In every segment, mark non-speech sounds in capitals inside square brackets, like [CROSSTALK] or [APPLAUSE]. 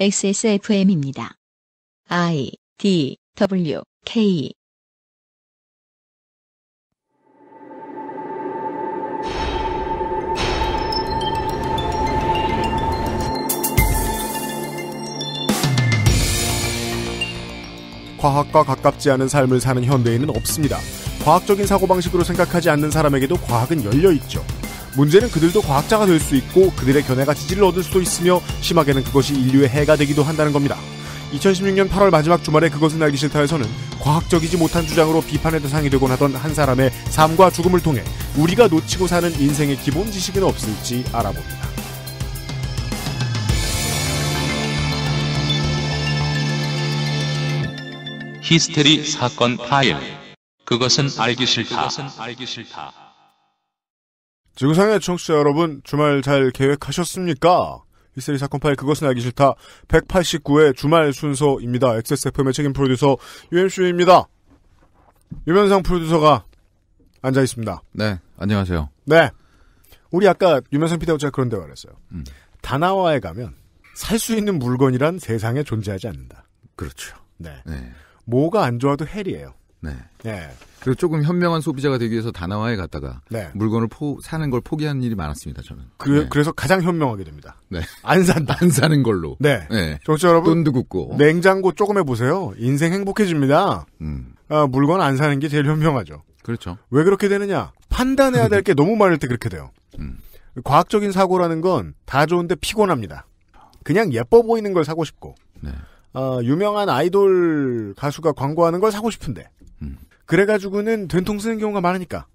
XSFM입니다. I D W K 과학과 가깝지 않은 삶을 사는 현대인은 없습니다. 과학적인 사고방식으로 생각하지 않는 사람에게도 과학은 열려있죠. 문제는 그들도 과학자가 될 수 있고 그들의 견해가 지지를 얻을 수도 있으며 심하게는 그것이 인류의 해가 되기도 한다는 겁니다. 2016년 8월 마지막 주말에 그것은 알기 싫다에서는 과학적이지 못한 주장으로 비판의 대상이 되곤 하던 한 사람의 삶과 죽음을 통해 우리가 놓치고 사는 인생의 기본 지식은 없을지 알아봅니다. 히스테리 사건 파일. 그것은 알기 싫다. 그것은 알기 싫다. 지구상의 청취자 여러분, 주말 잘 계획하셨습니까? 히스테리 사건 파일 그것은 알기 싫다 189회 주말 순서입니다. XSFM의 책임 프로듀서 UMC입니다. 유면상 프로듀서가 앉아 있습니다. 네, 안녕하세요. 네. 우리 아까 유면상 피디하고 제가 그런 대화를 했어요. 음. 다나와에 가면 살 수 있는 물건이란 세상에 존재하지 않는다. 그렇죠. 네. 네. 뭐가 안 좋아도 헬이에요. 네. 네. 그리고 조금 현명한 소비자가 되기 위해서 다나와에 갔다가 네. 물건을 포, 사는 걸 포기하는 일이 많았습니다. 저는. 그, 네. 그래서 가장 현명하게 됩니다. 네. 안 산다. 안 사는 걸로. 네. 네. 정치 여러분. 돈도 굽고. 냉장고 조금 해보세요. 인생 행복해집니다. 음. 아, 물건 안 사는 게 제일 현명하죠. 그렇죠. 왜 그렇게 되느냐? 판단해야 될 게 너무 많을 때 그렇게 돼요. 음. 과학적인 사고라는 건 다 좋은데 피곤합니다. 그냥 예뻐 보이는 걸 사고 싶고. 네. 어, 유명한 아이돌 가수가 광고하는 걸 사고 싶은데 그래가지고는 된통 쓰는 경우가 많으니까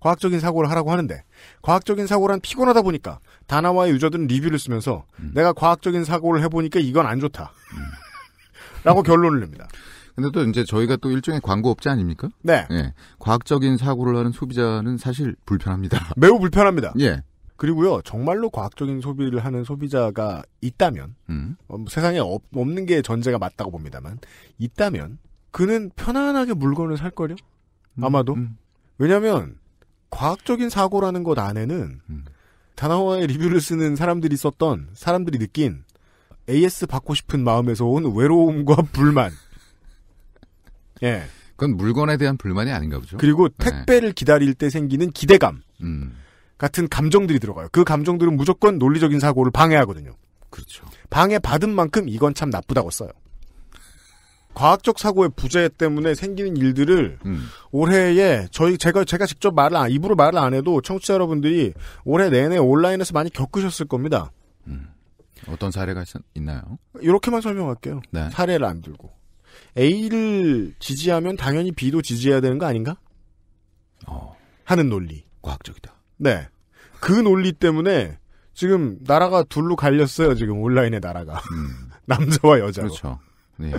과학적인 사고를 하라고 하는데 과학적인 사고란 피곤하다 보니까 다나와의 유저들은 리뷰를 쓰면서 음. 내가 과학적인 사고를 해보니까 이건 안 좋다. 음. 라고 결론을 냅니다. 근데 또 이제 저희가 또 일종의 광고업자 아닙니까? 네. 예. 과학적인 사고를 하는 소비자는 사실 불편합니다. 매우 불편합니다. 예. 그리고요, 정말로 과학적인 소비를 하는 소비자가 있다면, 음. 어, 뭐 세상에 없, 는게 전제가 맞다고 봅니다만, 있다면, 그는 편안하게 물건을 살 거려. 음, 아마도. 음. 왜냐하면 과학적인 사고라는 것 안에는 음. 다나와의 리뷰를 쓰는 사람들이 썼던 사람들이 느낀 AS 받고 싶은 마음에서 온 외로움과 [LAUGHS] 불만. 예. 그건 물건에 대한 불만이 아닌가 보죠. 그리고 네. 택배를 네. 기다릴 때 생기는 기대감 음. 같은 감정들이 들어가요. 그 감정들은 무조건 논리적인 사고를 방해하거든요. 그렇죠. 방해받은 만큼 이건 참 나쁘다고 써요. 과학적 사고의 부재 때문에 생기는 일들을 음. 올해에 저희 제가 제가 직접 말을 안, 입으로 말을 안 해도 청취자 여러분들이 올해 내내 온라인에서 많이 겪으셨을 겁니다. 음. 어떤 사례가 있나요? 이렇게만 설명할게요. 네. 사례를 안 들고 A를 지지하면 당연히 B도 지지해야 되는 거 아닌가? 어. 하는 논리. 과학적이다. 네. 그 논리 때문에 지금 나라가 둘로 갈렸어요. 지금 온라인의 나라가 음. [LAUGHS] 남자와 여자로. 그렇죠. 네.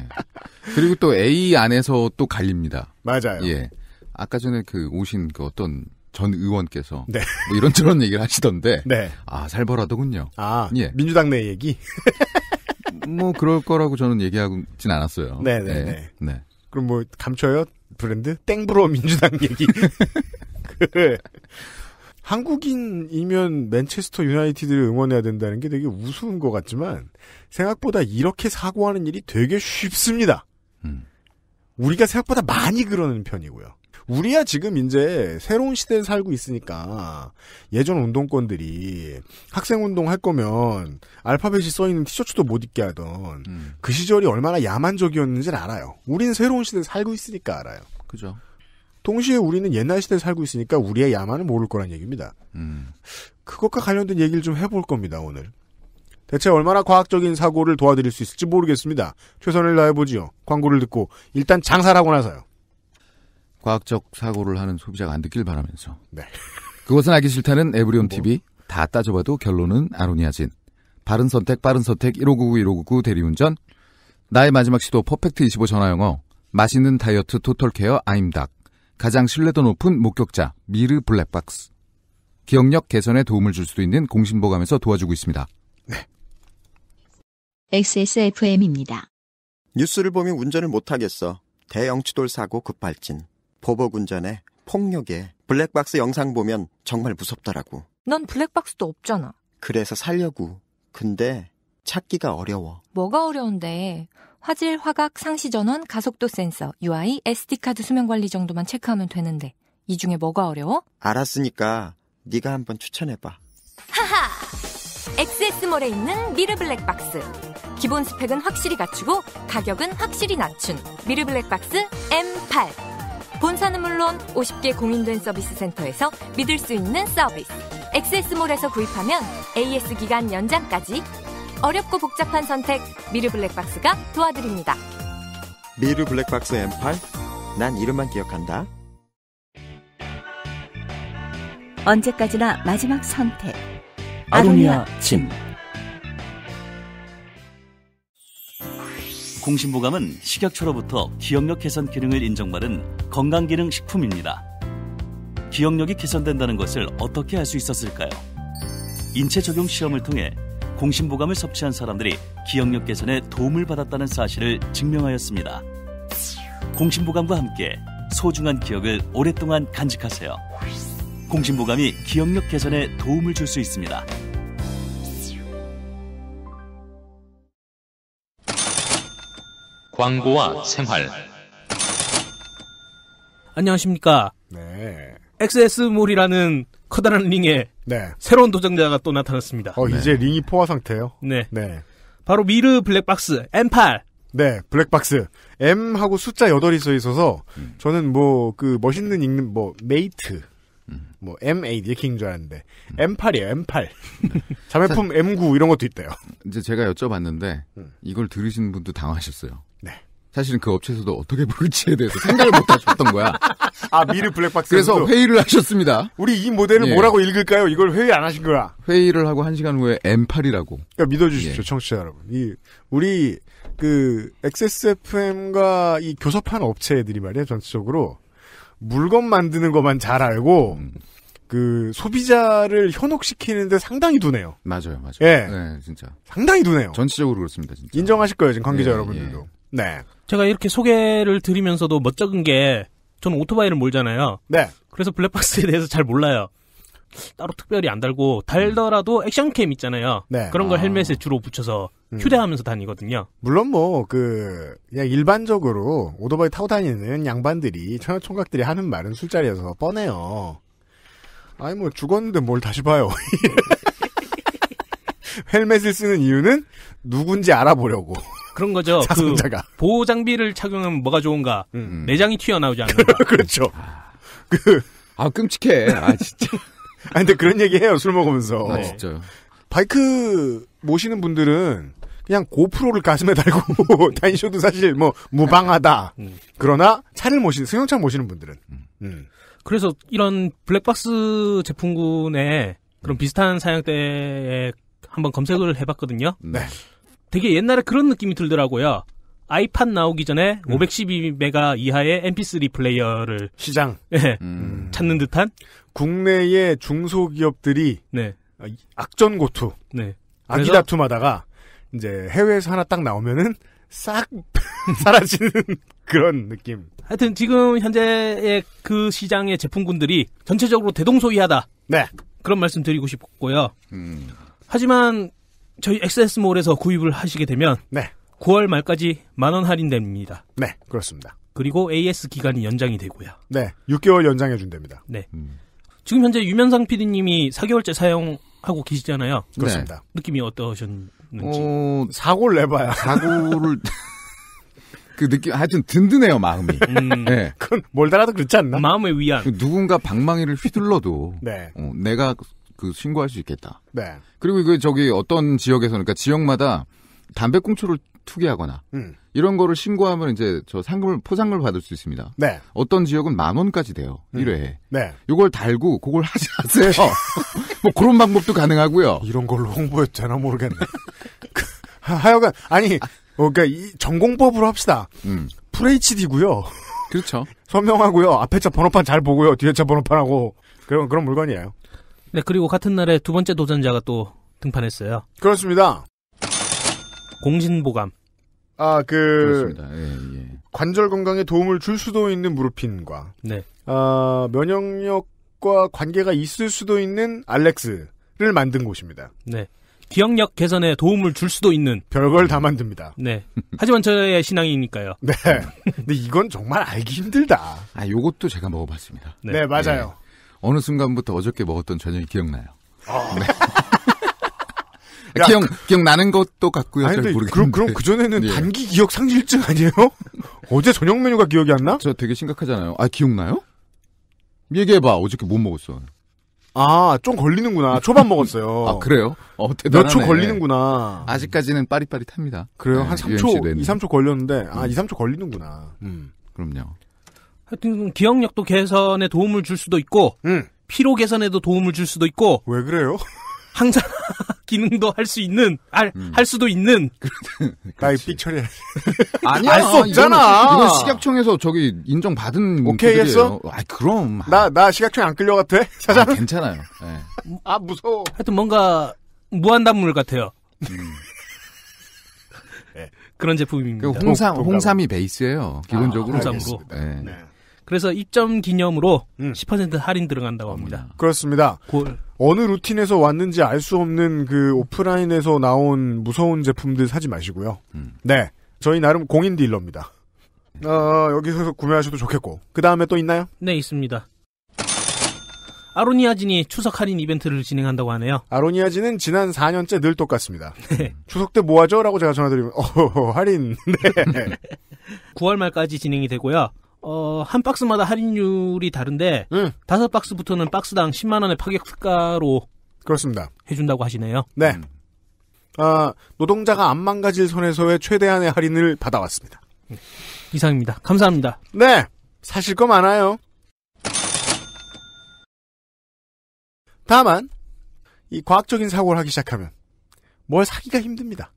그리고 또 A 안에서 또 갈립니다. 맞아요. 예. 아까 전에 그 오신 그 어떤 전 의원께서 네. 뭐 이런저런 [LAUGHS] 얘기를 하시던데 네. 아 살벌하더군요. 아 예. 민주당 내 얘기? [LAUGHS] 뭐 그럴 거라고 저는 얘기하진 않았어요. 네네네. 네, 네. 네. 네. 그럼 뭐 감춰요 브랜드 땡브로 민주당 얘기. [LAUGHS] 그 한국인이면 맨체스터 유나이티드를 응원해야 된다는 게 되게 우스운 것 같지만 생각보다 이렇게 사고하는 일이 되게 쉽습니다. 음. 우리가 생각보다 많이 그러는 편이고요. 우리야 지금 이제 새로운 시대에 살고 있으니까 예전 운동권들이 학생 운동 할 거면 알파벳이 써 있는 티셔츠도 못 입게 하던 음. 그 시절이 얼마나 야만적이었는지를 알아요. 우린 새로운 시대에 살고 있으니까 알아요. 그죠. 동시에 우리는 옛날 시대에 살고 있으니까 우리의 야만을 모를 거란 얘기입니다. 음. 그것과 관련된 얘기를 좀 해볼 겁니다, 오늘. 대체 얼마나 과학적인 사고를 도와드릴 수 있을지 모르겠습니다. 최선을 다해보지요. 광고를 듣고 일단 장사를 하고 나서요. 과학적 사고를 하는 소비자가 안 듣길 바라면서. 네. 그것은 알기 싫다는 에브리온 뭐. TV. 다 따져봐도 결론은 아로니아진. 바른 선택, 빠른 선택, 1599, 1599 대리운전. 나의 마지막 시도 퍼펙트 25 전화영어. 맛있는 다이어트 토탈 케어 아임닭. 가장 신뢰도 높은 목격자 미르 블랙박스. 기억력 개선에 도움을 줄 수도 있는 공신보감에서 도와주고 있습니다. 네. XSFM입니다. 뉴스를 보면 운전을 못하겠어. 대영추돌 사고 급발진. 보복 운전에 폭력에 블랙박스 영상 보면 정말 무섭더라고. 넌 블랙박스도 없잖아. 그래서 살려고. 근데 찾기가 어려워. 뭐가 어려운데? 화질, 화각, 상시 전원, 가속도 센서, UI, SD카드 수명 관리 정도만 체크하면 되는데 이 중에 뭐가 어려워? 알았으니까 네가 한번 추천해봐. 하하! XS몰에 있는 미르 블랙박스. 기본 스펙은 확실히 갖추고 가격은 확실히 낮춘 미르 블랙박스 M8. 본사는 물론 50개 공인된 서비스 센터에서 믿을 수 있는 서비스. XS몰에서 구입하면 AS 기간 연장까지 어렵고 복잡한 선택 미르 블랙박스가 도와드립니다. 미르 블랙박스 M8 난 이름만 기억한다. 언제까지나 마지막 선택 아로니아 침 공신보감은 식약처로부터 기억력 개선 기능을 인정받은 건강기능 식품입니다. 기억력이 개선된다는 것을 어떻게 알 수 있었을까요? 인체 적용 시험을 통해 공신보감을 섭취한 사람들이 기억력 개선에 도움을 받았다는 사실을 증명하였습니다. 공신보감과 함께 소중한 기억을 오랫동안 간직하세요. 공신보감이 기억력 개선에 도움을 줄 수 있습니다. 광고와 생활 안녕하십니까. 네. XS몰이라는 커다란 링에 네. 새로운 도전자가 또 나타났습니다. 어, 네. 이제 링이 포화 상태예요. 네. 네. 바로 미르 블랙박스 M8. 네, 블랙박스 M하고 숫자 8이 써 있어서 음. 저는 뭐 그 멋있는 읽는 뭐 메이트 뭐 M8 이렇게 읽는 줄 알았는데 M8이에요, M8. 자매품 M9 이런 것도 있대요. 이제 제가 여쭤봤는데 이걸 들으신 분도 당하셨어요. 사실은 그 업체에서도 어떻게 볼지에 대해서 생각을 못 하셨던 거야. 아, 미르 블랙박스. 그래서 회의를 하셨습니다. 우리 이 모델을 예. 뭐라고 읽을까요? 이걸 회의 안 하신 거야. 회의를 하고 한 시간 후에 M8이라고. 그러니까 믿어주십시오, 예. 청취자 여러분. 이, 우리, 그, XSFM과 이 교섭한 업체들이 말이야, 전체적으로. 물건 만드는 것만 잘 알고, 음. 그 소비자를 현혹시키는데 상당히 두네요. 맞아요, 맞아요. 예, 네, 진짜 상당히 두네요. 전체적으로 그렇습니다. 진짜 인정하실 거예요, 지금 관계자 예, 여러분들도. 예. 네. 제가 이렇게 소개를 드리면서도 멋쩍은 게 저는 오토바이를 몰잖아요. 네. 그래서 블랙박스에 대해서 잘 몰라요. 따로 특별히 안 달고 달더라도 액션캠 있잖아요. 네. 그런 걸 아. 헬멧에 주로 붙여서 음. 휴대하면서 다니거든요. 물론 뭐그 일반적으로 오토바이 타고 다니는 양반들이 청년 총각들이 하는 말은 술자리에서 뻔해요. 아니 뭐 죽었는데 뭘 다시 봐요. [LAUGHS] 헬멧을 쓰는 이유는 누군지 알아보려고. 그런 거죠. 사상자가. [LAUGHS] 그 보호 장비를 착용하면 뭐가 좋은가? 음. 내장이 음. 튀어나오지 않는가? [LAUGHS] 그렇죠. 그아 그 아, 끔찍해. 아 진짜. [LAUGHS] 아 근데 그런 얘기해요 술 먹으면서. 아 진짜요. 바이크 모시는 분들은 그냥 고프로를 가슴에 달고 다니셔도 사실 뭐 무방하다. 음. 그러나 차를 모시는 승용차 모시는 분들은. 음. 음. 그래서 이런 블랙박스 제품군의 그런 비슷한 사양대의 한번 검색을 해봤거든요. 네. 되게 옛날에 그런 느낌이 들더라고요. 아이팟 나오기 전에 음. 512메가 이하의 MP3 플레이어를 시장 네. 음. 찾는 듯한 국내의 중소기업들이 네. 아, 악전고투 네. 아기다툼하다가 이제 해외에서 하나 딱 나오면은 싹 [LAUGHS] 사라지는 그런 느낌. 하여튼 지금 현재의 그 시장의 제품군들이 전체적으로 대동소이하다. 네. 그런 말씀 드리고 싶고요. 음. 하지만 저희 엑세스몰에서 구입을 하시게 되면 네. 9월 말까지 만 원 할인됩니다. 네, 그렇습니다. 그리고 AS 기간이 연장이 되고요. 네, 6개월 연장해 준답니다. 네. 음. 지금 현재 유면상 PD님이 4개월째 사용하고 계시잖아요. 네. 그렇습니다. 네. 느낌이 어떠셨는지. 어, 사고를 내봐야. 사고를. [LAUGHS] 그 느낌, 하여튼 든든해요, 마음이. 음. 네. 그건 뭘 달아도 그렇지 않나? 마음의 위안. 누군가 방망이를 휘둘러도. 네. 어, 내가 그 신고할 수 있겠다. 네. 그리고 그 저기 어떤 지역에서는 그러니까 지역마다 담배꽁초를 투기하거나 음. 이런 거를 신고하면 이제 저 상금을 포상금을 받을 수 있습니다. 네. 어떤 지역은 만 원까지 돼요. 음. 1회에. 네. 이걸 달고 그걸 하지 마세요. 네. [LAUGHS] 뭐 그런 방법도 가능하고요. 이런 걸로 홍보해도 되 모르겠네. [LAUGHS] 그, 하여간 아니 어, 그러니까 이 전공법으로 합시다. 음. FHD고요. 그렇죠. 선명하고요. [LAUGHS] 앞에 차 번호판 잘 보고요. 뒤에 차 번호판하고 그런 그런 물건이에요. 네, 그리고 같은 날에 두 번째 도전자가 또 등판했어요. 그렇습니다. 공신보감. 아, 그 예, 예. 관절 건강에 도움을 줄 수도 있는 무릎핀과 네. 아, 면역력과 관계가 있을 수도 있는 알렉스를 만든 곳입니다. 네. 기억력 개선에 도움을 줄 수도 있는 별걸 다 만듭니다. 네. 하지만 저의 신앙이니까요. 네. [LAUGHS] 근데 이건 정말 알기 힘들다. 아, 요것도 제가 먹어봤습니다. 네, 네 맞아요. 예. 어느 순간부터 어저께 먹었던 저녁이 기억나요. 아. [LAUGHS] 네. [LAUGHS] 야, 기억 그, 기억 나는 것도 같고요. 아니, 잘 모르겠는데. 그럼 그럼 그 전에는 예. 단기 기억 상실증 아니에요? [LAUGHS] 어제 저녁 메뉴가 기억이 안 나? 저 되게 심각하잖아요. 아 기억나요? 얘기해봐. 어저께 못 먹었어. 아, 좀 걸리는구나. 초반 먹었어요. 아, 그래요? 어, 몇초 걸리는구나. 아직까지는 빠릿빠릿합니다. 그래요? 네, 한 3초, 2, 3초 걸렸는데, 아, 음. 아, 2, 3초 걸리는구나. 음, 그럼요. 하여튼 기억력도 개선에 도움을 줄 수도 있고 음. 피로 개선에도 도움을 줄 수도 있고 왜 그래요? 항상 [LAUGHS] 기능도 할 수 있는 할, 음. 할 수도 있는 [LAUGHS] 나이 삐처리 [LAUGHS] 아니야 알 수 없잖아 이건, 이건, 식약청에서 저기 인정받은 오케이 했어? 아 그럼 나나 나 식약청 에안 끌려 같아 사장 아, 괜찮아요 네. 아 무서워 하여튼 뭔가 무한단물 같아요 음. 네. 그런 제품입니다. 홍삼, 홍삼이 베이스예요. 기본적으로. 아, 홍삼으로. 예. 네. 네. 그래서 2점 기념으로 음. 10% 할인 들어간다고 합니다. 음. 그렇습니다. 골. 어느 루틴에서 왔는지 알 수 없는 그 오프라인에서 나온 무서운 제품들 사지 마시고요. 음. 네. 저희 나름 공인 딜러입니다. 어, 여기서 구매하셔도 좋겠고. 그 다음에 또 있나요? 네, 있습니다. 아로니아진이 추석 할인 이벤트를 진행한다고 하네요. 아로니아진은 지난 4년째 늘 똑같습니다. [LAUGHS] 네. 추석 때 뭐 하죠? 라고 제가 전화드리면, [LAUGHS] 어, 할인. 네. 9월 [LAUGHS] 말까지 진행이 되고요. 어, 한 박스마다 할인율이 다른데 음. 다섯 박스부터는 박스당 10만 원의 파격 특가로 그렇습니다. 해준다고 하시네요. 네. 아, 노동자가 안 망가질 선에서의 최대한의 할인을 받아왔습니다. 이상입니다. 감사합니다. 네. 사실 거 많아요. 다만 이 과학적인 사고를 하기 시작하면 뭘 사기가 힘듭니다.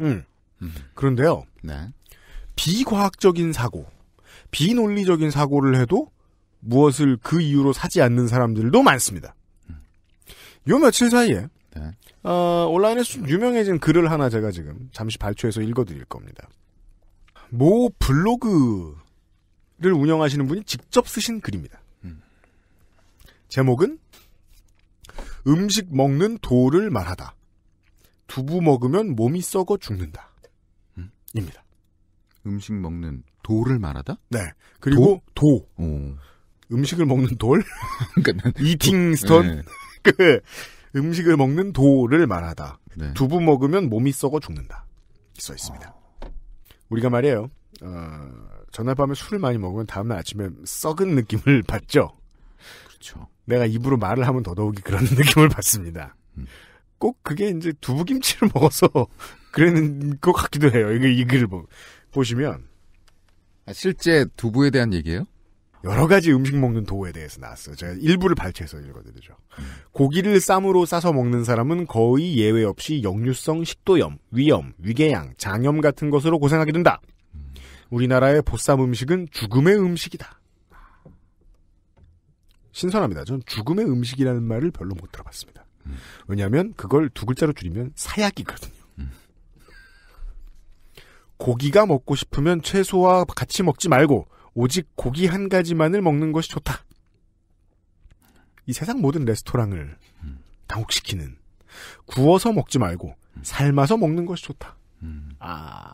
음. 음. 그런데요. 네. 비과학적인 사고. 비논리적인 사고를 해도 무엇을 그 이유로 사지 않는 사람들도 많습니다. 요 며칠 사이에 네. 어, 온라인에서 유명해진 글을 하나 제가 지금 잠시 발췌해서 읽어드릴 겁니다. 모 블로그를 운영하시는 분이 직접 쓰신 글입니다. 음. 제목은 음식 먹는 도를 말하다. 두부 먹으면 몸이 썩어 죽는다. 음. 입니다. 음식 먹는 돌을 말하다? 네. 그리고 도. 도. 오. 음식을 먹는 돌? [LAUGHS] 그러니까 [LAUGHS] 이팅 스톤? 네. [LAUGHS] 그 음식을 먹는 돌을 말하다. 네. 두부 먹으면 몸이 썩어 죽는다. 써 있습니다. 아. 우리가 말이에요. 어, 전날 밤에 술을 많이 먹으면 다음날 아침에 썩은 느낌을 받죠. 그렇죠. 내가 입으로 말을 하면 더더욱이 그런 느낌을 받습니다. 음. 꼭 그게 이제 두부김치를 먹어서 그랬는 것 같기도 해요. 이거이 글을 보면. 보시면 아, 실제 두부에 대한 얘기예요? 여러 가지 음식 먹는 도구에 대해서 나왔어요. 제가 일부를 발췌해서 읽어드리죠. 고기를 쌈으로 싸서 먹는 사람은 거의 예외 없이 역류성 식도염, 위염, 위궤양, 장염 같은 것으로 고생하게 된다. 우리나라의 보쌈 음식은 죽음의 음식이다. 신선합니다. 전 죽음의 음식이라는 말을 별로 못 들어봤습니다. 왜냐하면 그걸 두 글자로 줄이면 사약이거든요. 고기가 먹고 싶으면 채소와 같이 먹지 말고 오직 고기 한 가지만을 먹는 것이 좋다. 이 세상 모든 레스토랑을 당혹시키는 구워서 먹지 말고 삶아서 먹는 것이 좋다. 아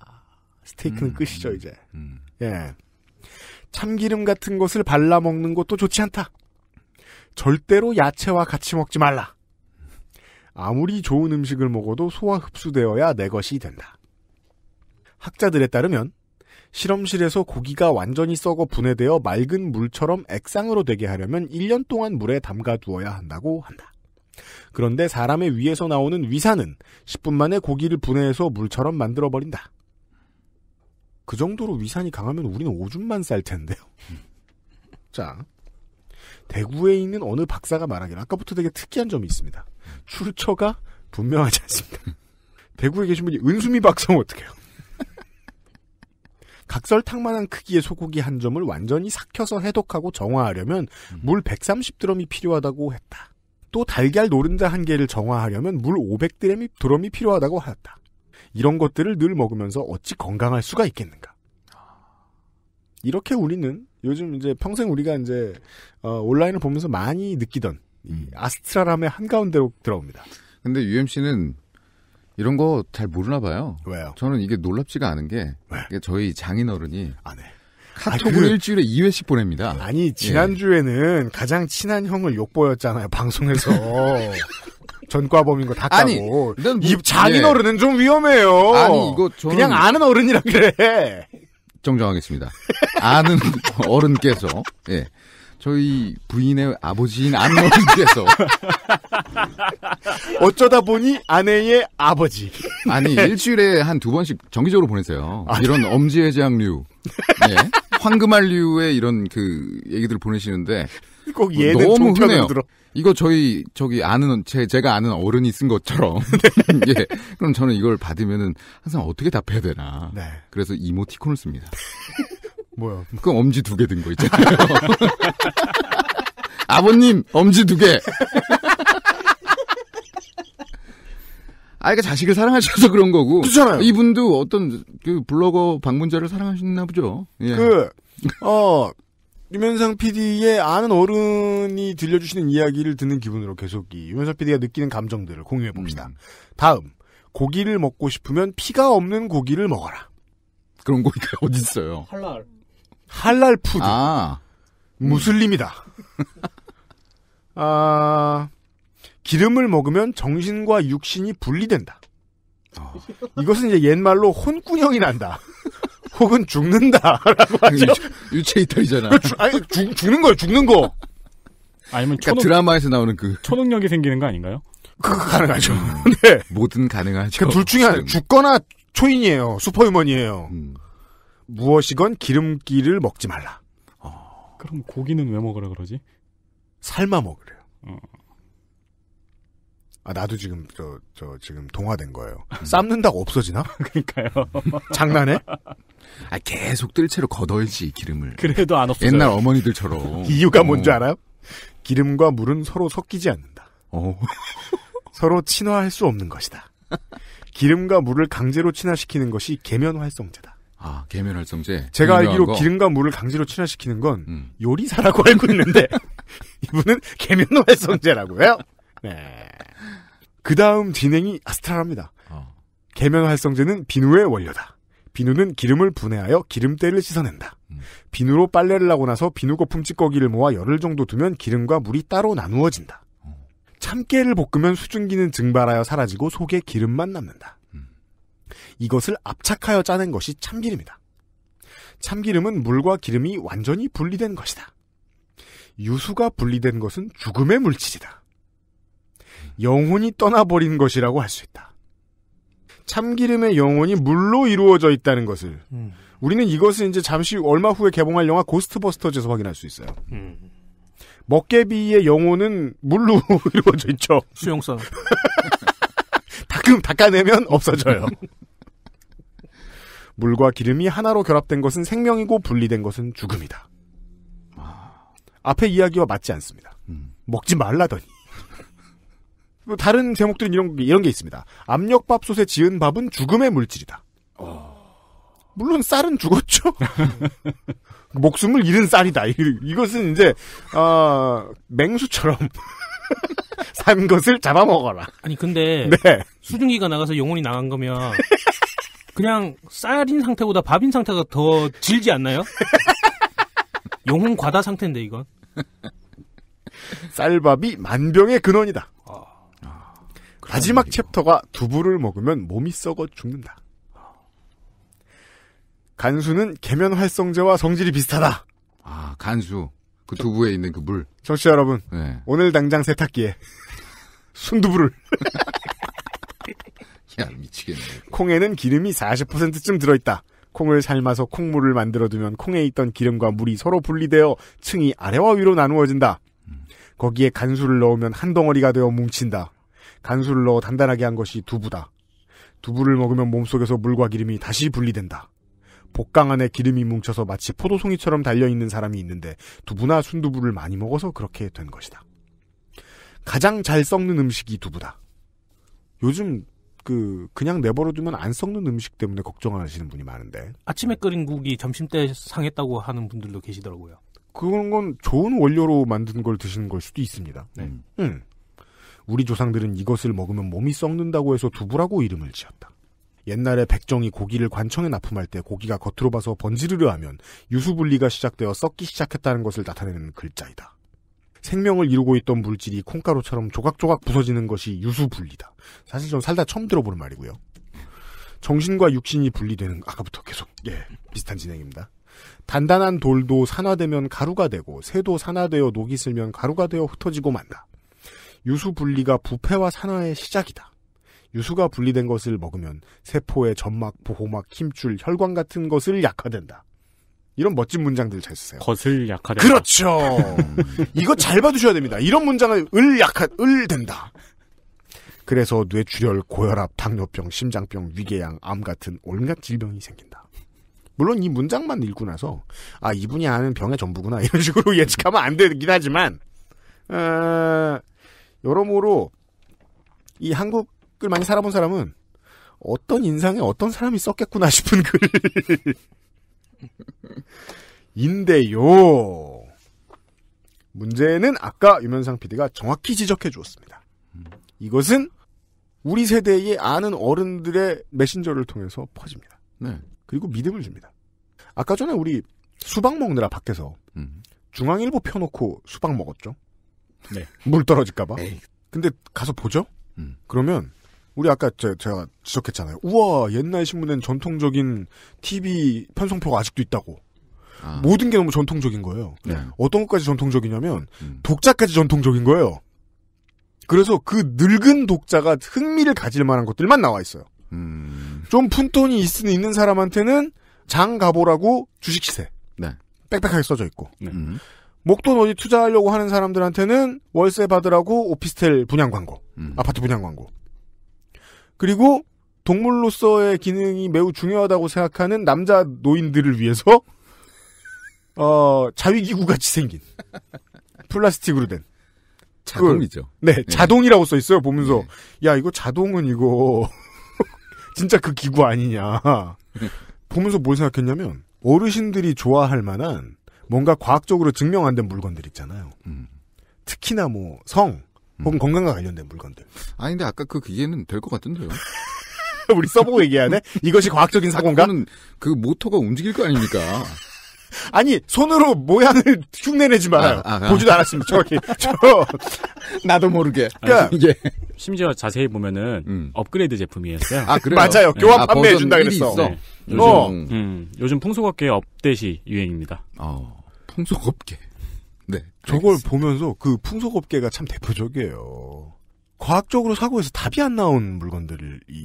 스테이크는 음. 끝이죠 음, 이제. 음. 예 참기름 같은 것을 발라 먹는 것도 좋지 않다. 절대로 야채와 같이 먹지 말라. 아무리 좋은 음식을 먹어도 소화 흡수되어야 내 것이 된다. 학자들에 따르면 실험실에서 고기가 완전히 썩어 분해되어 맑은 물처럼 액상으로 되게 하려면 1년 동안 물에 담가 두어야 한다고 한다. 그런데 사람의 위에서 나오는 위산은 10분 만에 고기를 분해해서 물처럼 만들어 버린다. 그 정도로 위산이 강하면 우리는 오줌만 쌀 텐데요. [LAUGHS] 자, 대구에 있는 어느 박사가 말하기를 아까부터 되게 특이한 점이 있습니다. 출처가 분명하지 않습니다. 음. 대구에 계신 분이 은수미 박사면 어떻게 해요? 각설탕만한 크기의 소고기 한 점을 완전히 삭혀서 해독하고 정화하려면 음. 물 130드럼이 필요하다고 했다. 또 달걀 노른자 한 개를 정화하려면 물 500드럼이 필요하다고 하였다. 이런 것들을 늘 먹으면서 어찌 건강할 수가 있겠는가? 이렇게 우리는 요즘 이제 평생 우리가 이제 어, 온라인을 보면서 많이 느끼던 음. 아스트라람의 한가운데로 들어옵니다. 근데 UMC는 이런 거 잘 모르나 봐요. 왜요? 저는 이게 놀랍지가 않은 게 왜? 저희 장인어른이 아, 네. 카톡을 아, 그... 일주일에 2회씩 보냅니다. 아니 지난주에는 예. 가장 친한 형을 욕보였잖아요 방송에서. [LAUGHS] 전과범인 거다 까고 아니, 뭐, 이 장인 어른은 예. 좀 위험해요. 아니 이거 저는... 그냥 아는 어른이라 그래. 정정하겠습니다. 아는 [LAUGHS] 어른께서 예. 저희 부인의 아버지인 안노인께서 [LAUGHS] 어쩌다 보니 아내의 아버지 [LAUGHS] 아니 네. 일주일에 한 두 번씩 정기적으로 보내세요 아, 네. 이런 엄지해장류 예. 황금알류의 이런 그 얘기들 을 보내시는데 꼭 예능 너무 흔해요 들어. 이거 저희 저기 아는 제 제가 아는 어른이 쓴 것처럼 [LAUGHS] 네. 예 그럼 저는 이걸 받으면은 항상 어떻게 답해야 되나 네. 그래서 이모티콘을 씁니다 뭐야? 그럼 엄지 두 개 든 거 있잖아요. [LAUGHS] 아버님 엄지 두 개. 아이가 그러니까 자식을 사랑하셔서 그런 거고. 그렇잖아요. 이분도 어떤 그 블로거 방문자를 사랑하셨나 보죠. 예. 그, 어, 유면상 PD의 아는 어른이 들려주시는 이야기를 듣는 기분으로 계속 이 유면상 PD가 느끼는 감정들을 공유해 봅시다. 음. 다음, 고기를 먹고 싶으면 피가 없는 고기를 먹어라. 그런 고기가 [LAUGHS] 어딨어요? 할랄. 할랄 푸드. 아. 무슬림이다. 음. 아, 기름을 먹으면 정신과 육신이 분리된다. 어. 이것은 이제 옛말로 혼꾸녕이 난다. 혹은 죽는다라고 하죠. 유체 이탈이잖아. 아니 죽, 죽는 거예요. 죽는 거. 아니면 그러니까 드라마에서 나오는 그 초능력이 생기는 거 아닌가요? 그거 가능하죠. 음. [LAUGHS] 네. 뭐든 가능하죠. 그둘 그러니까 중에 하나 죽거나 초인이에요. 슈퍼유먼이에요. 음. 무엇이건 기름기를 먹지 말라. 어. 그럼 고기는 왜 먹으라 그러지? 삶아 먹으래요. 어. 아 나도 지금 저 저 지금 동화된 거예요. 삶는다고 없어지나? [LAUGHS] 그러니까요. 장난해? 아 계속 뜰 채로 걷어야지 기름을. 그래도 안 없어요. 옛날 어머니들처럼. 이유가 어. 뭔지 알아요? 기름과 물은 서로 섞이지 않는다. 어. [LAUGHS] 서로 친화할 수 없는 것이다. 기름과 물을 강제로 친화시키는 것이 계면 활성제다. 아, 계면활성제. 제가 알기로 거. 기름과 물을 강제로 친화시키는 건 음. 요리사라고 [LAUGHS] 알고 있는데 [LAUGHS] 이분은 계면활성제라고 해요. 네. 그 다음 진행이 아스트랄합니다. 어. 계면활성제는 비누의 원료다. 비누는 기름을 분해하여 기름때를 씻어낸다. 음. 비누로 빨래를 하고 나서 비누 거품 찌꺼기를 모아 열흘 정도 두면 기름과 물이 따로 나누어진다. 어. 참깨를 볶으면 수증기는 증발하여 사라지고 속에 기름만 남는다. 이것을 압착하여 짜낸 것이 참기름이다. 참기름은 물과 기름이 완전히 분리된 것이다. 유수가 분리된 것은 죽음의 물질이다. 영혼이 떠나버린 것이라고 할 수 있다. 참기름의 영혼이 물로 이루어져 있다는 것을 음. 우리는 이것을 이제 잠시 얼마 후에 개봉할 영화 고스트버스터즈에서 확인할 수 있어요. 음. 먹개비의 영혼은 물로 [LAUGHS] 이루어져 있죠. 수용성. [LAUGHS] 닦음 닦아내면 없어져요. [LAUGHS] 물과 기름이 하나로 결합된 것은 생명이고 분리된 것은 죽음이다. 아... 앞의 이야기와 맞지 않습니다. 음... 먹지 말라더니. [LAUGHS] 뭐 다른 제목들은 이런, 이런 게 있습니다. 압력밥솥에 지은 밥은 죽음의 물질이다. 어... 물론 쌀은 죽었죠. [LAUGHS] 목숨을 잃은 쌀이다. 이것은 이제 어, 맹수처럼 [LAUGHS] 산 것을 잡아먹어라. 아니 근데 네. 수증기가 나가서 영혼이 나간 거면 그냥 쌀인 상태보다 밥인 상태가 더 질지 않나요? [LAUGHS] 용혼 과다 상태인데 이건. 쌀밥이 만병의 근원이다. 아, 아 마지막 챕터가 두부를 먹으면 몸이 썩어 죽는다. 간수는 계면 활성제와 성질이 비슷하다. 아, 간수. 그 두부에 저, 있는 그 물. 청취자 여러분. 네. 오늘 당장 세탁기에 [LAUGHS] 순두부를 [LAUGHS] 야, 미치겠네. 콩에는 기름이 40%쯤 들어있다. 콩을 삶아서 콩물을 만들어두면 콩에 있던 기름과 물이 서로 분리되어 층이 아래와 위로 나누어진다. 거기에 간수를 넣으면 한 덩어리가 되어 뭉친다. 간수를 넣어 단단하게 한 것이 두부다. 두부를 먹으면 몸속에서 물과 기름이 다시 분리된다. 복강 안에 기름이 뭉쳐서 마치 포도송이처럼 달려있는 사람이 있는데 두부나 순두부를 많이 먹어서 그렇게 된 것이다. 가장 잘 썩는 음식이 두부다. 요즘 그 그냥 내버려두면 안 썩는 음식 때문에 걱정하시는 분이 많은데 아침에 끓인 국이 점심 때 상했다고 하는 분들도 계시더라고요. 그런 건 좋은 원료로 만든 걸 드시는 걸 수도 있습니다. 네. 음. 음. 우리 조상들은 이것을 먹으면 몸이 썩는다고 해서 두부라고 이름을 지었다. 옛날에 백정이 고기를 관청에 납품할 때 고기가 겉으로 봐서 번지르르 하면 유수분리가 시작되어 썩기 시작했다는 것을 나타내는 글자이다. 생명을 이루고 있던 물질이 콩가루처럼 조각조각 부서지는 것이 유수분리다. 사실 좀 살다 처음 들어보는 말이고요. 정신과 육신이 분리되는 아까부터 계속 예 비슷한 진행입니다. 단단한 돌도 산화되면 가루가 되고 새도 산화되어 녹이 슬면 가루가 되어 흩어지고 만다. 유수 분리가 부패와 산화의 시작이다. 유수가 분리된 것을 먹으면 세포의 점막, 보호막, 힘줄, 혈관 같은 것을 약화된다. 이런 멋진 문장들 잘 쓰세요. 겉을 약하다. 그렇죠. 이거 잘 봐두셔야 됩니다. 이런 문장을 을 약한 을 된다. 그래서 뇌출혈, 고혈압, 당뇨병, 심장병, 위궤양, 암 같은 온갖 질병이 생긴다. 물론 이 문장만 읽고 나서 아 이분이 아는 병의 전부구나 이런 식으로 [LAUGHS] 예측하면 안 되긴 하지만 어, 여러모로 이 한국을 많이 살아본 사람은 어떤 인상에 어떤 사람이 썼겠구나 싶은 글. 인데요. 문제는 아까 유면상 PD가 정확히 지적해 주었습니다. 이것은 우리 세대의 아는 어른들의 메신저를 통해서 퍼집니다. 네. 그리고 믿음을 줍니다. 아까 전에 우리 수박 먹느라 밖에서 음. 중앙일보 펴놓고 수박 먹었죠. 네. 물 떨어질까봐. 근데 가서 보죠. 음. 그러면 우리 아까 제, 가 지적했잖아요. 우와 옛날 신문엔 전통적인 TV 편성표가 아직도 있다고. 아. 모든 게 너무 전통적인 거예요. 네. 어떤 것까지 전통적이냐면 음. 독자까지 전통적인 거예요. 그래서 그 늙은 독자가 흥미를 가질 만한 것들만 나와 있어요. 음. 좀 푼돈이 있, 있는 사람한테는 장가보라고 주식 시세. 네. 빽빽하게 써져 있고. 네. 음. 목돈 어디 투자하려고 하는 사람들한테는 월세 받으라고 오피스텔 분양 광고, 음. 아파트 분양 광고. 그리고 동물로서의 기능이 매우 중요하다고 생각하는 남자 노인들을 위해서 어, 자위기구 같이 생긴 플라스틱으로 된 자동이죠. 그, 네, 네, 자동이라고 써 있어요. 보면서 네. 야 이거 자동은 이거 [LAUGHS] 진짜 그 기구 아니냐. 보면서 뭘 생각했냐면 어르신들이 좋아할 만한 뭔가 과학적으로 증명 안 된 물건들 있잖아요. 음. 특히나 뭐 성, 음. 혹은 건강과 관련된 물건들. 아니 근데 아까 그 기계는 될 것 같은데요. [LAUGHS] 우리 써보고 얘기하네 이것이 과학적인 아, 사고인가? 그 모터가 움직일 거 아닙니까? [LAUGHS] 아니 손으로 모양을 흉내내지 아, 마요. 아, 아, 아. 보지도 않았습니다. 저기 저 [LAUGHS] 나도 모르게. 그러니까 아, 이 심지어 자세히 보면은 음. 업그레이드 제품이었어요. 아 그래요? 맞아요. 교환 네. 판매해 준다 그랬어. 네. 어. 요즘 어. 음, 요즘 풍속업계 업대시 유행입니다. 어, 풍속업계. 네. 저걸 알겠습니다. 보면서 그 풍속업계가 참 대표적이에요. 과학적으로 사고에서 답이 안 나온 물건들이 이,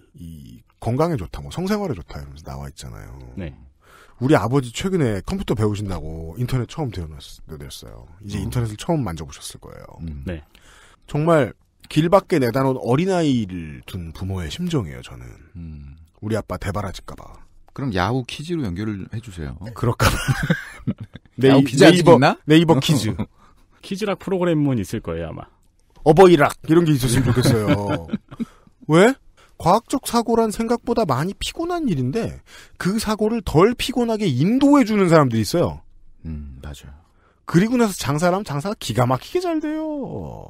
음. 이 건강에 좋다, 뭐 성생활에 좋다 이러면서 나와 있잖아요. 네. 우리 아버지 최근에 컴퓨터 배우신다고 인터넷 처음 들여놨어요. 이제 음. 인터넷을 처음 만져보셨을 거예요. 음. 음. 네. 정말 길 밖에 내다놓은 어린아이를 둔 부모의 심정이에요, 저는. 음. 우리 아빠 대바라질까봐. 그럼 야후 퀴즈로 연결을 해주세요. 그럴까? [LAUGHS] 네이, 퀴즈 네이버, 나 네이버 [LAUGHS] 퀴즈. 퀴즈락 프로그램은 있을 거예요, 아마. 어버이락, 이런 게 있었으면 좋겠어요. 왜? 과학적 사고란 생각보다 많이 피곤한 일인데, 그 사고를 덜 피곤하게 인도해주는 사람들이 있어요. 음, 맞아요. 그리고 나서 장사를 면 장사가 기가 막히게 잘 돼요.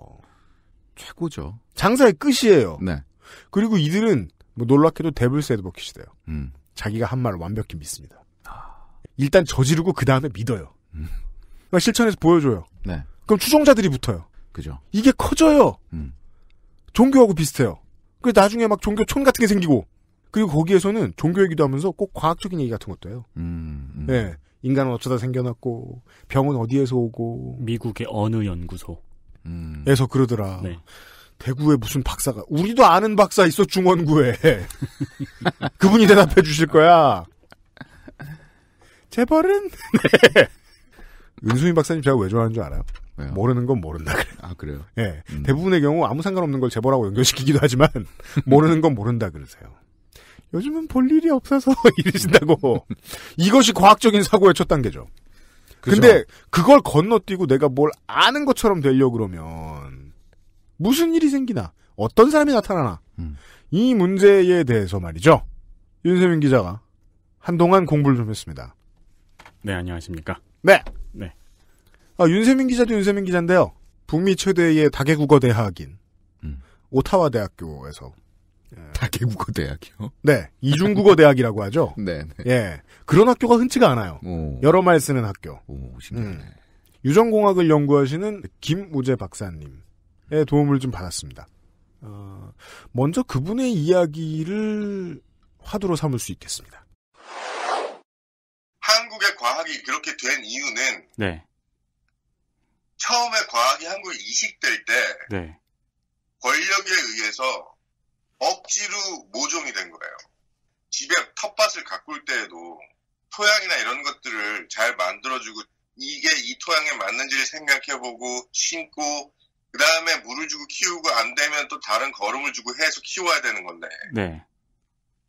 최고죠. 장사의 끝이에요. 네. 그리고 이들은 뭐 놀랍게도 데블세드버킷이 돼요. 음. 자기가 한 말을 완벽히 믿습니다. 아. 일단 저지르고 그 다음에 믿어요. 음. 그러니까 실천해서 보여줘요. 네. 그럼 추종자들이 붙어요. 그죠. 이게 커져요. 음. 종교하고 비슷해요. 그 나중에 막 종교촌 같은 게 생기고 그리고 거기에서는 종교 얘기도 하면서 꼭 과학적인 얘기 같은 것도 해요. 음, 음. 네. 인간은 어쩌다 생겨났고 병은 어디에서 오고 미국의 어느 연구소 음. 에서 그러더라. 네. 대구에 무슨 박사가 우리도 아는 박사 있어 중원구에 [LAUGHS] 그분이 대답해 주실 거야. 재벌은 [LAUGHS] 네. 은수인 박사님 제가 왜 좋아하는 줄 알아요? 왜요? 모르는 건 모른다 그래요. 아 그래요? 예. 네. 음. 대부분의 경우 아무 상관없는 걸 재벌하고 연결시키기도 하지만 [LAUGHS] 모르는 건 모른다 그러세요. 요즘은 볼 일이 없어서 이러신다고. 이것이 과학적인 사고의 첫 단계죠. 그죠? 근데 그걸 건너뛰고 내가 뭘 아는 것처럼 되려 그러면 무슨 일이 생기나 어떤 사람이 나타나나 음. 이 문제에 대해서 말이죠. 윤세민 기자가 한동안 공부를 좀 했습니다. 네, 안녕하십니까. 네. 네. 아, 윤세민 기자도 윤세민 기자인데요. 북미 최대의 다계국어 대학인 음. 오타와 대학교에서 예. 다계국어 대학이요? 네, 이중국어 [LAUGHS] 대학이라고 하죠. 네, 네. 예, 그런 학교가 흔치가 않아요. 오. 여러 말 쓰는 학교. 오, 신기하네. 음. 유전공학을 연구하시는 김우재 박사님. 도움을 좀 받았습니다. 어, 먼저 그분의 이야기를 화두로 삼을 수 있겠습니다. 한국의 과학이 그렇게 된 이유는 네. 처음에 과학이 한국에 이식될 때 네. 권력에 의해서 억지로 모종이 된 거예요. 집에 텃밭을 가꿀 때에도 토양이나 이런 것들을 잘 만들어주고 이게 이 토양에 맞는지를 생각해보고 심고 그 다음에 물을 주고 키우고 안 되면 또 다른 거름을 주고 해서 키워야 되는 건데. 네.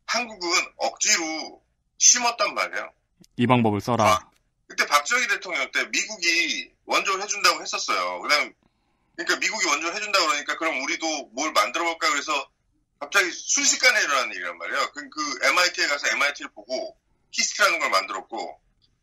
한국은 억지로 심었단 말이에요. 이 방법을 써라. 아, 그때 박정희 대통령 때 미국이 원조를 해준다고 했었어요. 그다음 그러니까 미국이 원조를 해준다고 그러니까 그럼 우리도 뭘 만들어볼까 그래서 갑자기 순식간에 일어난 일이란 말이에요. 그, 그 MIT에 가서 MIT를 보고 히스트라는 걸 만들었고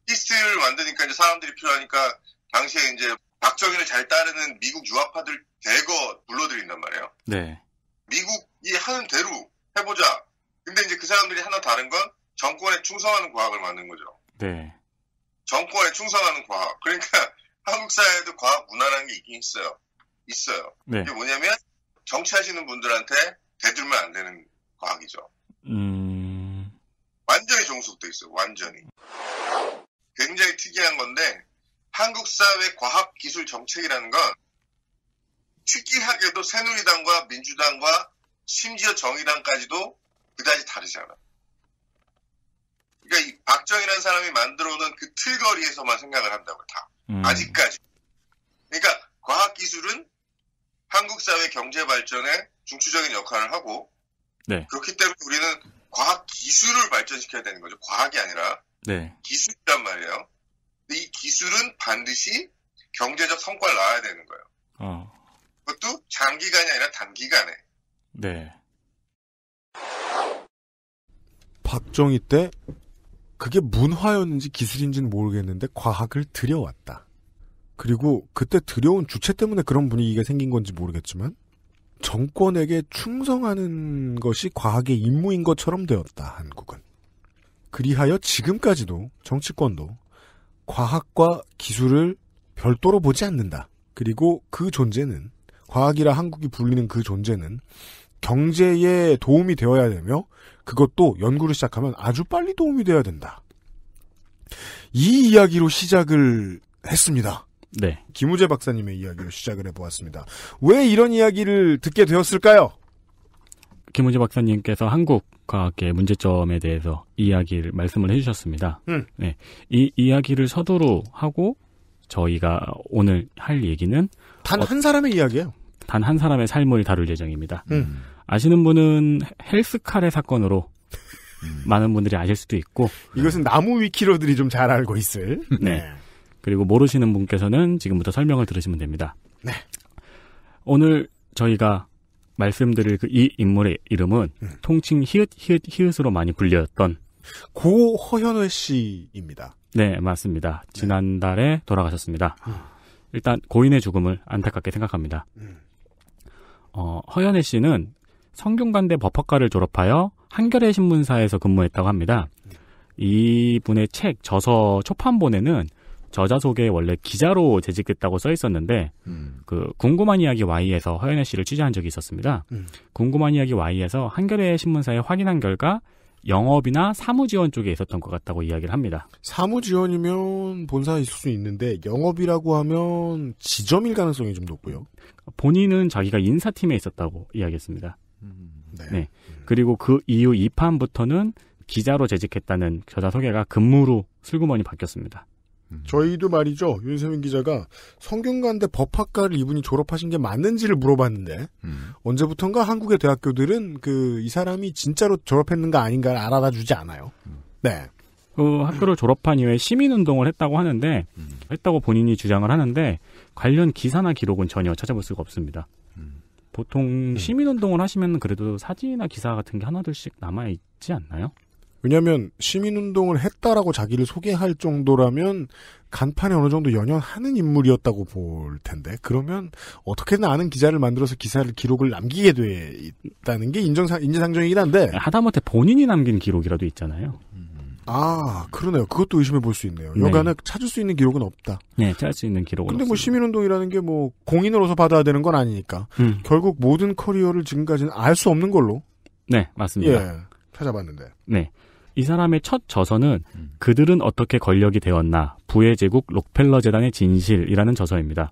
히스트를 만드니까 이제 사람들이 필요하니까 당시에 이제 박정희를 잘 따르는 미국 유학파들 대거 불러들인단 말이에요. 네. 미국이 하는 대로 해보자. 근데 이제 그 사람들이 하나 다른 건 정권에 충성하는 과학을 만든 거죠. 네. 정권에 충성하는 과학. 그러니까 [LAUGHS] 한국 사회에도 과학 문화라는 게 있긴 있어요. 있어요. 네. 이게 뭐냐면 정치하시는 분들한테 대들면 안 되는 과학이죠. 음... 완전히 종속돼 있어요. 완전히. 굉장히 특이한 건데 한국 사회 과학 기술 정책이라는 건 특이하게도 새누리당과 민주당과 심지어 정의당까지도 그다지 다르잖아 그러니까 이 박정희라는 사람이 만들어놓은 그 틀거리에서만 생각을 한다고 다. 음. 아직까지. 그러니까 과학 기술은 한국 사회 경제 발전에 중추적인 역할을 하고 네. 그렇기 때문에 우리는 과학 기술을 발전시켜야 되는 거죠. 과학이 아니라 네. 기술이란 말이에요. 이 기술은 반드시 경제적 성과를 낳아야 되는 거예요. 어. 그것도 장기간이 아니라 단기간에. 네. 박정희 때 그게 문화였는지 기술인지는 모르겠는데 과학을 들여왔다. 그리고 그때 들여온 주체 때문에 그런 분위기가 생긴 건지 모르겠지만 정권에게 충성하는 것이 과학의 임무인 것처럼 되었다 한국은. 그리하여 지금까지도 정치권도 과학과 기술을 별도로 보지 않는다. 그리고 그 존재는 과학이라 한국이 불리는 그 존재는 경제에 도움이 되어야 되며 그것도 연구를 시작하면 아주 빨리 도움이 되어야 된다. 이 이야기로 시작을 했습니다. 네. 김우재 박사님의 이야기로 시작을 해보았습니다. 왜 이런 이야기를 듣게 되었을까요? 김은지 박사님께서 한국 과학계의 문제점에 대해서 이야기를 말씀을 해주셨습니다. 음. 네, 이 이야기를 서두로 하고 저희가 오늘 할 얘기는 단한 어, 사람의 이야기예요. 단 한 사람의 삶을 다룰 예정입니다. 음. 아시는 분은 헬스카레 사건으로 많은 분들이 아실 수도 있고 이것은 네. 나무 위키로들이 좀 잘 알고 있을. 네. 네. 그리고 모르시는 분께서는 지금부터 설명을 들으시면 됩니다. 네. 오늘 저희가 말씀드릴 그 이 인물의 이름은 음. 통칭 히읗 히읗 히읗으로 많이 불렸던 고 허현회 씨입니다. 네, 맞습니다. 네. 지난달에 돌아가셨습니다. 음. 일단 고인의 죽음을 안타깝게 생각합니다. 음. 어, 허현회 씨는 성균관대 법학과를 졸업하여 한겨레 신문사에서 근무했다고 합니다. 음. 이 분의 책 저서 초판본에는 저자 소개에 원래 기자로 재직했다고 써 있었는데 음. 그 궁금한 이야기 Y에서 허연애 씨를 취재한 적이 있었습니다. 음. 궁금한 이야기 Y에서 한겨레 신문사에 확인한 결과 영업이나 사무 지원 쪽에 있었던 것 같다고 이야기를 합니다. 사무 지원이면 본사에 있을 수 있는데 영업이라고 하면 지점일 가능성이 좀 높고요. 본인은 자기가 인사팀에 있었다고 이야기했습니다. 음, 네. 네. 음. 그리고 그 이후 2판부터는 기자로 재직했다는 저자 소개가 근무로 슬그머니 바뀌었습니다. 음. 저희도 말이죠. 윤세민 기자가 성균관대 법학과를 이분이 졸업하신 게 맞는지를 물어봤는데 음. 언제부턴가 한국의 대학교들은 그 이 사람이 진짜로 졸업했는가 아닌가를 알아다 주지 않아요. 음. 네. 그 학교를 졸업한 이후에 시민운동을 했다고 하는데 음. 했다고 본인이 주장을 하는데 관련 기사나 기록은 전혀 찾아볼 수가 없습니다. 보통 시민운동을 하시면 그래도 사진이나 기사 같은 게 하나둘씩 남아있지 않나요? 왜냐하면 시민운동을 했다라고 자기를 소개할 정도라면 간판에 어느 정도 연연하는 인물이었다고 볼 텐데 그러면 어떻게든 아는 기자를 만들어서 기사를 기록을 남기게 돼 있다는 게 인정상 인지상정이긴 한데 네, 하다못해 본인이 남긴 기록이라도 있잖아요. 아 그러네요. 그것도 의심해 볼 수 있네요. 네. 여간에 네. 찾을 수 있는 기록은 없다. 네, 찾을 수 있는 기록은. 근데 뭐 없습니다. 뭐 시민운동이라는 게 뭐 공인으로서 받아야 되는 건 아니니까 음. 결국 모든 커리어를 지금까지는 알 수 없는 걸로. 네, 맞습니다. 예, 찾아봤는데. 네. 이 사람의 첫 저서는 음. 그들은 어떻게 권력이 되었나 부의 제국 록펠러 재단의 진실이라는 저서입니다.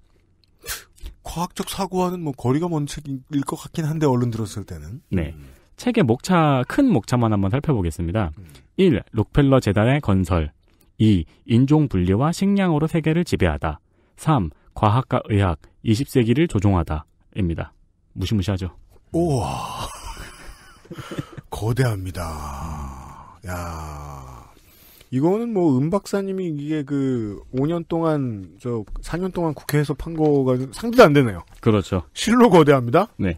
과학적 사고와는 뭐 거리가 먼 책일 것 같긴 한데 얼른 들었을 때는 네 책의 목차 큰 목차만 한번 살펴보겠습니다. 1. 음. 록펠러 재단의 건설 2. 인종 분리와 식량으로 세계를 지배하다 3. 과학과 의학 20세기를 조종하다입니다. 무시무시하죠. 우와 [LAUGHS] 거대합니다. 야 이거는 뭐, 은 음 박사님이 이게 그, 5년 동안, 저, 4년 동안 국회에서 판 거가 상대도 안 되네요. 그렇죠. 실로 거대합니다? 네.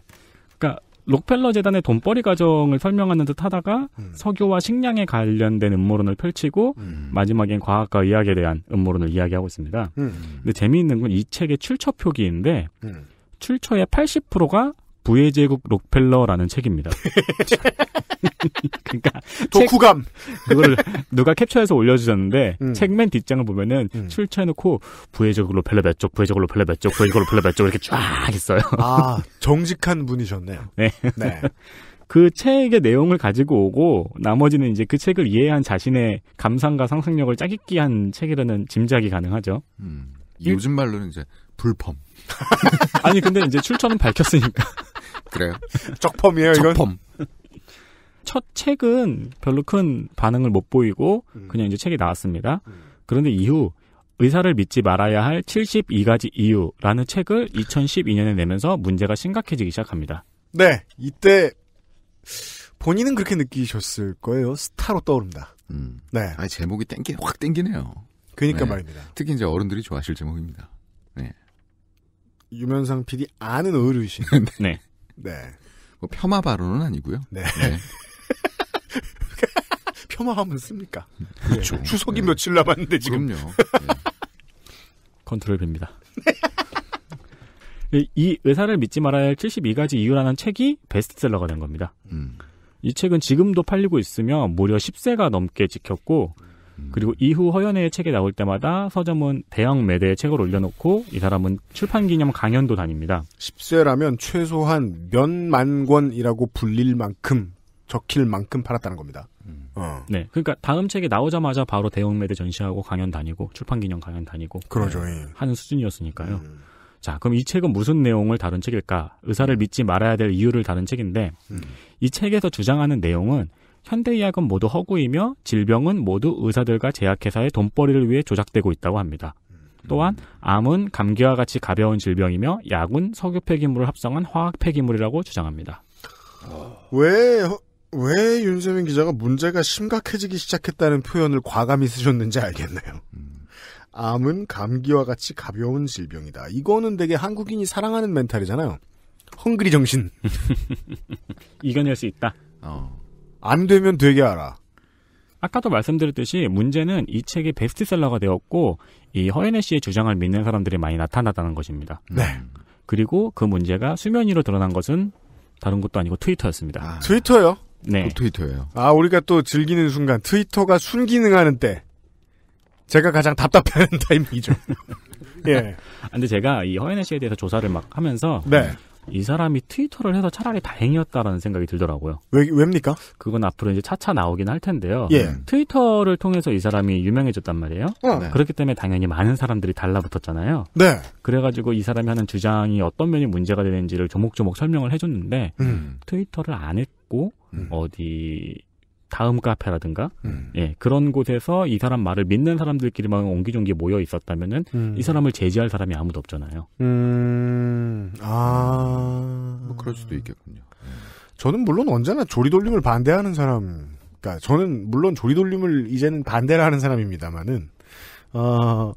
그니까, 록펠러 재단의 돈벌이 과정을 설명하는 듯 하다가 음. 석유와 식량에 관련된 음모론을 펼치고 음. 마지막엔 과학과 의학에 대한 음모론을 이야기하고 있습니다. 음. 근데 재미있는 건 이 책의 출처 표기인데 음. 출처의 80%가 부의 제국 록펠러라는 책입니다. [LAUGHS] 그러니까 독후감 그거를 누가 캡처해서 올려주셨는데 음. 책맨 뒷장을 보면은 음. 출처해놓고 부의 제국 록펠러 몇 쪽, 부의 제국 록펠러 몇 쪽, 부의 제국 록펠러 몇쪽 이렇게 쫙 있어요. 아 정직한 분이셨네요. [LAUGHS] 네. 네. 그 책의 내용을 가지고 오고 나머지는 이제 그 책을 이해한 자신의 감상과 상상력을 짜깁기한 책이라는 짐작이 가능하죠. 음. 요즘 말로는 이제 불펌. [LAUGHS] 아니 근데 이제 출처는 밝혔으니까. 그래요 [LAUGHS] 적펌이에요, 이건? 펌첫 책은 별로 큰 반응을 못 보이고 음. 그냥 이제 책이 나왔습니다. 음. 그런데 이후 의사를 믿지 말아야 할 72가지 이유라는 책을 2012년에 내면서 문제가 심각해지기 시작합니다. 네, 이때 본인은 그렇게 느끼셨을 거예요. 스타로 떠오릅니다. 음. 네. 아니, 제목이 땡기, 확 땡기네요. 그니까 러 네. 말입니다. 특히 이제 어른들이 좋아하실 제목입니다. 네. 유면상 PD 아는 어르신. [LAUGHS] 네. 네. 뭐 폄하 발언은 아니고요. 네. 네. [LAUGHS] 폄하하면 씁니까? 그렇죠. 추석이 네. 며칠 남았는데 지금. 그럼요. [LAUGHS] 네. 컨트롤 빕니다. 이 의사를 믿지 말아야 할 72가지 이유라는 책이 베스트셀러가 된 겁니다. 음. 이 책은 지금도 팔리고 있으며 무려 10세가 넘게 지켰고 음. 그리고 이후 허연의 책이 나올 때마다 서점은 대형 매대에 책을 올려놓고 이 사람은 출판 기념 강연도 다닙니다. 10세라면 최소한 몇 만 권이라고 불릴 만큼 적힐 만큼 팔았다는 겁니다. 음. 어. 네, 그러니까 다음 책이 나오자마자 바로 대형 매대 전시하고 강연 다니고 출판 기념 강연 다니고 그러죠. 네, 예. 하는 수준이었으니까요. 음. 자, 그럼 이 책은 무슨 내용을 다룬 책일까? 의사를 음. 믿지 말아야 될 이유를 다룬 책인데 음. 이 책에서 주장하는 내용은 현대의학은 모두 허구이며 질병은 모두 의사들과 제약회사의 돈벌이를 위해 조작되고 있다고 합니다. 또한 암은 감기와 같이 가벼운 질병이며 약은 석유 폐기물을 합성한 화학 폐기물이라고 주장합니다. 왜, 왜 윤세민 기자가 문제가 심각해지기 시작했다는 표현을 과감히 쓰셨는지 알겠네요. 암은 감기와 같이 가벼운 질병이다. 이거는 되게 한국인이 사랑하는 멘탈이잖아요. 헝그리 정신. [LAUGHS] 이겨낼 수 있다. 어. 안 되면 되게 알아. 아까도 말씀드렸듯이 문제는 이 책이 베스트셀러가 되었고 이 허연애 씨의 주장을 믿는 사람들이 많이 나타났다는 것입니다. 네. 그리고 그 문제가 수면 위로 드러난 것은 다른 것도 아니고 트위터였습니다. 아, 트위터요? 네. 그 트위터예요. 아 우리가 또 즐기는 순간 트위터가 순기능하는 때 제가 가장 답답해하는 [LAUGHS] 타이밍이죠. [LAUGHS] 예. 아, 근데 제가 이 허연애 씨에 대해서 조사를 막 하면서 네. 이 사람이 트위터를 해서 차라리 다행이었다라는 생각이 들더라고요. 왜, 왜입니까? 그건 앞으로 이제 차차 나오긴 할 텐데요. 예. 트위터를 통해서 이 사람이 유명해졌단 말이에요. 어. 네. 그렇기 때문에 당연히 많은 사람들이 달라붙었잖아요. 네. 그래가지고 이 사람이 하는 주장이 어떤 면이 문제가 되는지를 조목조목 설명을 해줬는데 음. 트위터를 안 했고 음. 어디 다음 카페라든가 음. 예 그런 곳에서 이 사람 말을 믿는 사람들끼리만 옹기종기 모여 있었다면은 음. 이 사람을 제지할 사람이 아무도 없잖아요. 음아뭐 그럴 수도 있겠군요. 예. 저는 물론 언제나 조리돌림을 반대하는 사람, 그러니까 저는 물론 조리돌림을 이제는 반대를하는 사람입니다만은 어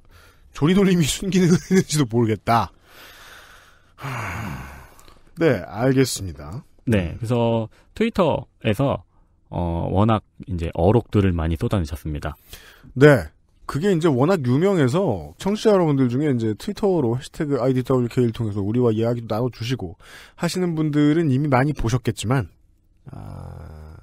조리돌림이 [LAUGHS] 숨기는 의미인지도 모르겠다. 하... 네 알겠습니다. 네 그래서 트위터에서 어, 워낙 이제 어록들을 많이 쏟아내셨습니다. 네. 그게 이제 워낙 유명해서 청취자 여러분들 중에 이제 트위터로 해시태그 IDWK를 통해서 우리와 이야기도 나눠주시고 하시는 분들은 이미 많이 보셨겠지만, 아,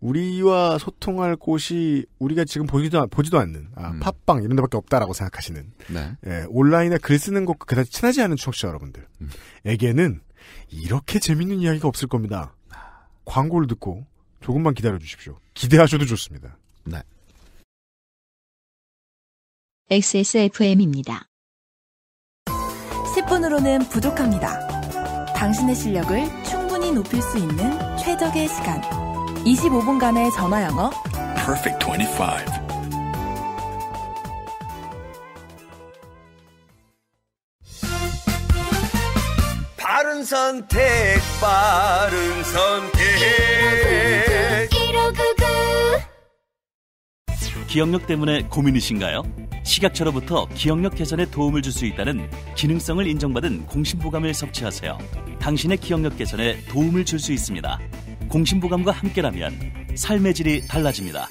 우리와 소통할 곳이 우리가 지금 보지도, 보지도 않는, 아, 음. 팟빵 이런 데밖에 없다라고 생각하시는, 네. 예, 온라인에 글 쓰는 것과 그다지 친하지 않은 청취자 여러분들에게는 음. 이렇게 재밌는 이야기가 없을 겁니다. 아. 광고를 듣고 조금만 기다려 주십시오. 기대하셔도 좋습니다. 네. XSFM입니다. 10분으로는 부족합니다. 당신의 실력을 충분히 높일 수 있는 최적의 시간. 25분간의 전화 영어. Perfect 25. 바른 선택, 바른 선택. 기억력 때문에 고민이신가요? 시각처로부터 기억력 개선에 도움을 줄 수 있다는 기능성을 인정받은 공심보감을 섭취하세요. 당신의 기억력 개선에 도움을 줄 수 있습니다. 공심보감과 함께라면 삶의 질이 달라집니다.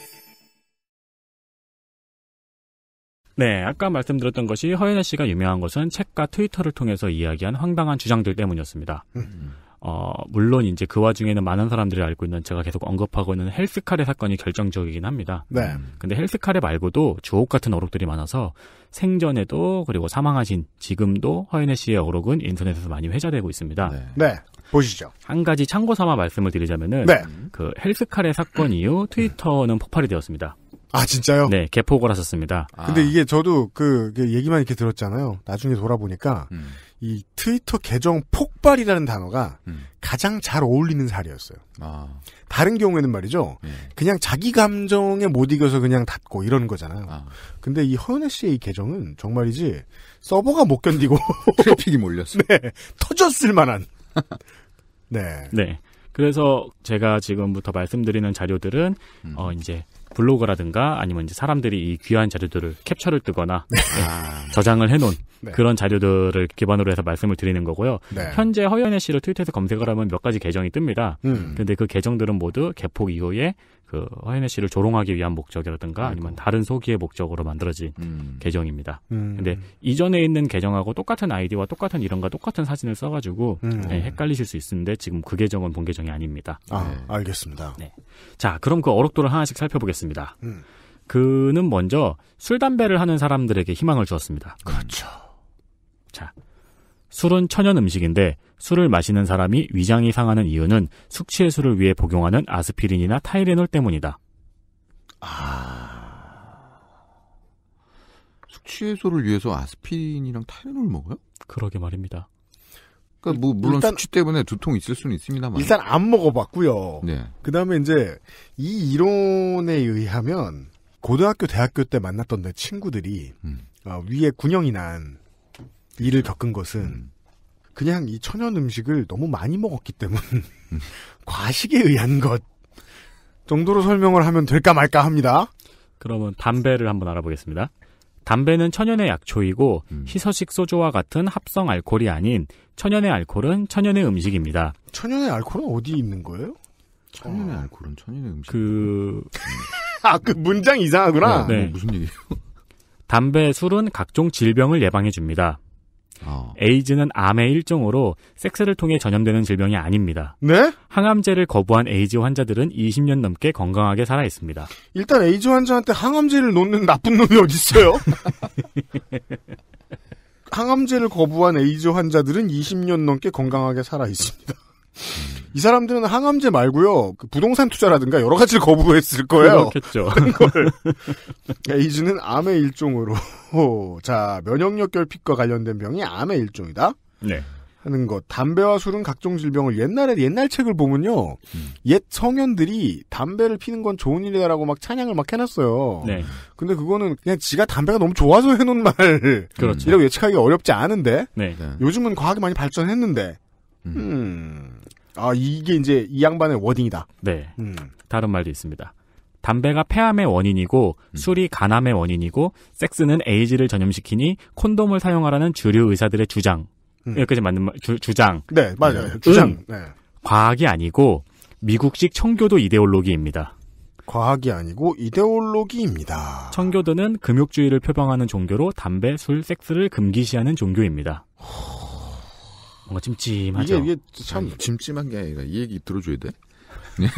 네, 아까 말씀드렸던 것이 허연애 씨가 유명한 것은 책과 트위터를 통해서 이야기한 황당한 주장들 때문이었습니다. 음. 어, 물론 이제 그 와중에는 많은 사람들이 알고 있는 제가 계속 언급하고 있는 헬스카레 사건이 결정적이긴 합니다. 네. 근데 헬스카레 말고도 주옥 같은 어록들이 많아서 생전에도 그리고 사망하신 지금도 허인혜 씨의 어록은 인터넷에서 많이 회자되고 있습니다. 네. 네. 보시죠. 한 가지 참고 삼아 말씀을 드리자면은 네. 그 헬스카레 사건 이후 트위터는 폭발이 되었습니다. 아 진짜요? 네 개폭을 하셨습니다. 근데 아. 이게 저도 그 얘기만 이렇게 들었잖아요. 나중에 돌아보니까 음. 이 트위터 계정 폭발이라는 단어가 음. 가장 잘 어울리는 사례였어요. 아. 다른 경우에는 말이죠. 예. 그냥 자기 감정에 못 이겨서 그냥 닫고 이런 거잖아요. 아. 근데 이 허은혜 씨의 이 계정은 정말이지 서버가 못 견디고 [LAUGHS] 트래픽이 몰렸어요. 네, 터졌을 만한. [LAUGHS] 네. 네. 그래서 제가 지금부터 말씀드리는 자료들은 음. 어 이제 블로그라든가 아니면 이제 사람들이 이 귀한 자료들을 캡처를 뜨거나 네. 예, 저장을 해놓은 네. 그런 자료들을 기반으로 해서 말씀을 드리는 거고요. 네. 현재 허연애 씨를 트위터에서 검색을 하면 몇 가지 계정이 뜹니다. 음. 근데 그 계정들은 모두 개폭 이후에 그 허인혜 씨를 조롱하기 위한 목적이라든가 아니면 아이고. 다른 소기의 목적으로 만들어진 음. 계정입니다. 음. 근데 이전에 있는 계정하고 똑같은 아이디와 똑같은 이름과 똑같은 사진을 써가지고 음. 네, 네. 헷갈리실 수 있는데 지금 그 계정은 본 계정이 아닙니다. 아, 네. 알겠습니다. 네. 자, 그럼 그 어록도를 하나씩 살펴보겠습니다. 음. 그는 먼저 술 담배를 하는 사람들에게 희망을 주었습니다. 그렇죠. 자, 술은 천연 음식인데 술을 마시는 사람이 위장이 상하는 이유는 숙취해소를 위해 복용하는 아스피린이나 타이레놀 때문이다. 아. 숙취해소를 위해서 아스피린이랑 타이레놀 먹어요? 그러게 말입니다. 그러니까 뭐 물론 일단, 숙취 때문에 두통 있을 수는 있습니다만 일단 안 먹어봤고요. 네. 그다음에 이제 이 이론에 의하면 고등학교 대학교 때 만났던 내 친구들이 음. 어, 위에 군형이 난 일을 겪은 것은 음. 그냥 이 천연 음식을 너무 많이 먹었기 때문 음. [LAUGHS] 과식에 의한 것 정도로 설명을 하면 될까 말까 합니다. 그러면 담배를 한번 알아보겠습니다. 담배는 천연의 약초이고 음. 희서식 소주와 같은 합성 알코올이 아닌 천연의 알코올은 천연의 음식입니다. 천연의 알코올은 어디 있는 거예요? 천연의 아. 알코올은 천연의 음식. 그 아, 그 문장 이상하구나. 네. 네. 무슨 얘기예요? 담배, 술은 각종 질병을 예방해 줍니다. 어. 에이즈는 암의 일종으로 섹스를 통해 전염되는 질병이 아닙니다. 네? 항암제를 거부한 에이즈 환자들은 20년 넘게 건강하게 살아 있습니다. 일단 에이즈 환자한테 항암제를 놓는 나쁜 놈이 어디 있어요? [LAUGHS] 항암제를 거부한 에이즈 환자들은 20년 넘게 건강하게 살아 있습니다. 이 사람들은 항암제 말고요 그 부동산 투자라든가 여러 가지를 거부했을 거예요. 그렇겠죠. 에이즈는 [LAUGHS] 그러니까 암의 일종으로 [LAUGHS] 자 면역력 결핍과 관련된 병이 암의 일종이다. 네. 하는 것. 담배와 술은 각종 질병을 옛날에 옛날 책을 보면요. 음. 옛 성현들이 담배를 피는 건 좋은 일이다라고 막 찬양을 막 해놨어요. 네. 근데 그거는 그냥 지가 담배가 너무 좋아서 해놓은 말. 그렇죠. 이라고 예측하기 어렵지 않은데. 네. 네. 요즘은 과학이 많이 발전했는데. 음. 음. 아 이게 이제 이 양반의 워딩이다. 네. 음. 다른 말도 있습니다. 담배가 폐암의 원인이고 음. 술이 간암의 원인이고 섹스는 에이즈를 전염시키니 콘돔을 사용하라는 주류 의사들의 주장. 음. 여기까지 맞는 말, 주, 주장. 네, 맞아요. 음. 주장. 음, 네. 과학이 아니고 미국식 청교도 이데올로기입니다. 과학이 아니고 이데올로기입니다. 청교도는 금욕주의를 표방하는 종교로 담배, 술, 섹스를 금기시하는 종교입니다. 호... 뭔가 찜찜하죠. 이게, 이게 참 네. 찜찜한 게 아니라 이 얘기 들어줘야 돼. 네? [LAUGHS]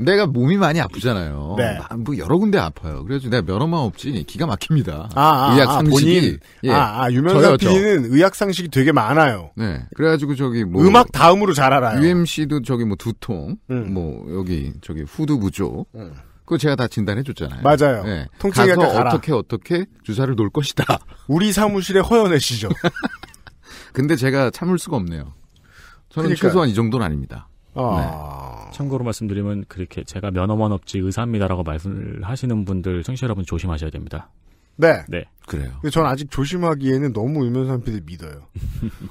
내가 몸이 많이 아프잖아요. 네. 아, 뭐 여러 군데 아파요. 그래서 내가 면허만 없지 기가 막힙니다. 아, 아, 의학 상식이 아, 예. 아, 아 유명사 p 는 의학 상식이 되게 많아요. 네. 그래가지고 저기 뭐 음악 다음으로 잘 알아요. UMC도 저기 뭐 두통, 음. 뭐 여기 저기 후두 부족 음. 그거 제가 다 진단해 줬잖아요. 맞아요. 네. 예. 통증이 가서 어떻게 어떻게 주사를 놓을 것이다. 우리 사무실에 허여내시죠. [LAUGHS] 근데 제가 참을 수가 없네요. 저는 그러니까요. 최소한 이 정도는 아닙니다. 아... 네. 참고로 말씀드리면 그렇게 제가 면허만 없지 의사입니다라고 말씀하시는 을 분들 청취자 여러분 조심하셔야 됩니다. 네. 네. 그래요. 전 아직 조심하기에는 너무 유면상 p 를 믿어요.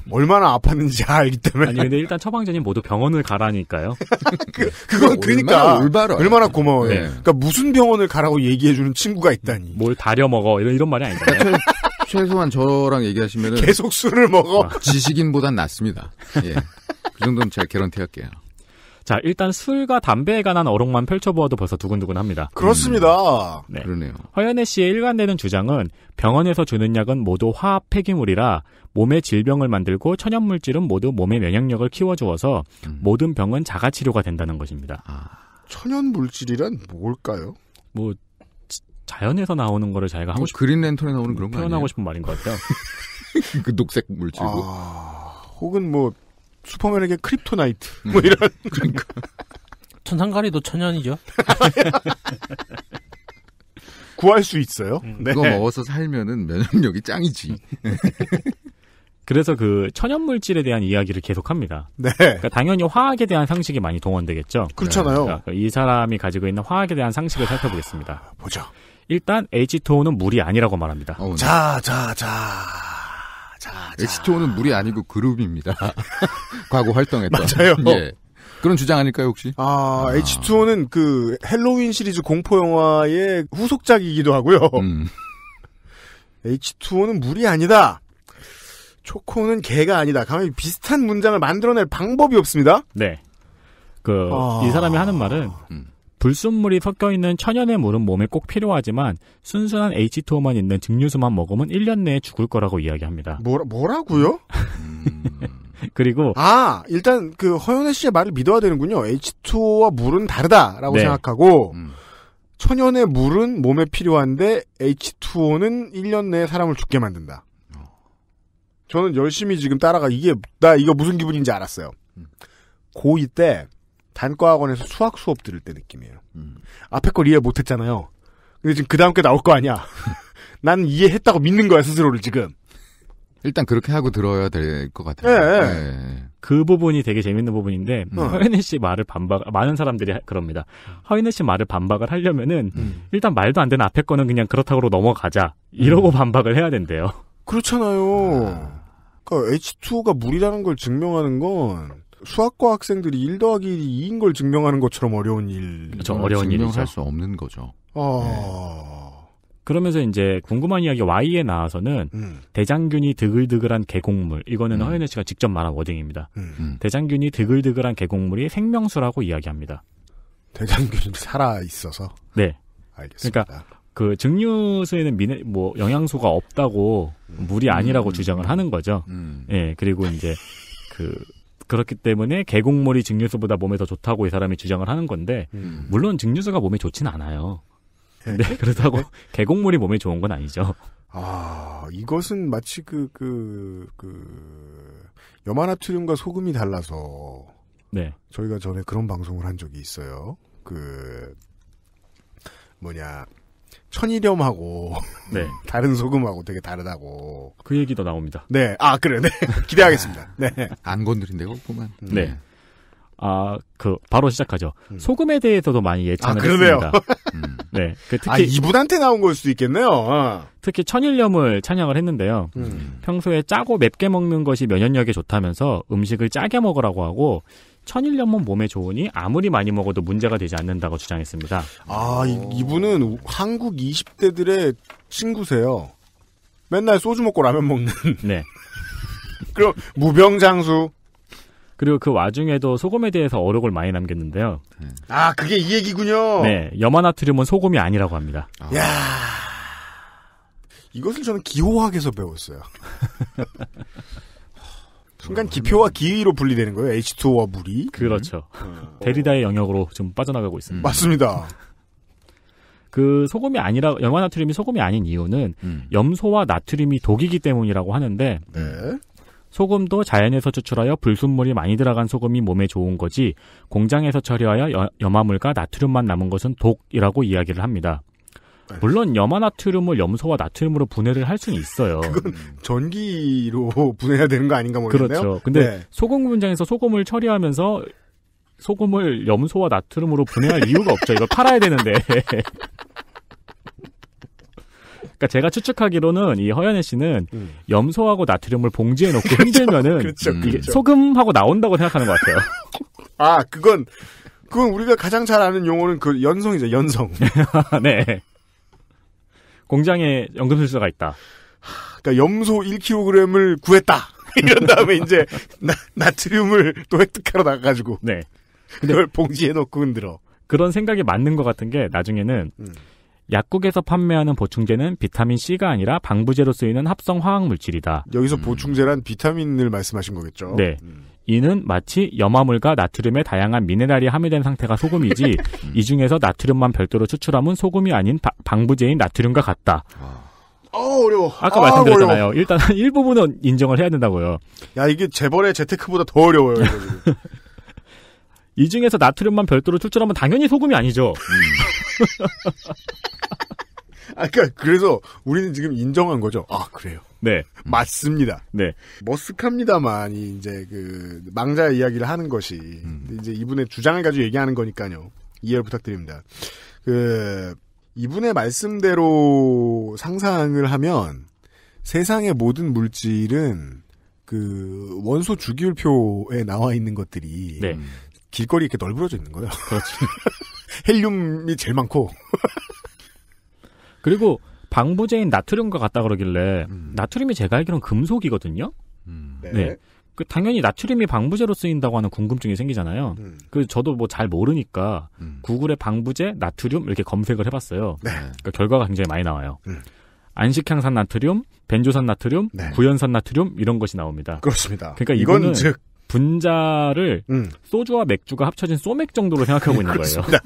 얼마나 아팠는지 알기 때문에. 아니, 근데 일단 처방전이 모두 병원을 가라니까요. [LAUGHS] 그, 그건 어, 그니까. 얼마나, 얼마나 고마워요. 네. 그러니까 무슨 병원을 가라고 얘기해주는 친구가 있다니. 뭘 다려 먹어. 이런, 이런 말이 아니잖아요. 아, 최소한 저랑 얘기하시면 은 계속 술을 먹어. 어, 지식인보단 낫습니다. 예. 그 정도는 제가 개런티 할게요. 자, 일단 술과 담배에 관한 어록만 펼쳐보아도 벌써 두근두근합니다. 그렇습니다. 음. 네. 그러네요. 허연애 씨의 일관되는 주장은 병원에서 주는 약은 모두 화학 폐기물이라 몸에 질병을 만들고 천연물질은 모두 몸의 면역력을 키워주어서 음. 모든 병은 자가치료가 된다는 것입니다. 아, 천연물질이란 뭘까요? 뭐 자연에서 나오는 거를 자기가 하고 어, 싶 그린 랜턴에 나오는 그런 거 표현하고 아니에요? 싶은 말인 것 같아요. [LAUGHS] 그 녹색 물질도. 아, 혹은 뭐 슈퍼맨에게 크립토나이트 음. 뭐 이런 [LAUGHS] 그러니까. 천상가리도 천연이죠. [LAUGHS] 구할 수 있어요. 음. 네. 그거 먹어서 살면은 면역력이 짱이지. 그래서 그 천연 물질에 대한 이야기를 계속합니다. 네. 그러니까 당연히 화학에 대한 상식이 많이 동원되겠죠. 그렇잖아요. 그러니까 이 사람이 가지고 있는 화학에 대한 상식을 살펴보겠습니다. 보죠. 일단 H2O는 물이 아니라고 말합니다. 어, 네. 자, 자, 자. 자, 자. H2O는 물이 아니고 그룹입니다. [LAUGHS] 과거 활동했던. 맞아요. 예. 그런 주장 아닐까요, 혹시? 아, 아, H2O는 그 헬로윈 시리즈 공포 영화의 후속작이기도 하고요. 음. H2O는 물이 아니다. 초코는 개가 아니다. 가만히 비슷한 문장을 만들어낼 방법이 없습니다. 네. 그, 아... 이 사람이 하는 말은, 음. 불순물이 섞여 있는 천연의 물은 몸에 꼭 필요하지만 순수한 H2O만 있는 증류수만 먹으면 1년 내에 죽을 거라고 이야기합니다. 뭐라, 뭐라고요? 음. [LAUGHS] 그리고 아 일단 그 허연혜 씨의 말을 믿어야 되는군요. H2O와 물은 다르다라고 네. 생각하고 음. 천연의 물은 몸에 필요한데 H2O는 1년 내에 사람을 죽게 만든다. 어. 저는 열심히 지금 따라가 이게 나 이거 무슨 기분인지 알았어요. 음. 고2 때 단과학원에서 수학 수업 들을 때 느낌이에요. 음. 앞에 걸 이해 못했잖아요. 근데 지금 그 다음 게 나올 거 아니야. [LAUGHS] 난 이해했다고 믿는 거야 스스로를 지금. 일단 그렇게 하고 들어야 될 것 같아요. 예, 예. 그 부분이 되게 재밌는 부분인데 음. 뭐 허윤희 씨 말을 반박 많은 사람들이 하, 그럽니다. 허인희씨 말을 반박을 하려면은 음. 일단 말도 안 되는 앞에 거는 그냥 그렇다고 넘어가자 이러고 음. 반박을 해야 된대요. 그렇잖아요. 아. 그러니까 H2O가 물이라는 걸 증명하는 건 수학과 학생들이 1 더하기 1이 2인 걸 증명하는 것처럼 어려운 일. 저 그렇죠. 어려운 일이죠. 증명할 수 없는 거죠. 아... 네. 그러면서 이제 궁금한 이야기 Y에 나와서는 음. 대장균이 드글드글한 개곡물 이거는 음. 허현애 씨가 직접 말한 워딩입니다. 음. 음. 대장균이 드글드글한 개곡물이 생명수라고 이야기합니다. 대장균이 살아 있어서. 네. 알겠습니다. 그러니까 그 증류수에는 미네 뭐 영양소가 없다고 음. 물이 아니라고 음. 주장을 하는 거죠. 예, 그리고 이제 그 그렇기 때문에 개곡물이 증류수보다 몸에 더 좋다고 이 사람이 주장을 하는 건데 음. 물론 증류수가 몸에 좋진 않아요. 네, [LAUGHS] 그렇다고 예? 개곡물이 몸에 좋은 건 아니죠. 아, 이것은 마치 그, 그, 그, 염화나트륨과 소금이 달라서. 네. 저희가 전에 그런 방송을 한 적이 있어요. 그, 뭐냐, 천일염하고 네. [LAUGHS] 다른 소금하고 되게 다르다고 그 얘기도 나옵니다. 네, 아 그래, 네 [LAUGHS] 기대하겠습니다. 네, 안 건드린다고 보면 음. 네. 아, 그, 바로 시작하죠. 음. 소금에 대해서도 많이 예찬을 아, 했습니다. [LAUGHS] 음. 네. 그 아, 특히. 아, 이분한테 나온 걸 수도 있겠네요. 아. 특히 천일염을 찬양을 했는데요. 음. 평소에 짜고 맵게 먹는 것이 면역력에 좋다면서 음식을 짜게 먹으라고 하고, 천일염은 몸에 좋으니 아무리 많이 먹어도 문제가 되지 않는다고 주장했습니다. 아, 이, 분은 한국 20대들의 친구세요. 맨날 소주 먹고 라면 먹는. [LAUGHS] 네. [LAUGHS] 그럼 무병장수. 그리고 그 와중에도 소금에 대해서 어록을 많이 남겼는데요. 아, 그게 이 얘기군요. 네, 염화나트륨은 소금이 아니라고 합니다. 아. 야 이것을 저는 기호학에서 배웠어요. [LAUGHS] 순간 기표와 기위로 분리되는 거예요. H2O와 물이. 그렇죠. 데리다의 음. [LAUGHS] 영역으로 좀 빠져나가고 있습니다. 음. 맞습니다. [LAUGHS] 그 소금이 아니라 염화나트륨이 소금이 아닌 이유는 음. 염소와 나트륨이 독이기 때문이라고 하는데 네. 소금도 자연에서 추출하여 불순물이 많이 들어간 소금이 몸에 좋은 거지 공장에서 처리하여 염화물과 나트륨만 남은 것은 독이라고 이야기를 합니다. 없다. 네. 물론 염화나트륨을 염소와 나트륨으로 분해를 할 수는 있어요. [LAUGHS] 그건 전기로 [LAUGHS] 분해해야 되는 거 아닌가 모르겠네요. 그렇죠. 근데 네. 소금 분장에서 소금을 처리하면서 소금을 염소와 나트륨으로 분해할 이유가 없죠. 이걸 팔아야 되는데. [LAUGHS] 그니까 제가 추측하기로는 이 허연애 씨는 음. 염소하고 나트륨을 봉지에 넣고 그렇죠. 흔들면은 그렇죠, 그렇죠, 그렇죠. 소금하고 나온다고 생각하는 것 같아요. 아, 그건 그건 우리가 가장 잘 아는 용어는 그 연성이죠, 연성. 네. 공장에 연금술사가 있다. 그러니까 염소 1kg을 구했다. [LAUGHS] 이런 다음에 이제 나, 트륨을또 획득하러 나가가지고. 네. 그걸 봉지에 넣고 흔들어. 그런 생각이 맞는 것 같은 게 나중에는 음. 약국에서 판매하는 보충제는 비타민 C가 아니라 방부제로 쓰이는 합성 화학 물질이다. 여기서 음. 보충제란 비타민을 말씀하신 거겠죠. 네. 음. 이는 마치 염화물과 나트륨의 다양한 미네랄이 함유된 상태가 소금이지 [LAUGHS] 음. 이 중에서 나트륨만 별도로 추출함은 소금이 아닌 바, 방부제인 나트륨과 같다. 어, 어려워. 아까 아, 말씀드렸잖아요. 어려워. 일단 일부분은 인정을 해야 된다고요. 야, 이게 재벌의 재테크보다 더 어려워요. [LAUGHS] 이 중에서 나트륨만 별도로 추출하면 당연히 소금이 아니죠. 음. [LAUGHS] 아, 그러니까 그래서 우리는 지금 인정한 거죠. 아, 그래요. 네. 맞습니다. 네. 머쓱합니다만, 이 이제 그, 망자 의 이야기를 하는 것이, 음. 이제 이분의 주장을 가지고 얘기하는 거니까요. 이해를 부탁드립니다. 그, 이분의 말씀대로 상상을 하면, 세상의 모든 물질은, 그, 원소 주기율표에 나와 있는 것들이, 네. 길거리 이렇게 널브러져 있는 거예요. 그렇죠. [LAUGHS] 헬륨이 제일 많고. 그리고 방부제인 나트륨과 같다 그러길래 음. 나트륨이 제가 알기로는 금속이거든요. 음. 네. 네. 그 당연히 나트륨이 방부제로 쓰인다고 하는 궁금증이 생기잖아요. 음. 그 저도 뭐 잘 모르니까 음. 구글에 방부제 나트륨 이렇게 검색을 해봤어요. 네. 그 결과가 굉장히 많이 나와요. 음. 안식향산 나트륨, 벤조산 나트륨, 네. 구연산 나트륨 이런 것이 나옵니다. 그렇습니다. 그러니까 이거는 즉 분자를 음. 소주와 맥주가 합쳐진 소맥 정도로 생각하고 있는 [LAUGHS] 거예요. [LAUGHS]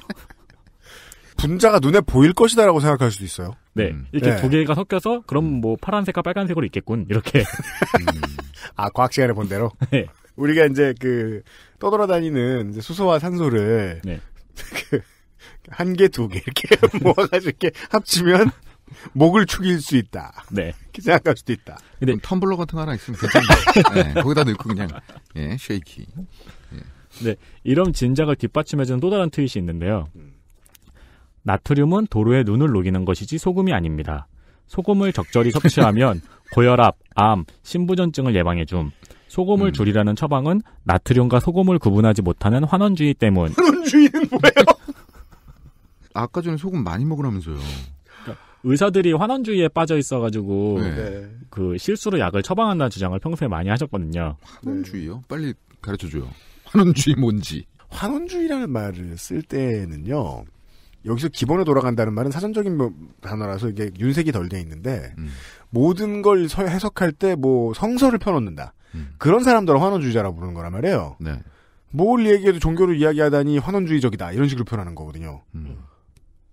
분자가 눈에 보일 것이다라고 생각할 수도 있어요. 네. 음. 이렇게 네. 두 개가 섞여서 그럼 뭐 파란색과 빨간색으로 있겠군. 이렇게. 음. [LAUGHS] 아, 과학 시간에 본 대로. 네. 우리가 이제 그 떠돌아다니는 이제 수소와 산소를 네. 그 한 개, 두 개 이렇게 [LAUGHS] 모아가지고 이렇게 합치면 목을 축일 수 있다. 네. 생각할 수도 있다. 근데 텀블러 같은 거 하나 있으면 괜찮네. 거기다 넣고 그냥 예, 쉐이키. 예. 네, 이런 진작을 뒷받침해주는 또 다른 트윗이 있는데요. 음. 나트륨은 도로에 눈을 녹이는 것이지 소금이 아닙니다. 소금을 적절히 섭취하면 [LAUGHS] 고혈압, 암, 신부전증을 예방해줌. 소금을 음. 줄이라는 처방은 나트륨과 소금을 구분하지 못하는 환원주의 때문. 환원주의는 뭐예요? [LAUGHS] 아까 전에 소금 많이 먹으라면서요. 그러니까 의사들이 환원주의에 빠져 있어가지고 네. 네. 그 실수로 약을 처방한다는 주장을 평소에 많이 하셨거든요. 환원주의요? 빨리 가르쳐줘요. 환원주의 뭔지. 환원주의라는 말을 쓸 때는요. 여기서 기본에 돌아간다는 말은 사전적인 뭐 단어라서 이게 윤색이 덜 돼 있는데 음. 모든 걸 해석할 때 뭐 성서를 펴놓는다. 음. 그런 사람들을 환원주의자라 고 부르는 거란 말이에요. 네. 뭘 얘기해도 종교를 이야기하다니 환원주의적이다 이런 식으로 표현하는 거거든요. 음.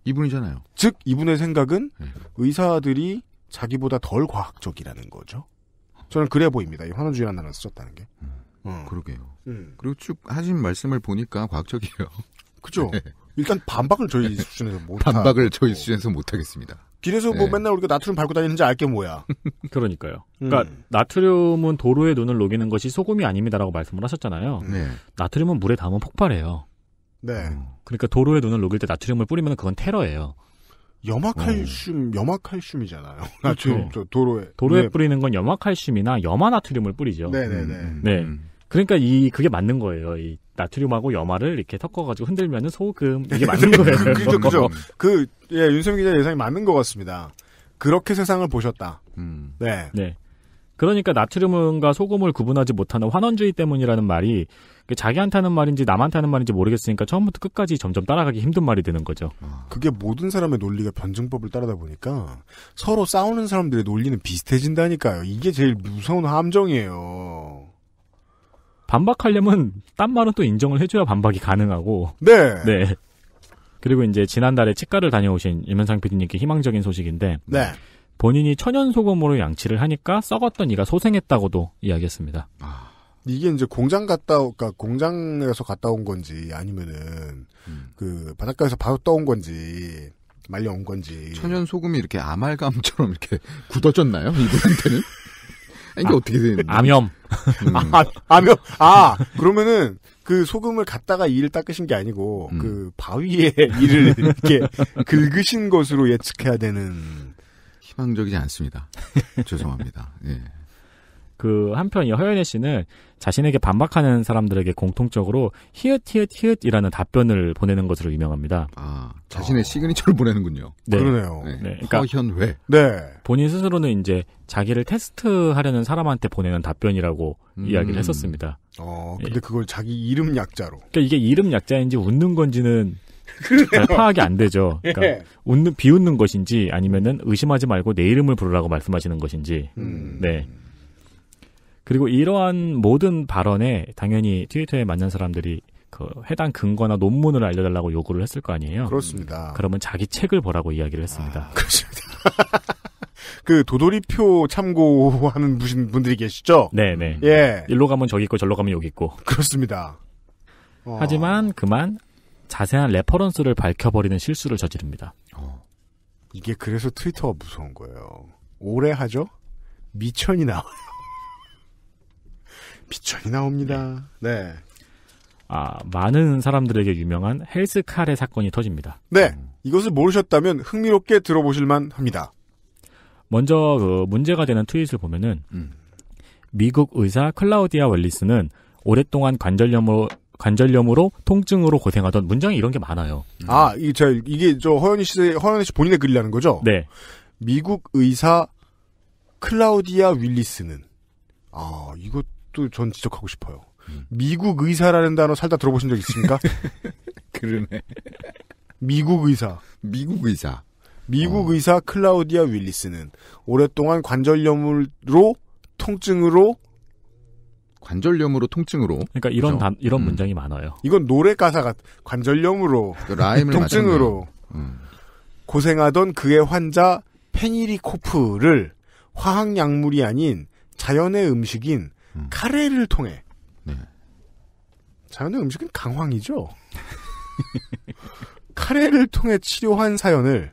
이분이잖아요. 즉 이분의 생각은 네. 의사들이 자기보다 덜 과학적이라는 거죠. 저는 그래 보입니다. 이 환원주의라는 단어를 썼다는 게. 음, 어. 그러게요. 음. 그리고 쭉 하신 말씀을 보니까 과학적이에요. 그죠? [LAUGHS] 네. 일단 반박을 저희 수준에서 못 반박을 저희 수준에서 못 하겠습니다. 길에서 뭐 네. 뭐 맨날 우리가 나트륨 밟고 다니는지 알게 뭐야. [LAUGHS] 그러니까요. 그러니까 음. 나트륨은 도로에 눈을 녹이는 것이 소금이 아닙니다라고 말씀을 하셨잖아요. 음. 네. 나트륨은 물에 담으면 폭발해요. 네. 음. 그러니까 도로에 눈을 녹일 때 나트륨을 뿌리면 그건 테러예요. 염화칼슘, 어. 염화칼슘이잖아요. 그렇죠. 나트륨 그렇죠. 도로에 도로에 네. 뿌리는 건 염화칼슘이나 염화나트륨을 뿌리죠. 네네네. 네, 음. 네. 네. 그러니까 이 그게 맞는 거예요. 이 나트륨하고 염화를 이렇게 섞어가지고 흔들면은 소금 이게 맞는 거예요. [LAUGHS] 그죠, 그죠. 그 예, 윤세민 기자 예상이 맞는 것 같습니다. 그렇게 세상을 보셨다. 음. 네. 네. 그러니까 나트륨과 소금을 구분하지 못하는 환원주의 때문이라는 말이 그 자기한테는 말인지 남한테는 말인지 모르겠으니까 처음부터 끝까지 점점 따라가기 힘든 말이 되는 거죠. 아. 그게 모든 사람의 논리가 변증법을 따르다 보니까 서로 싸우는 사람들의 논리는 비슷해진다니까요. 이게 제일 무서운 함정이에요. 반박하려면 딴 말은 또 인정을 해줘야 반박이 가능하고. 네. 네. 그리고 이제 지난달에 치과를 다녀오신 이면상 PD님께 희망적인 소식인데. 네. 본인이 천연 소금으로 양치를 하니까 썩었던 이가 소생했다고도 이야기했습니다. 아, 이게 이제 공장 갔다 그러니까 공장에서 갔다 온 건지 아니면은 음. 그 바닷가에서 바로 떠온 건지 말려온 건지 천연 소금이 이렇게 아말감처럼 이렇게 굳어졌나요 이분한테는? 이게 아, 어떻게 되는? 암염. 음. [LAUGHS] 아, 암염. 아 그러면은 그 소금을 갖다가 이를 닦으신 게 아니고 음. 그 바위에 [LAUGHS] 이를 이렇게 긁으신 것으로 예측해야 되는. 희망적이지 않습니다. 죄송합니다. 예. 그 한편 이 허연애 씨는 자신에게 반박하는 사람들에게 공통적으로 히읗 히읗 히읗이라는 답변을 보내는 것으로 유명합니다. 아 자신의 어. 시그니처를 보내는군요. 네. 그러네요. 네. 네. 그러니까 허현회. 네. 본인 스스로는 이제 자기를 테스트하려는 사람한테 보내는 답변이라고 음. 이야기를 했었습니다. 어 예. 근데 그걸 자기 이름 약자로. 그러니까 이게 이름 약자인지 웃는 건지는 잘 파악이 안 되죠. 그러니까 예. 웃는 비웃는 것인지 아니면은 의심하지 말고 내 이름을 부르라고 말씀하시는 것인지. 음. 네. 그리고 이러한 모든 발언에 당연히 트위터에 맞는 사람들이 그 해당 근거나 논문을 알려달라고 요구를 했을 거 아니에요. 그렇습니다. 음, 그러면 자기 책을 보라고 이야기를 했습니다. 아, 그렇습니다. [LAUGHS] 그 도돌이표 참고하는 무슨 분들이 계시죠? 네네. 네. 예. 일로 가면 저기 있고 절로 가면 여기 있고. 그렇습니다. 어. 하지만 그만 자세한 레퍼런스를 밝혀버리는 실수를 저지릅니다. 어. 이게 그래서 트위터가 무서운 거예요. 오래 하죠? 미천이 나와요. 비천이 나옵니다. 네. 네. 아, 많은 사람들에게 유명한 헬스카레 사건이 터집니다. 네. 이것을 모르셨다면 흥미롭게 들어보실만 합니다. 먼저 그 문제가 되는 트윗을 보면은 음. 미국 의사 클라우디아 월리스는 오랫동안 관절염으로 관절염으로 통증으로 고생하던 문장이 이런 게 많아요. 음. 아, 이, 게 저, 이게 저 허연희 씨, 허연희 씨 본인의 글이라는 거죠? 네. 미국 의사 클라우디아 윌리스는 아, 이거 것도 전 지적하고 싶어요. 음. 미국 의사라는 단어 살다 들어보신 적 있습니까? [LAUGHS] 그러네. 미국 의사. 미국 의사. 미국 어. 의사 클라우디아 윌리스는 오랫동안 관절염으로 통증으로 관절염으로 통증으로. 그러니까 이런 그렇죠? 단, 이런 음. 문장이 많아요. 이건 노래 가사가 관절염으로 그러니 통증으로 음. 고생하던 그의 환자 페니리코프를 화학 약물이 아닌 자연의 음식인 음. 카레를 통해 네. 자연의 음식은 강황이죠. [LAUGHS] 카레를 통해 치료한 사연을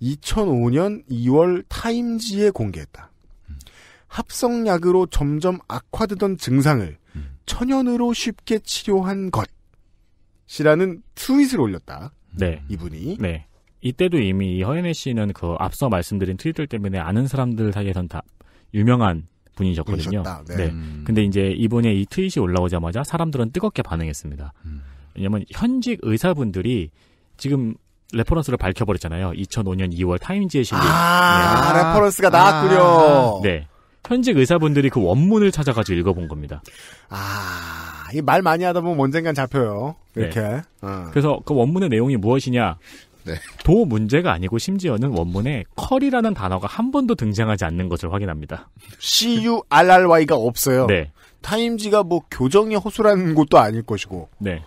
2005년 2월 타임지에 공개했다. 합성약으로 점점 악화되던 증상을 음. 천연으로 쉽게 치료한 것이라는 트윗을 올렸다. 네. 이분이. 네. 이때도 이미 허연애 씨는 그 앞서 말씀드린 트윗들 때문에 아는 사람들 사이에선 다 유명한 분이셨거든요. 분이셨다. 네. 네. 음. 근데 이제 이번에 이 트윗이 올라오자마자 사람들은 뜨겁게 반응했습니다. 음. 왜냐면 현직 의사분들이 지금 레퍼런스를 밝혀버렸잖아요. 2005년 2월 타임즈에 실린 아, 네. 아 레퍼런스가 나왔군요. 아. 네. 현직 의사분들이 그 원문을 찾아가지고 읽어본 겁니다. 아, 이 말 많이 하다 보면 언젠간 잡혀요. 네. 이렇게. 네. 어. 그래서 그 원문의 내용이 무엇이냐? 네. 도 문제가 아니고 심지어는 원문에 컬이라는 단어가 한 번도 등장하지 않는 것을 확인합니다. CURRY가 없어요. 네. 타임지가 뭐 교정이 허술한 곳도 아닐 것이고. 네.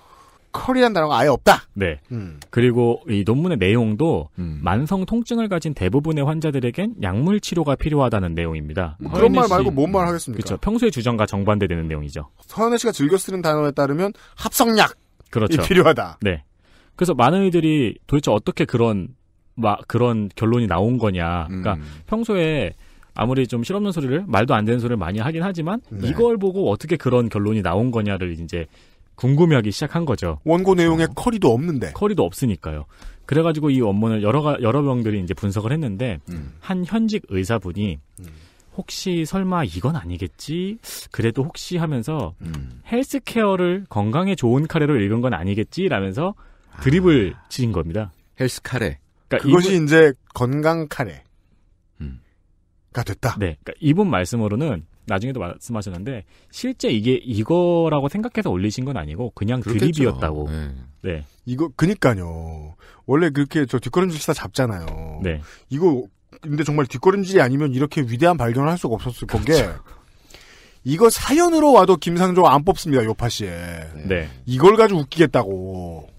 컬이라 단어가 아예 없다. 네. 음. 그리고 이 논문의 내용도 음. 만성 통증을 가진 대부분의 환자들에겐 약물 치료가 필요하다는 내용입니다. 음. 그런 말 말고 뭔말 음. 하겠습니까? 그렇죠. 평소의 주장과 정반대되는 내용이죠. 서현혜 씨가 즐겨 쓰는 단어에 따르면 합성약 그렇죠. 필요하다. 네. 그래서 많은 이들이 도대체 어떻게 그런 막 그런 결론이 나온 거냐. 그러니까 음. 평소에 아무리 좀 실없는 소리를 말도 안 되는 소리를 많이 하긴 하지만 네. 이걸 보고 어떻게 그런 결론이 나온 거냐를 이제 궁금해하기 시작한 거죠. 원고 내용에 어, 커리도 없는데. 커리도 없으니까요. 그래가지고 이 원문을 여러 여러 명들이 이제 분석을 했는데 음. 한 현직 의사분이 음. 혹시 설마 이건 아니겠지? 그래도 혹시 하면서 음. 헬스케어를 건강에 좋은 카레로 읽은 건 아니겠지? 라면서 드립을 치신 겁니다. 헬스 카레. 그러니까 그것이 이분, 이제 건강 카레가 됐다. 네. 그러니까 이분 말씀으로는 나중에도 말씀하셨는데 실제 이게 이거라고 생각해서 올리신 건 아니고 그냥 그렇겠죠. 드립이었다고. 네. 네. 이거 그니까요. 원래 그렇게 저 뒷걸음질 치다 잡잖아요. 네. 이거 근데 정말 뒷걸음질이 아니면 이렇게 위대한 발견을 할 수가 없었을 건게 그렇죠. 이거 사연으로 와도 김상조 안 뽑습니다. 요파 씨에. 네. 이걸 가지고 웃기겠다고.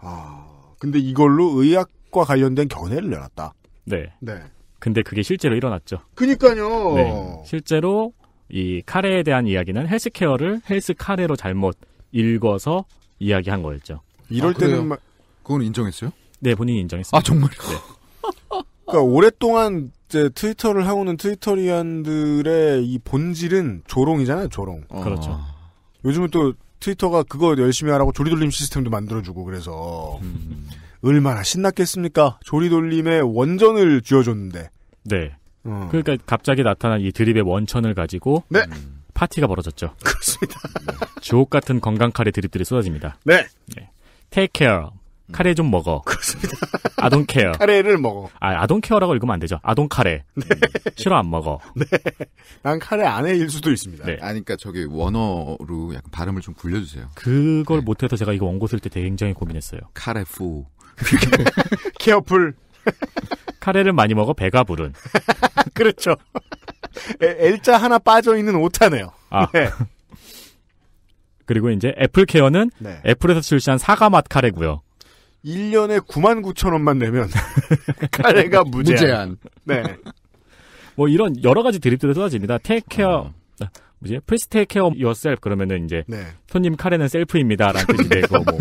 아, 근데 이걸로 의학과 관련된 견해를 내놨다. 네. 네. 근데 그게 실제로 일어났죠. 그니까요. 네. 실제로 이 카레에 대한 이야기는 헬스케어를 헬스 카레로 잘못 읽어서 이야기한 거였죠. 이럴 아, 때는 말... 그건 인정했어요? 네, 본인이 인정했어요. 아, 정말. 네. [LAUGHS] 그러니까 오랫동안 이제 트위터를 하고는 트위터리안들의 이 본질은 조롱이잖아요, 조롱. 어. 그렇죠. 아. 요즘은 또 트위터가 그거 열심히 하라고 조리돌림 시스템도 만들어주고 그래서 얼마나 신났겠습니까? 조리돌림의 원전을 쥐어줬는데. 네. 어. 그러니까 갑자기 나타난 이 드립의 원천을 가지고 네. 음, 파티가 벌어졌죠. [LAUGHS] 그렇습니다. 주옥 같은 건강 칼레 드립들이 쏟아집니다. 네. 네. Take care, 음. 카레 좀 먹어. 그렇습니다. 아동 케어. 카레를 먹어. 아, 아동 케어라고 읽으면 안 되죠. 아동 카레. 네. 싫어 안 먹어. 네. 난 카레 안에일 수도 있습니다. 네. 아니, 그니까 저기 원어로 약간 발음을 좀 굴려주세요. 그걸 네. 못해서 제가 이거 원고 쓸 때 굉장히 고민했어요. 카레 푸. [LAUGHS] 케어풀. [LAUGHS] 카레를 많이 먹어 배가 부른. [LAUGHS] 그렇죠. L자 하나 빠져있는 오타네요. 아. 네. 그리고 이제 애플 케어는 네. 애플에서 출시한 사과 맛 카레고요. 1년에 9만 9천 원만 내면 [LAUGHS] 카레가 무제한. 무제한. 네. 뭐 이런 여러 가지 드립들을 쏟아집니다. 테이크어 어. 아, 뭐지? 플리스 테이크어 y o u r 그러면은 이제 네. 손님 카레는 셀프입니다라는 뜻이 되고 뭐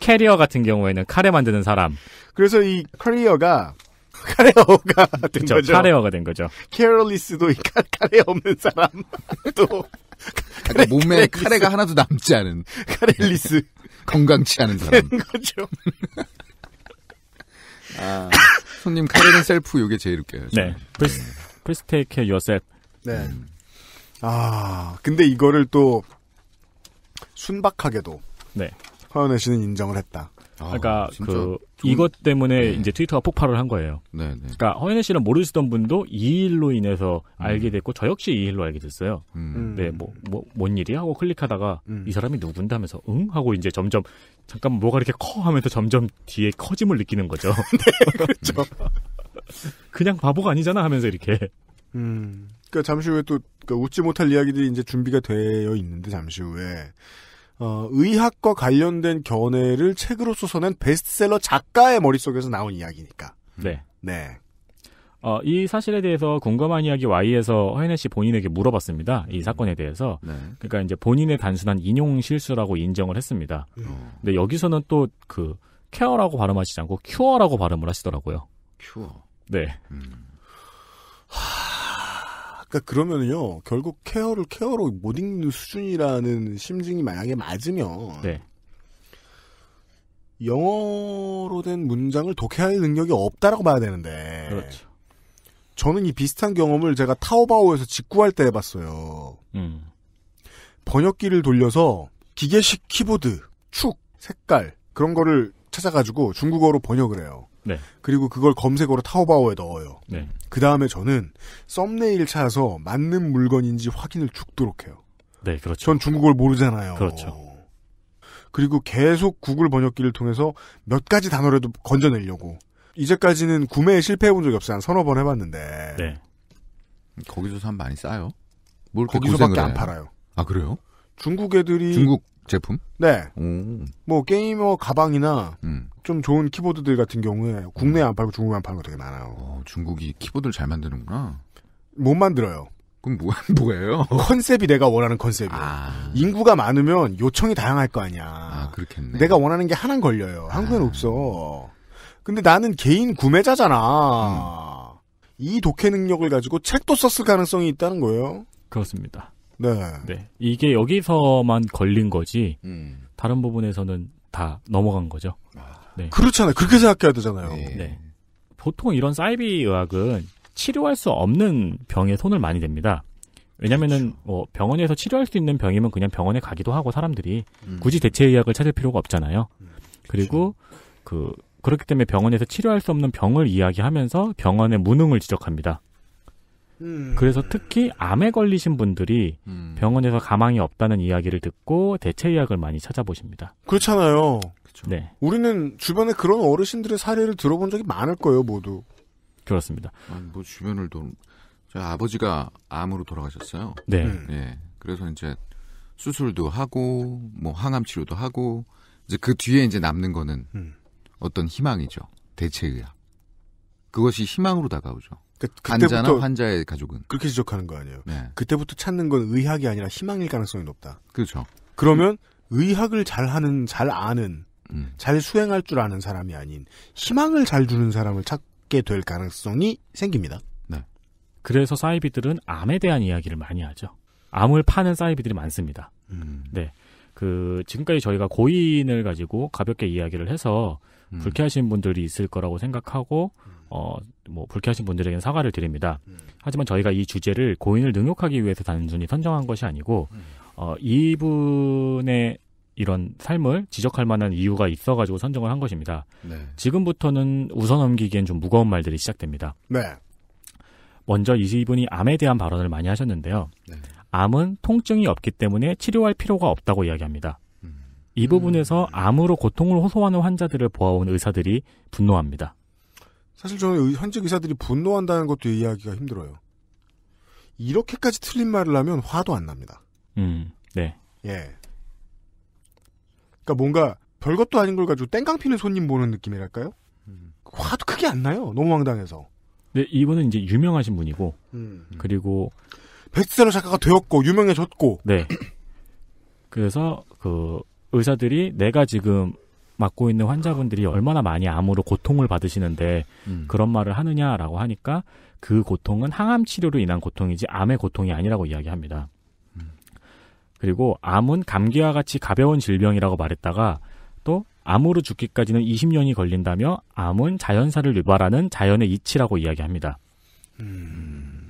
캐리어 같은 경우에는 카레 만드는 사람. 그래서 이 커리어가 카레어가 된 그쵸, 거죠. 카레어가 된 거죠. 케어리스도 카, 레 없는 사람 또그러 그러니까 몸에 카레, 카레가 하나도 남지 않은 카레리스. 건강치 않은 사람. 거죠. [LAUGHS] 아, 손님 카레는 셀프 요게 제일 웃겨요. 네. 플스 플스 테이크 요셉. 네. 네. 음. 아, 근데 이거를 또 순박하게도 네. 허연애 씨는 인정을 했다. 아, 그러니까 아, 그 좋은... 이것 때문에 네. 이제 트위터가 폭발을 한 거예요. 네, 네. 그러니까 허연애 씨는 모르시던 분도 이 일로 인해서 음. 알게 됐고 저 역시 이 일로 알게 됐어요. 음. 음. 네, 뭐뭐뭔 일이야 하고 클릭하다가 음. 이 사람이 누군데 하면서 응 하고 이제 점점 잠깐 뭐가 이렇게 커 하면서 점점 뒤에 커짐을 느끼는 거죠. [LAUGHS] 네, 그렇죠. [LAUGHS] 그냥 바보가 아니잖아 하면서 이렇게. 음. 그니까 잠시 후에 또 그러니까 웃지 못할 이야기들이 이제 준비가 되어 있는데 잠시 후에 어, 의학과 관련된 견해를 책으로 써서낸 베스트셀러 작가의 머릿속에서 나온 이야기니까. 네. 네. 어, 이 사실에 대해서 궁금한 이야기 Y에서 허인혜 씨 본인에게 물어봤습니다. 이 음. 사건에 대해서. 네. 그러니까 이제 본인의 단순한 인용 실수라고 인정을 했습니다. 음. 어. 근데 여기서는 또 그 케어라고 발음하시지 않고 큐어라고 발음을 하시더라고요. 큐어. 네. 음. 하... 그러니까 그러면은요 결국 케어를 케어로 못 읽는 수준이라는 심증이 만약에 맞으면 네. 영어로 된 문장을 독해할 능력이 없다라고 봐야 되는데 그렇죠. 저는 이 비슷한 경험을 제가 타오바오에서 직구할 때 해봤어요. 음. 번역기를 돌려서 기계식 키보드, 축, 색깔 그런 거를 찾아가지고 중국어로 번역을 해요. 네. 그리고 그걸 검색어로 타오바오에 넣어요. 네. 그 다음에 저는 썸네일 찾아서 맞는 물건인지 확인을 죽도록 해요. 네, 그렇죠. 전 중국어를 모르잖아요. 그렇죠. 그리고 계속 구글 번역기를 통해서 몇 가지 단어라도 건져내려고. 이제까지는 구매에 실패해본 적이 없어요. 한 서너 번 해봤는데. 네. 거기서 산 많이 싸요? 뭘 거기서밖에 안 팔아요. 아, 그래요? 중국 애들이 중국 제품? 네. 오. 뭐 게이머 가방이나 음. 좀 좋은 키보드들 같은 경우에 국내 음. 안 팔고 중국에 안 파는 거 되게 많아요. 어, 중국이 키보드를 잘 만드는구나. 못 만들어요. 그럼 뭐, [LAUGHS] 뭐예요? 컨셉이 내가 원하는 컨셉이에요. 아. 인구가 많으면 요청이 다양할 거 아니야. 아, 그렇겠네. 내가 원하는 게 하나는 걸려요. 한국엔 아. 없어. 근데 나는 개인 구매자잖아. 음. 이 독해 능력을 가지고 책도 썼을 가능성이 있다는 거예요. 그렇습니다. 네. 네. 이게 여기서만 걸린 거지, 음. 다른 부분에서는 다 넘어간 거죠. 아. 네. 그렇잖아요. 그렇게 생각해야 되잖아요. 네. 네. 보통 이런 사이비 의학은 치료할 수 없는 병에 손을 많이 댑니다. 왜냐면은 그렇죠. 뭐 병원에서 치료할 수 있는 병이면 그냥 병원에 가기도 하고 사람들이 음. 굳이 대체 의학을 찾을 필요가 없잖아요. 음. 그리고 그 그렇기 때문에 병원에서 치료할 수 없는 병을 이야기하면서 병원의 무능을 지적합니다. 음. 그래서 특히 암에 걸리신 분들이 음. 병원에서 가망이 없다는 이야기를 듣고 대체의학을 많이 찾아보십니다. 그렇잖아요. 그렇 네. 우리는 주변에 그런 어르신들의 사례를 들어본 적이 많을 거예요, 모두. 그렇습니다. 아니, 뭐 주변을 돈. 저 아버지가 암으로 돌아가셨어요. 네. 음. 네. 그래서 이제 수술도 하고 뭐 항암 치료도 하고 이제 그 뒤에 이제 남는 거는 음. 어떤 희망이죠. 대체의학. 그것이 희망으로 다가오죠. 그, 그, 그때부터 환자의 가족은 그렇게 지적하는 거 아니에요. 네. 그때부터 찾는 건 의학이 아니라 희망일 가능성이 높다. 그렇죠. 그러면 의학을 잘하는 잘 아는 음. 잘 수행할 줄 아는 사람이 아닌 희망을 잘 주는 사람을 찾게 될 가능성이 생깁니다. 네. 그래서 사이비들은 암에 대한 이야기를 많이 하죠. 암을 파는 사이비들이 많습니다. 음. 네. 그 지금까지 저희가 고인을 가지고 가볍게 이야기를 해서 음. 불쾌하신 분들이 있을 거라고 생각하고 어, 뭐 불쾌하신 분들에게는 사과를 드립니다. 음. 하지만 저희가 이 주제를 고인을 능욕하기 위해서 단순히 선정한 것이 아니고 음. 어, 이분의 이런 삶을 지적할 만한 이유가 있어가지고 선정을 한 것입니다. 네. 지금부터는 우선 넘기기엔 좀 무거운 말들이 시작됩니다. 네. 먼저 이분이 암에 대한 발언을 많이 하셨는데요. 네. 암은 통증이 없기 때문에 치료할 필요가 없다고 이야기합니다. 음. 이 부분에서 암으로 고통을 호소하는 환자들을 보아온 의사들이 분노합니다. 사실 저는 현직 의사들이 분노한다는 것도 이해하기가 힘들어요. 이렇게까지 틀린 말을 하면 화도 안 납니다. 음, 네. 예. 그러니까 뭔가 별것도 아닌 걸 가지고 땡깡 피는 손님 보는 느낌이랄까요? 음. 화도 크게 안 나요. 너무 황당해서. 네, 이분은 이제 유명하신 분이고, 음. 그리고 베스트셀러 작가가 되었고 유명해졌고. 네. 그래서 그 의사들이 내가 지금 맡고 있는 환자분들이 얼마나 많이 암으로 고통을 받으시는데 음. 그런 말을 하느냐라고 하니까 그 고통은 항암 치료로 인한 고통이지 암의 고통이 아니라고 이야기합니다. 그리고 암은 감기와 같이 가벼운 질병이라고 말했다가 또 암으로 죽기까지는 20년이 걸린다며 암은 자연사를 유발하는 자연의 이치라고 이야기합니다. 음...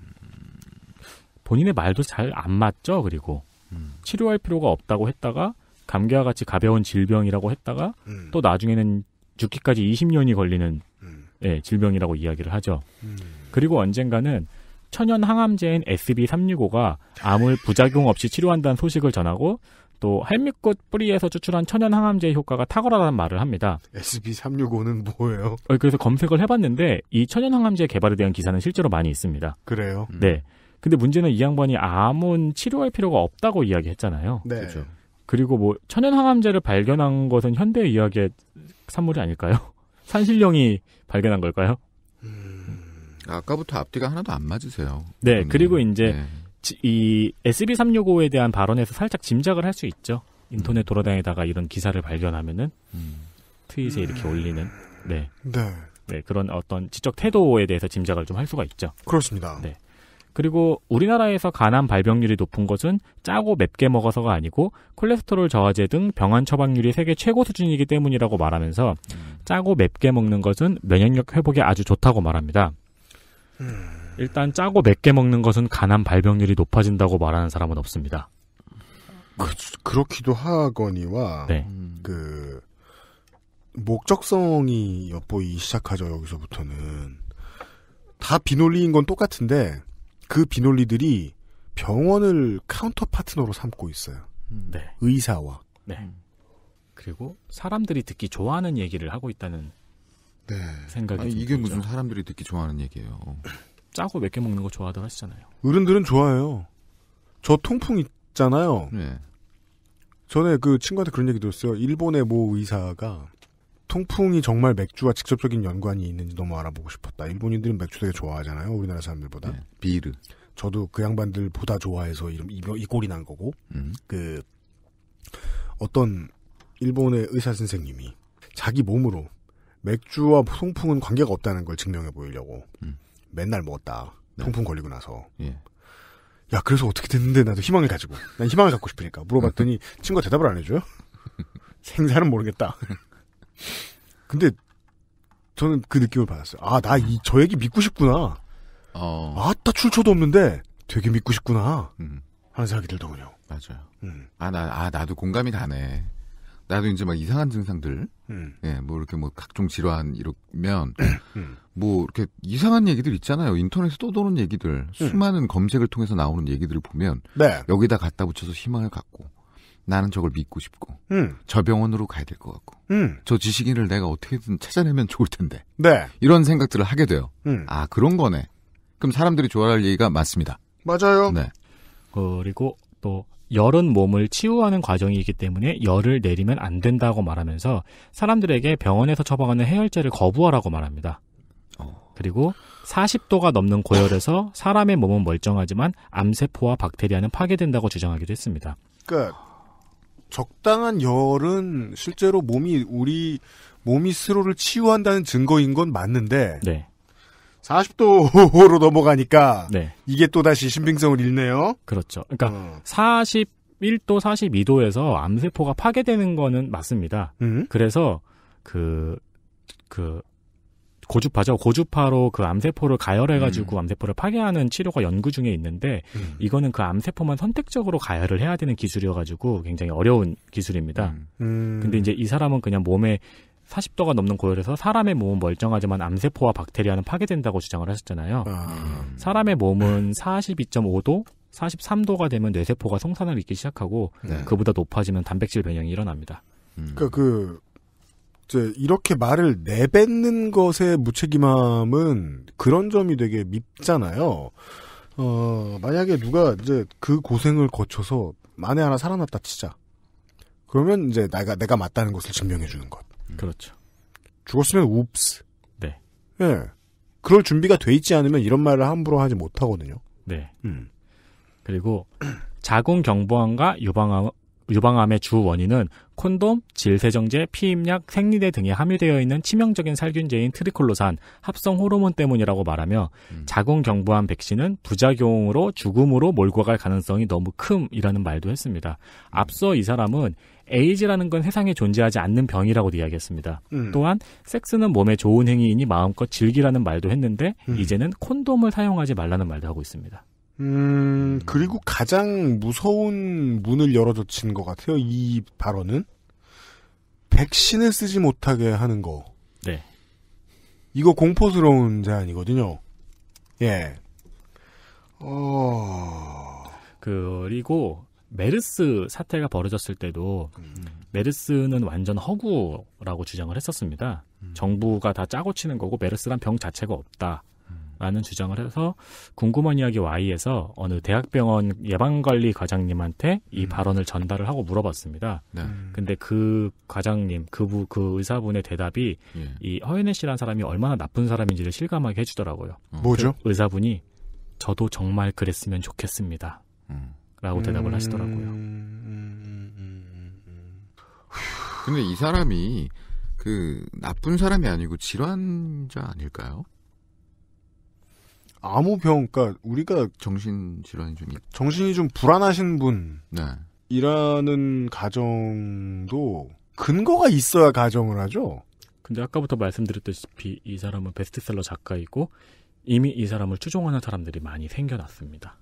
본인의 말도 잘 안 맞죠. 그리고 음... 치료할 필요가 없다고 했다가 감기와 같이 가벼운 질병이라고 했다가 음. 또 나중에는 죽기까지 20년이 걸리는 음. 예, 질병이라고 이야기를 하죠. 음. 그리고 언젠가는 천연 항암제인 SB365가 암을 부작용 없이 치료한다는 소식을 전하고 또 할미꽃 뿌리에서 추출한 천연 항암제의 효과가 탁월하다는 말을 합니다. SB365는 뭐예요? 어, 그래서 검색을 해봤는데 이 천연 항암제 개발에 대한 기사는 실제로 많이 있습니다. 그래요? 네. 근데 문제는 이 양반이 암은 치료할 필요가 없다고 이야기했잖아요. 네. 그렇죠. 그리고 뭐 천연항암제를 발견한 것은 현대 의학의 산물이 아닐까요? [LAUGHS] 산신령이 발견한 걸까요? 음, 아까부터 앞뒤가 하나도 안 맞으세요. 네, 음, 그리고 이제 네. 이 SB365에 대한 발언에서 살짝 짐작을 할 수 있죠. 인터넷 음. 돌아다니다가 이런 기사를 발견하면은 음. 트윗에 이렇게 음. 올리는 네. 네. 네, 그런 어떤 지적 태도에 대해서 짐작을 좀 할 수가 있죠. 그렇습니다. 네. 그리고 우리나라에서 간암 발병률이 높은 것은 짜고 맵게 먹어서가 아니고 콜레스테롤 저하제 등 병원 처방률이 세계 최고 수준이기 때문이라고 말하면서 음. 짜고 맵게 먹는 것은 면역력 회복에 아주 좋다고 말합니다. 음. 일단 짜고 맵게 먹는 것은 간암 발병률이 높아진다고 말하는 사람은 없습니다. 그, 렇기도 하거니와 네. 음. 그 목적성이 엿보이기 시작하죠 여기서부터는 다비논리인건 똑같은데 그 비논리들이 병원을 카운터 파트너로 삼고 있어요. 음. 네. 의사와. 네. 음. 그리고 사람들이 듣기 좋아하는 얘기를 하고 있다는 네. 생각이 아니, 이게 들죠. 무슨 사람들이 듣기 좋아하는 얘기예요. 짜고 몇 개 먹는 거 좋아하더라 하시잖아요. 어른들은 좋아해요. 저 통풍 있잖아요. 네. 전에 그 친구한테 그런 얘기 들었어요. 일본의 모 의사가 통풍이 정말 맥주와 직접적인 연관이 있는지 너무 알아보고 싶었다. 일본인들은 맥주 되게 좋아하잖아요. 우리나라 사람들보다. 네, 비르. 저도 그 양반들보다 좋아해서 이, 이, 이 꼴이 난 거고. 음. 그 어떤 일본의 의사 선생님이 자기 몸으로 맥주와 통풍은 관계가 없다는 걸 증명해 보이려고 음. 맨날 먹었다. 네. 통풍 걸리고 나서. 예. 야, 그래서 어떻게 됐는데 나도 희망을 가지고. 난 희망을 갖고 싶으니까. 물어봤더니 친구가 대답을 안 해줘요? [LAUGHS] 생사는 모르겠다. 근데 저는 그 느낌을 받았어요. 아, 나 이 저 얘기 믿고 싶구나. 어. 아따 출처도 없는데 되게 믿고 싶구나. 음. 하는 생각이 들더군요. 맞아요. 음. 아, 나, 아, 나도 공감이 가네. 나도 이제 막 이상한 증상들, 음. 예, 뭐 이렇게 뭐 각종 질환 이러면, 음. 음. 뭐 이렇게 이상한 얘기들 있잖아요. 인터넷에 떠도는 얘기들, 음. 수많은 검색을 통해서 나오는 얘기들을 보면, 네. 여기다 갖다 붙여서 희망을 갖고, 나는 저걸 믿고 싶고 음. 저 병원으로 가야 될 것 같고 음. 저 지식인을 내가 어떻게든 찾아내면 좋을 텐데 네. 이런 생각들을 하게 돼요. 음. 아 그런 거네. 그럼 사람들이 좋아할 얘기가 맞습니다. 맞아요. 네. 그리고 또 열은 몸을 치유하는 과정이기 때문에 열을 내리면 안 된다고 말하면서 사람들에게 병원에서 처방하는 해열제를 거부하라고 말합니다. 어. 그리고 40도가 넘는 고열에서 사람의 몸은 멀쩡하지만 암세포와 박테리아는 파괴된다고 주장하기도 했습니다. 끝. 적당한 열은 실제로 몸이 우리 몸이 스스로를 치유한다는 증거인 건 맞는데 네. 40도로 [LAUGHS] 넘어가니까 네. 이게 또 다시 신빙성을 잃네요. 그렇죠. 그러니까 어. 41도, 42도에서 암세포가 파괴되는 거는 맞습니다. 음? 그래서 그그 그, 그 고주파죠. 고주파로 그 암세포를 가열해가지고 음. 암세포를 파괴하는 치료가 연구 중에 있는데 음. 이거는 그 암세포만 선택적으로 가열을 해야 되는 기술이어가지고 굉장히 어려운 기술입니다. 음. 음. 근데 이제 이 사람은 그냥 몸에 40도가 넘는 고열에서 사람의 몸은 멀쩡하지만 암세포와 박테리아는 파괴된다고 주장을 하셨잖아요. 아. 사람의 몸은 42.5도, 43도가 되면 뇌세포가 송산을 입기 시작하고 네. 그보다 높아지면 단백질 변형이 일어납니다. 음. 그러니까 그, 까 그, 이제 이렇게 말을 내뱉는 것의 무책임함은 그런 점이 되게 밉잖아요. 어, 만약에 누가 이제 그 고생을 거쳐서 만에 하나 살아났다 치자. 그러면 이제 내가, 내가 맞다는 것을 증명해 주는 것. 그렇죠. 죽었으면 웁스. 네. 예. 그럴 준비가 돼 있지 않으면 이런 말을 함부로 하지 못하거든요. 네. 음. 그리고 [CLEARS THROAT] 자궁 경부암과 유방암, 유방암의 주 원인은 콘돔, 질세정제, 피임약, 생리대 등에 함유되어 있는 치명적인 살균제인 트리콜로산, 합성 호르몬 때문이라고 말하며 음. 자궁 경부암 백신은 부작용으로 죽음으로 몰고 갈 가능성이 너무 큼이라는 말도 했습니다. 음. 앞서 이 사람은 에이즈라는 건 세상에 존재하지 않는 병이라고 이야기했습니다. 음. 또한 섹스는 몸에 좋은 행위이니 마음껏 즐기라는 말도 했는데 음. 이제는 콘돔을 사용하지 말라는 말도 하고 있습니다. 음, 그리고 가장 무서운 문을 열어젖힌 것 같아요. 이 발언은. 백신을 쓰지 못하게 하는 거. 네. 이거 공포스러운 제안이거든요. 예. 어. 그리고 메르스 사태가 벌어졌을 때도 음. 메르스는 완전 허구라고 주장을 했었습니다. 음. 정부가 다 짜고 치는 거고 메르스란 병 자체가 없다. 라는 주장을 해서 궁금한 이야기 Y에서 어느 대학병원 예방관리 과장님한테 이 음. 발언을 전달을 하고 물어봤습니다. 네. 음. 근데 그 과장님, 그부, 그 의사분의 대답이 예. 이 허연애 씨라는 사람이 얼마나 나쁜 사람인지를 실감하게 해주더라고요. 어. 뭐죠? 그 의사분이 저도 정말 그랬으면 좋겠습니다. 음. 라고 대답을 음... 하시더라고요. 음, 음, 근데 이 사람이 그 나쁜 사람이 아니고 질환자 아닐까요? 아무 병, 그러니까 우리가 정신 질환이 좀 있... 정신이 좀 불안하신 분이라는 네. 가정도 근거가 있어야 가정을 하죠. 근데 아까부터 말씀드렸듯이이 사람은 베스트셀러 작가이고 이미 이 사람을 추종하는 사람들이 많이 생겨났습니다.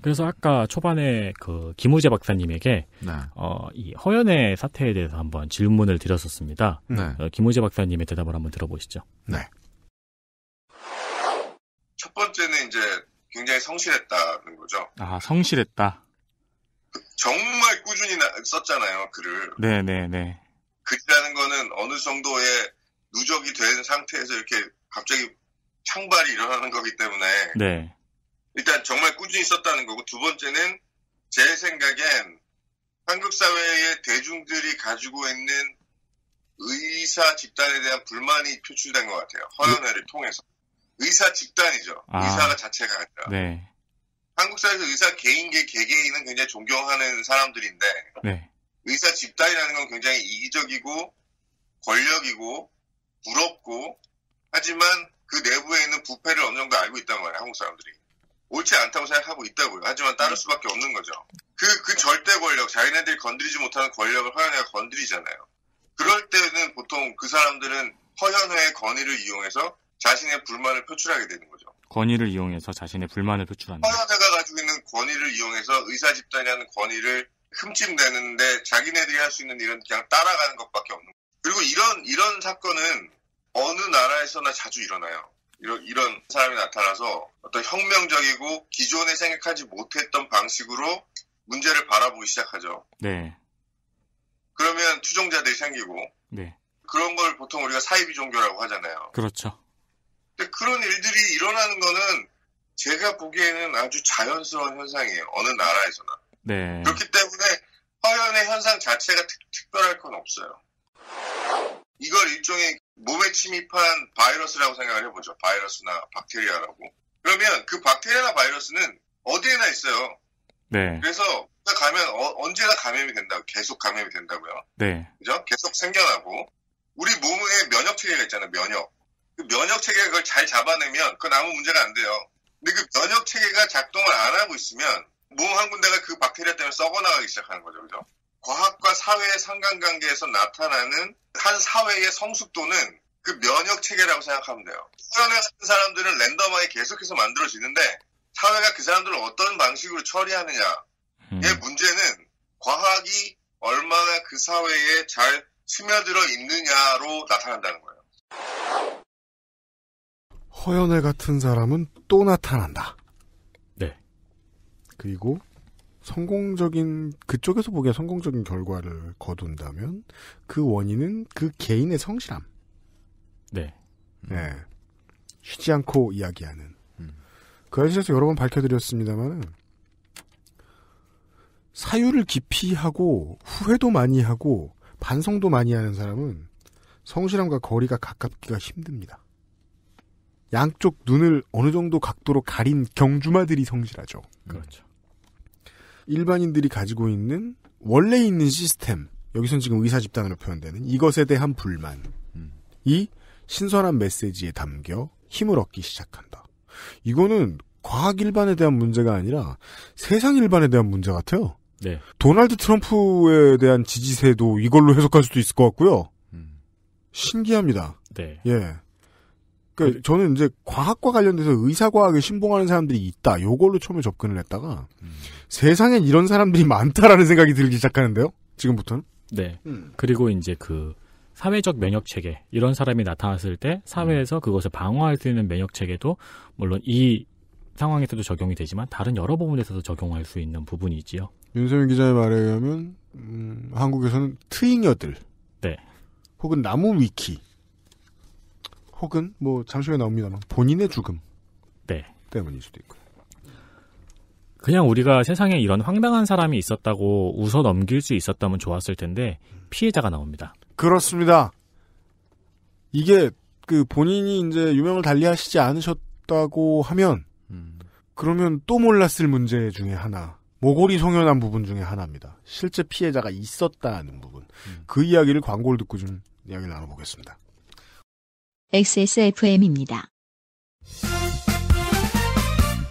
그래서 아까 초반에 그 김우재 박사님에게 네. 어, 이 허연의 사태에 대해서 한번 질문을 드렸었습니다. 네. 어, 김우재 박사님의 대답을 한번 들어보시죠. 네. 첫 번째는 이제 굉장히 성실했다는 거죠. 아, 성실했다. 정말 꾸준히 썼잖아요, 글을. 네네네. 네, 네. 글이라는 거는 어느 정도의 누적이 된 상태에서 이렇게 갑자기 창발이 일어나는 거기 때문에. 네. 일단 정말 꾸준히 썼다는 거고, 두 번째는 제 생각엔 한국 사회의 대중들이 가지고 있는 의사 집단에 대한 불만이 표출된 것 같아요. 허연회를 통해서. 의사 집단이죠. 아. 의사가 자체가 아니라. 네. 한국 사회에서 의사 개인계 개개인은 굉장히 존경하는 사람들인데 네. 의사 집단이라는 건 굉장히 이기적이고 권력이고 부럽고 하지만 그 내부에 있는 부패를 어느 정도 알고 있단 말이에요. 한국 사람들이. 옳지 않다고 생각하고 있다고요. 하지만 따를 네. 수밖에 없는 거죠. 그, 그 절대 권력, 자기네들이 건드리지 못하는 권력을 허연회가 건드리잖아요. 그럴 때는 보통 그 사람들은 허연회의 권위를 이용해서 자신의 불만을 표출하게 되는 거죠. 권위를 이용해서 자신의 불만을 표출한다. 사용자가 가지고 있는 권위를 이용해서 의사 집단이라는 권위를 흠집내는데 자기네들이 할 수 있는 일은 그냥 따라가는 것밖에 없는 거예요. 그리고 이런 이런 사건은 어느 나라에서나 자주 일어나요. 이런, 이런 사람이 나타나서 어떤 혁명적이고 기존에 생각하지 못했던 방식으로 문제를 바라보기 시작하죠. 네. 그러면 추종자들이 생기고 네. 그런 걸 보통 우리가 사이비 종교라고 하잖아요. 그렇죠. 근데 그런 일들이 일어나는 거는 제가 보기에는 아주 자연스러운 현상이에요. 어느 나라에서나. 네. 그렇기 때문에 화면의 현상 자체가 특, 특별할 건 없어요. 이걸 일종의 몸에 침입한 바이러스라고 생각을 해보죠. 바이러스나 박테리아라고. 그러면 그 박테리아나 바이러스는 어디에나 있어요. 네. 그래서 가면 어, 언제나 감염이 된다고 계속 감염이 된다고요. 네. 그죠? 계속 생겨나고 우리 몸에 면역 체계가 있잖아요. 면역. 그 면역 체계가 그걸 잘 잡아내면 그건 아무 문제가 안 돼요. 근데 그 면역 체계가 작동을 안 하고 있으면 몸 한 군데가 그 박테리아 때문에 썩어나가기 시작하는 거죠. 그죠? 과학과 사회의 상관관계에서 나타나는 한 사회의 성숙도는 그 면역 체계라고 생각하면 돼요. 수련회 간 사람들은 랜덤하게 계속해서 만들어지는데 사회가 그 사람들을 어떤 방식으로 처리하느냐의 음. 문제는 과학이 얼마나 그 사회에 잘 스며들어 있느냐로 나타난다는 거예요. 허연애 같은 사람은 또 나타난다. 네. 그리고 성공적인 그쪽에서 보기에 성공적인 결과를 거둔다면 그 원인은 그 개인의 성실함. 네. 음. 네. 쉬지 않고 이야기하는. 음. 그 아저씨에서 여러 번 밝혀드렸습니다만은 사유를 깊이 하고 후회도 많이 하고 반성도 많이 하는 사람은 성실함과 거리가 가깝기가 힘듭니다. 양쪽 눈을 어느 정도 각도로 가린 경주마들이 성실하죠. 그렇죠. 일반인들이 가지고 있는 원래 있는 시스템, 여기선 지금 의사 집단으로 표현되는 이것에 대한 불만이 음. 신선한 메시지에 담겨 힘을 얻기 시작한다. 이거는 과학 일반에 대한 문제가 아니라 세상 일반에 대한 문제 같아요. 네. 도널드 트럼프에 대한 지지세도 이걸로 해석할 수도 있을 것 같고요. 음. 신기합니다. 네. 예. 그러니까 저는 이제 과학과 관련돼서 의사과학에 신봉하는 사람들이 있다. 요걸로 처음에 접근을 했다가 음. 세상엔 이런 사람들이 많다라는 생각이 들기 시작하는데요. 지금부터는. 네. 음. 그리고 이제 그 사회적 면역 체계 이런 사람이 나타났을 때 사회에서 음. 그것을 방어할 수 있는 면역 체계도 물론 이 상황에서도 적용이 되지만 다른 여러 부분에서도 적용할 수 있는 부분이지요. 있 윤소민 기자의 말에 의하면 음, 한국에서는 트잉여들, 네. 혹은 나무 위키 혹은 뭐 잠시 후에 나옵니다만 본인의 죽음 네. 때문일 수도 있고 그냥 우리가 세상에 이런 황당한 사람이 있었다고 웃어 넘길 수 있었다면 좋았을 텐데 피해자가 나옵니다. 그렇습니다. 이게 그 본인이 이제 유명을 달리하시지 않으셨다고 하면 그러면 또 몰랐을 문제 중에 하나 모골이 송연한 부분 중에 하나입니다. 실제 피해자가 있었다는 부분 음. 그 이야기를 광고를 듣고 좀 이야기를 나눠보겠습니다. XSFM입니다.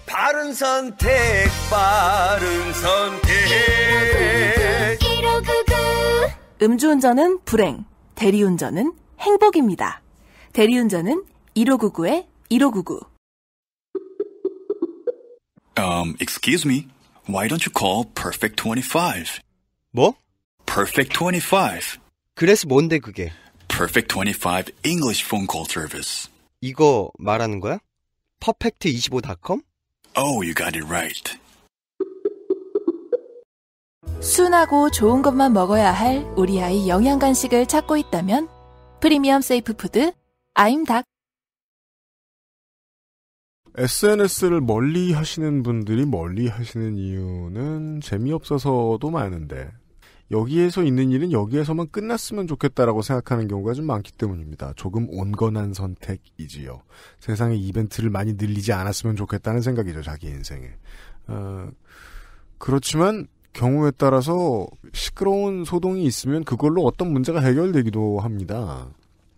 바른 선택, 바른 선택. 음주운전은 불행, 대리운전은 행복입니다. 대리운전은 1599에 1599. Um, excuse me. Why don't you call Perfect 25? 뭐? Perfect 25. 그래서 뭔데 그게? Perfect 25 English phone call service. 이거 말하는 거야? perfect25.com? Oh, you got it right. 순하고 좋은 것만 먹어야 할 우리 아이 영양 간식을 찾고 있다면 프리미엄 세이프 푸드 아임닭 SNS를 멀리 하시는 분들이 멀리 하시는 이유는 재미없어서도 많은데 여기에서 있는 일은 여기에서만 끝났으면 좋겠다라고 생각하는 경우가 좀 많기 때문입니다. 조금 온건한 선택이지요. 세상에 이벤트를 많이 늘리지 않았으면 좋겠다는 생각이죠, 자기 인생에. 어, 그렇지만 경우에 따라서 시끄러운 소동이 있으면 그걸로 어떤 문제가 해결되기도 합니다.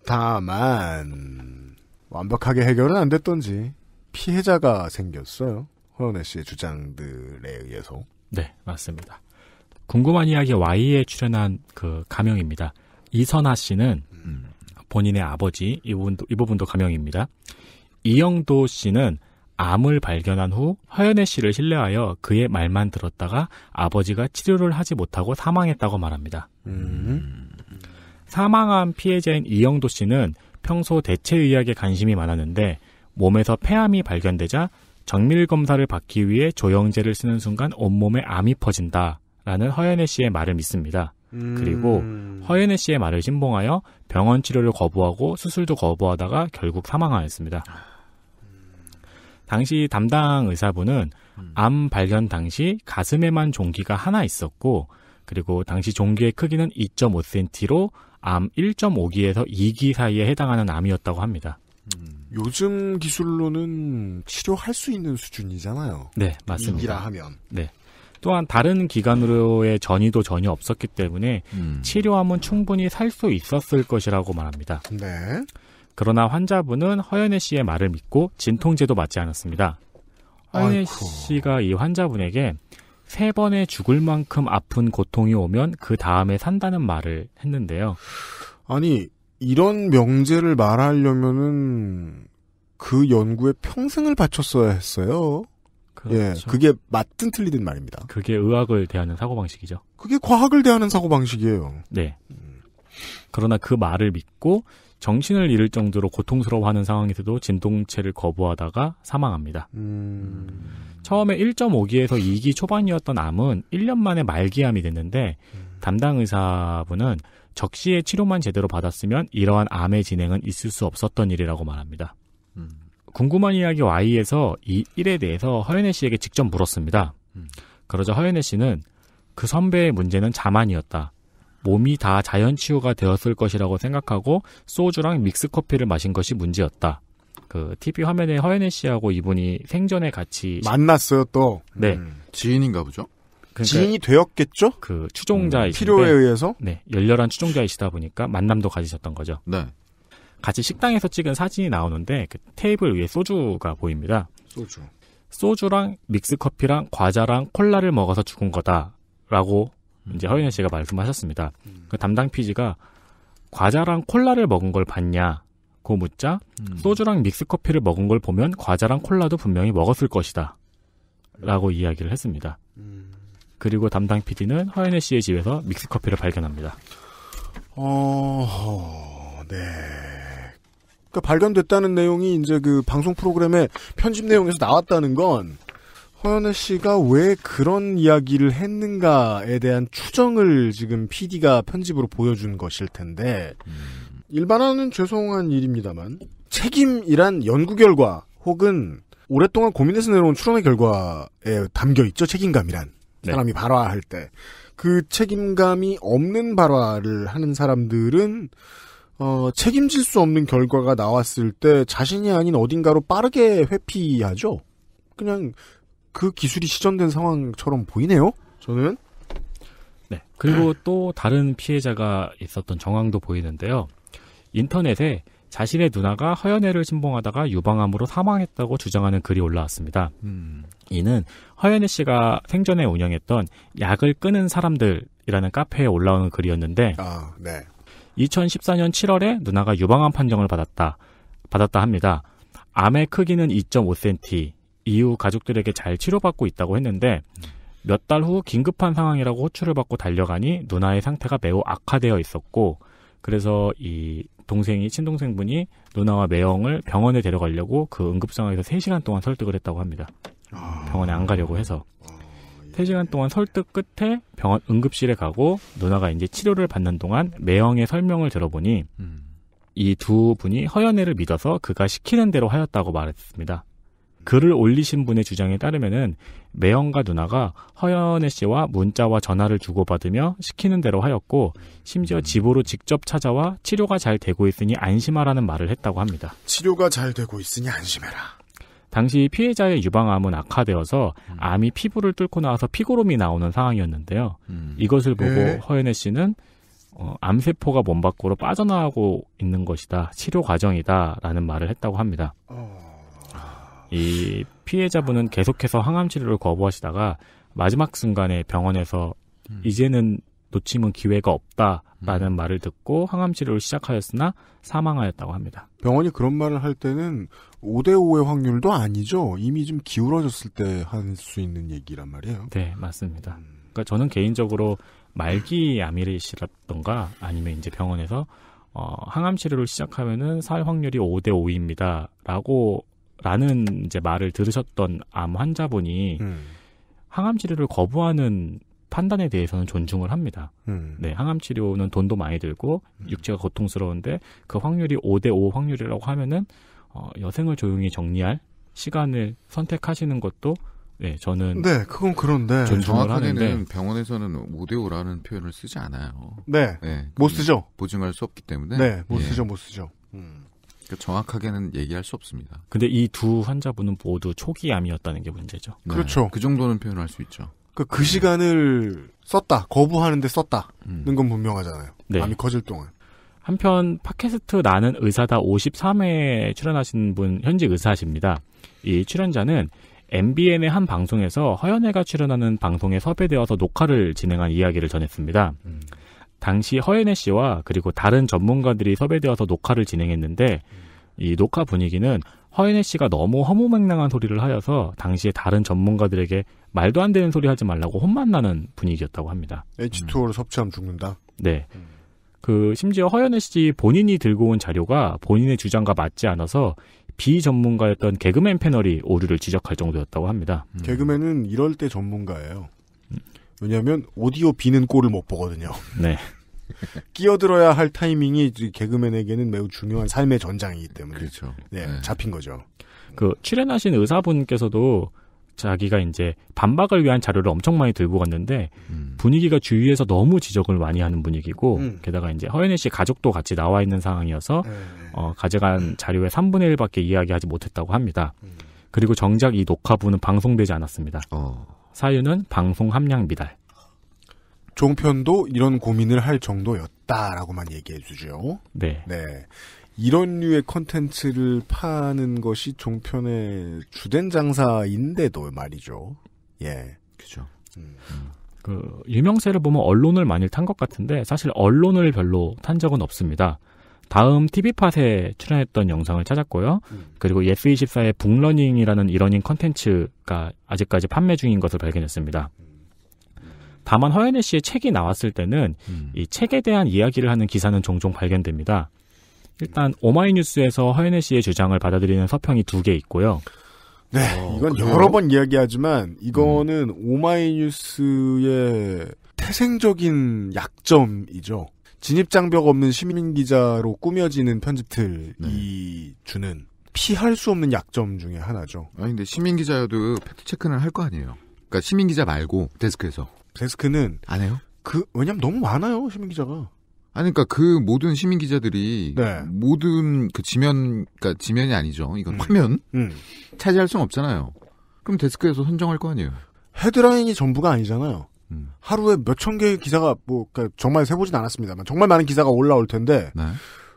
다만 완벽하게 해결은 안 됐던지 피해자가 생겼어요. 허연애 씨의 주장들에 의해서. 네, 맞습니다. 궁금한 이야기 Y에 출연한 그 가명입니다. 이선아 씨는 음. 본인의 아버지 이 부분도 이 부분도 가명입니다. 이영도 씨는 암을 발견한 후 허연애 씨를 신뢰하여 그의 말만 들었다가 아버지가 치료를 하지 못하고 사망했다고 말합니다. 음. 사망한 피해자인 이영도 씨는 평소 대체의학에 관심이 많았는데 몸에서 폐암이 발견되자 정밀 검사를 받기 위해 조영제를 쓰는 순간 온몸에 암이 퍼진다 라는 허연애 씨의 말을 믿습니다. 음... 그리고 허연애 씨의 말을 신봉하여 병원 치료를 거부하고 수술도 거부하다가 결국 사망하였습니다. 아. 당시 담당 의사분은 음. 암 발견 당시 가슴에만 종기가 하나 있었고 그리고 당시 종기의 크기는 2.5cm로 암 1.5기에서 2기 사이에 해당하는 암이었다고 합니다. 음. 요즘 기술로는 치료할 수 있는 수준이잖아요. 네, 맞습니다. 2기라 하면. 네. 또한 다른 기관으로의 전이도 전혀 없었기 때문에 음. 치료하면 충분히 살 수 있었을 것이라고 말합니다. 네. 그러나 환자분은 허연애 씨의 말을 믿고 진통제도 맞지 않았습니다. 허연애 아이쿠. 씨가 이 환자분에게 세 번에 죽을 만큼 아픈 고통이 오면 그 다음에 산다는 말을 했는데요. 아니, 이런 명제를 말하려면은 그 연구에 평생을 바쳤어야 했어요. 예, 그렇죠. 예, 그게 맞든 틀리든 말입니다. 그게 의학을 대하는 사고방식이죠. 그게 과학을 대하는 사고방식이에요. 네. 그러나 그 말을 믿고 정신을 잃을 정도로 고통스러워하는 상황에서도 진동체를 거부하다가 사망합니다. 음... 처음에 1.5기에서 2기 초반이었던 암은 1년 만에 말기암이 됐는데 음... 담당 의사분은 적시에 치료만 제대로 받았으면 이러한 암의 진행은 있을 수 없었던 일이라고 말합니다. 궁금한 이야기 Y에서 이일에 대해서 허연애 씨에게 직접 물었습니다. 음. 그러자 허연애 씨는 그 선배의 문제는 자만이었다. 몸이 다 자연 치유가 되었을 것이라고 생각하고 소주랑 믹스 커피를 마신 것이 문제였다. 그 TV 화면에 허연애 씨하고 이분이 생전에 같이 만났어요 또. 네. 음, 지인인가 보죠. 그러니까 지인이 되었겠죠? 그 추종자이신데 음, 필요에 의해서 네 열렬한 추종자이시다 보니까 만남도 가지셨던 거죠. 네. 같이 식당에서 찍은 사진이 나오는데 그 테이블 위에 소주가 보입니다. 소주. 소주랑 믹스커피랑 과자랑 콜라를 먹어서 죽은 거다라고 음. 이제 허윤현 씨가 말씀하셨습니다. 음. 그 담당 피 g 가 과자랑 콜라를 먹은 걸 봤냐? 고 묻자 음. 소주랑 믹스커피를 먹은 걸 보면 과자랑 콜라도 분명히 먹었을 것이다. 라고 이야기를 했습니다. 음. 그리고 담당 PD는 허연혜 씨의 집에서 믹스커피를 발견합니다. 어, 네. 그러니까 발견됐다는 내용이 이제 그 방송 프로그램의 편집 내용에서 나왔다는 건 허연애 씨가 왜 그런 이야기를 했는가에 대한 추정을 지금 PD가 편집으로 보여준 것일 텐데 음. 일반화는 죄송한 일입니다만 책임이란 연구 결과 혹은 오랫동안 고민해서 내려온 추론의 결과에 담겨 있죠 책임감이란 네. 사람이 발화할 때 그 책임감이 없는 발화를 하는 사람들은 어, 책임질 수 없는 결과가 나왔을 때 자신이 아닌 어딘가로 빠르게 회피하죠. 그냥 그 기술이 시전된 상황처럼 보이네요. 저는. 네. 그리고 또 다른 피해자가 있었던 정황도 보이는데요. 인터넷에 자신의 누나가 허연애를 신봉하다가 유방암으로 사망했다고 주장하는 글이 올라왔습니다. 음. 이는 허연애 씨가 생전에 운영했던 약을 끊는 사람들이라는 카페에 올라오는 글이었는데, 아, 네. 2014년 7월에 누나가 유방암 판정을 받았다, 받았다 합니다. 암의 크기는 2.5cm, 이후 가족들에게 잘 치료받고 있다고 했는데 몇 달 후 긴급한 상황이라고 호출을 받고 달려가니 누나의 상태가 매우 악화되어 있었고 그래서 이 동생이 친동생분이 누나와 매형을 병원에 데려가려고 그 응급상황에서 3시간 동안 설득을 했다고 합니다. 병원에 안 가려고 해서. 아. 3시간 동안 설득 끝에 병원 응급실에 가고 누나가 이제 치료를 받는 동안 매형의 설명을 들어보니 이 두 분이 허연애를 믿어서 그가 시키는 대로 하였다고 말했습니다. 글을 올리신 분의 주장에 따르면은 매형과 누나가 허연애 씨와 문자와 전화를 주고받으며 시키는 대로 하였고 심지어 음. 집으로 직접 찾아와 치료가 잘 되고 있으니 안심하라는 말을 했다고 합니다. 치료가 잘 되고 있으니 안심해라. 당시 피해자의 유방암은 악화되어서 음. 암이 피부를 뚫고 나와서 피고름이 나오는 상황이었는데요. 음. 이것을 보고 네. 허연애 씨는 어, 암세포가 몸 밖으로 빠져나가고 있는 것이다. 치료 과정이다라는 말을 했다고 합니다. 어. 이 피해자분은 계속해서 항암 치료를 거부하시다가 마지막 순간에 병원에서 음. 이제는 놓치면 기회가 없다라는 음. 말을 듣고 항암 치료를 시작하였으나 사망하였다고 합니다. 병원이 그런 말을 할 때는 5대5의 확률도 아니죠. 이미 좀 기울어졌을 때 할 수 있는 얘기란 말이에요. 네, 맞습니다. 음. 그러니까 저는 개인적으로 말기 아미레시라던가 아니면 이제 병원에서 어, 항암 치료를 시작하면은 살 확률이 5대5입니다라고 라는 이제 말을 들으셨던 암 환자분이 음. 항암 치료를 거부하는 판단에 대해서는 존중을 합니다. 음. 네, 항암 치료는 돈도 많이 들고 음. 육체가 고통스러운데 그 확률이 5대 5 확률이라고 하면은 어, 여생을 조용히 정리할 시간을 선택하시는 것도 네, 저는 네, 그건 그런데 정확하게는 하는데, 병원에서는 5대 5라는 표현을 쓰지 않아요. 네, 네못 쓰죠. 보증할 수 없기 때문에 네, 못 예. 쓰죠, 못 쓰죠. 음. 그러니까 정확하게는 얘기할 수 없습니다. 근데 이 두 환자분은 모두 초기암이었다는 게 문제죠. 네, 그렇죠. 그 정도는 표현할 수 있죠. 그, 그 시간을 썼다 거부하는데 썼다는 음. 건 분명하잖아요. 네. 암이 커질 동안. 한편 팟캐스트 나는 의사다 53회에 출연하신 분 현직 의사십니다. 이 출연자는 MBN의 한 방송에서 허연애가 출연하는 방송에 섭외되어서 녹화를 진행한 이야기를 전했습니다. 음. 당시 허연애 씨와 그리고 다른 전문가들이 섭외되어서 녹화를 진행했는데 이 녹화 분위기는 허윤혜 씨가 너무 허무맹랑한 소리를 하여서 당시에 다른 전문가들에게 말도 안 되는 소리 하지 말라고 혼만 나는 분위기였다고 합니다. H2O를 음. 섭취하면 죽는다? 네. 그 심지어 허연혜 씨 본인이 들고 온 자료가 본인의 주장과 맞지 않아서 비전문가였던 개그맨 패널이 오류를 지적할 정도였다고 합니다. 음. 개그맨은 이럴 때 전문가예요. 왜냐하면 오디오 비는 꼴을 못 보거든요. 네. [LAUGHS] 끼어들어야 할 타이밍이 개그맨에게는 매우 중요한 삶의 전장이기 때문에 그렇죠. 네, 네. 잡힌 거죠. 그 출연하신 의사분께서도 자기가 이제 반박을 위한 자료를 엄청 많이 들고 갔는데 음. 분위기가 주위에서 너무 지적을 많이 하는 분위기고 음. 게다가 이제 허연애 씨 가족도 같이 나와 있는 상황이어서 네. 네. 어, 가져간 자료의 3분의 1밖에 이야기하지 못했다고 합니다. 음. 그리고 정작 이녹화부는 방송되지 않았습니다. 어. 사유는 방송 함량 미달. 종편도 이런 고민을 할 정도였다라고만 얘기해 주죠. 네. 네. 이런 류의 컨텐츠를 파는 것이 종편의 주된 장사인데도 말이죠. 예. 그죠. 음. 음. 그, 유명세를 보면 언론을 많이 탄 것 같은데, 사실 언론을 별로 탄 적은 없습니다. 다음 TV팟에 출연했던 영상을 찾았고요. 음. 그리고 f 2 4의 북러닝이라는 이러닝 컨텐츠가 아직까지 판매 중인 것을 발견했습니다. 음. 다만 허연애 씨의 책이 나왔을 때는 음. 이 책에 대한 이야기를 하는 기사는 종종 발견됩니다. 일단 오마이뉴스에서 허연애 씨의 주장을 받아들이는 서평이 두 개 있고요. 네, 어, 이건 그래요? 여러 번 이야기하지만 이거는 음. 오마이뉴스의 태생적인 약점이죠. 진입장벽 없는 시민 기자로 꾸며지는 편집틀이 네. 주는 피할 수 없는 약점 중에 하나죠. 아니 근데 시민 기자여도 팩트 체크는 할 거 아니에요. 그러니까 시민 기자 말고 데스크에서 데스크는 안 해요? 그 왜냐면 너무 많아요 시민 기자가. 아니, 그니까 러그 모든 시민 기자들이 네. 모든 그 지면, 그니까 지면이 아니죠. 이건 음. 화면 음. 차지할 수는 없잖아요. 그럼 데스크에서 선정할 거 아니에요. 헤드라인이 전부가 아니잖아요. 음. 하루에 몇 천 개의 기사가 뭐 그러니까 정말 세보진 않았습니다만 정말 많은 기사가 올라올 텐데 네.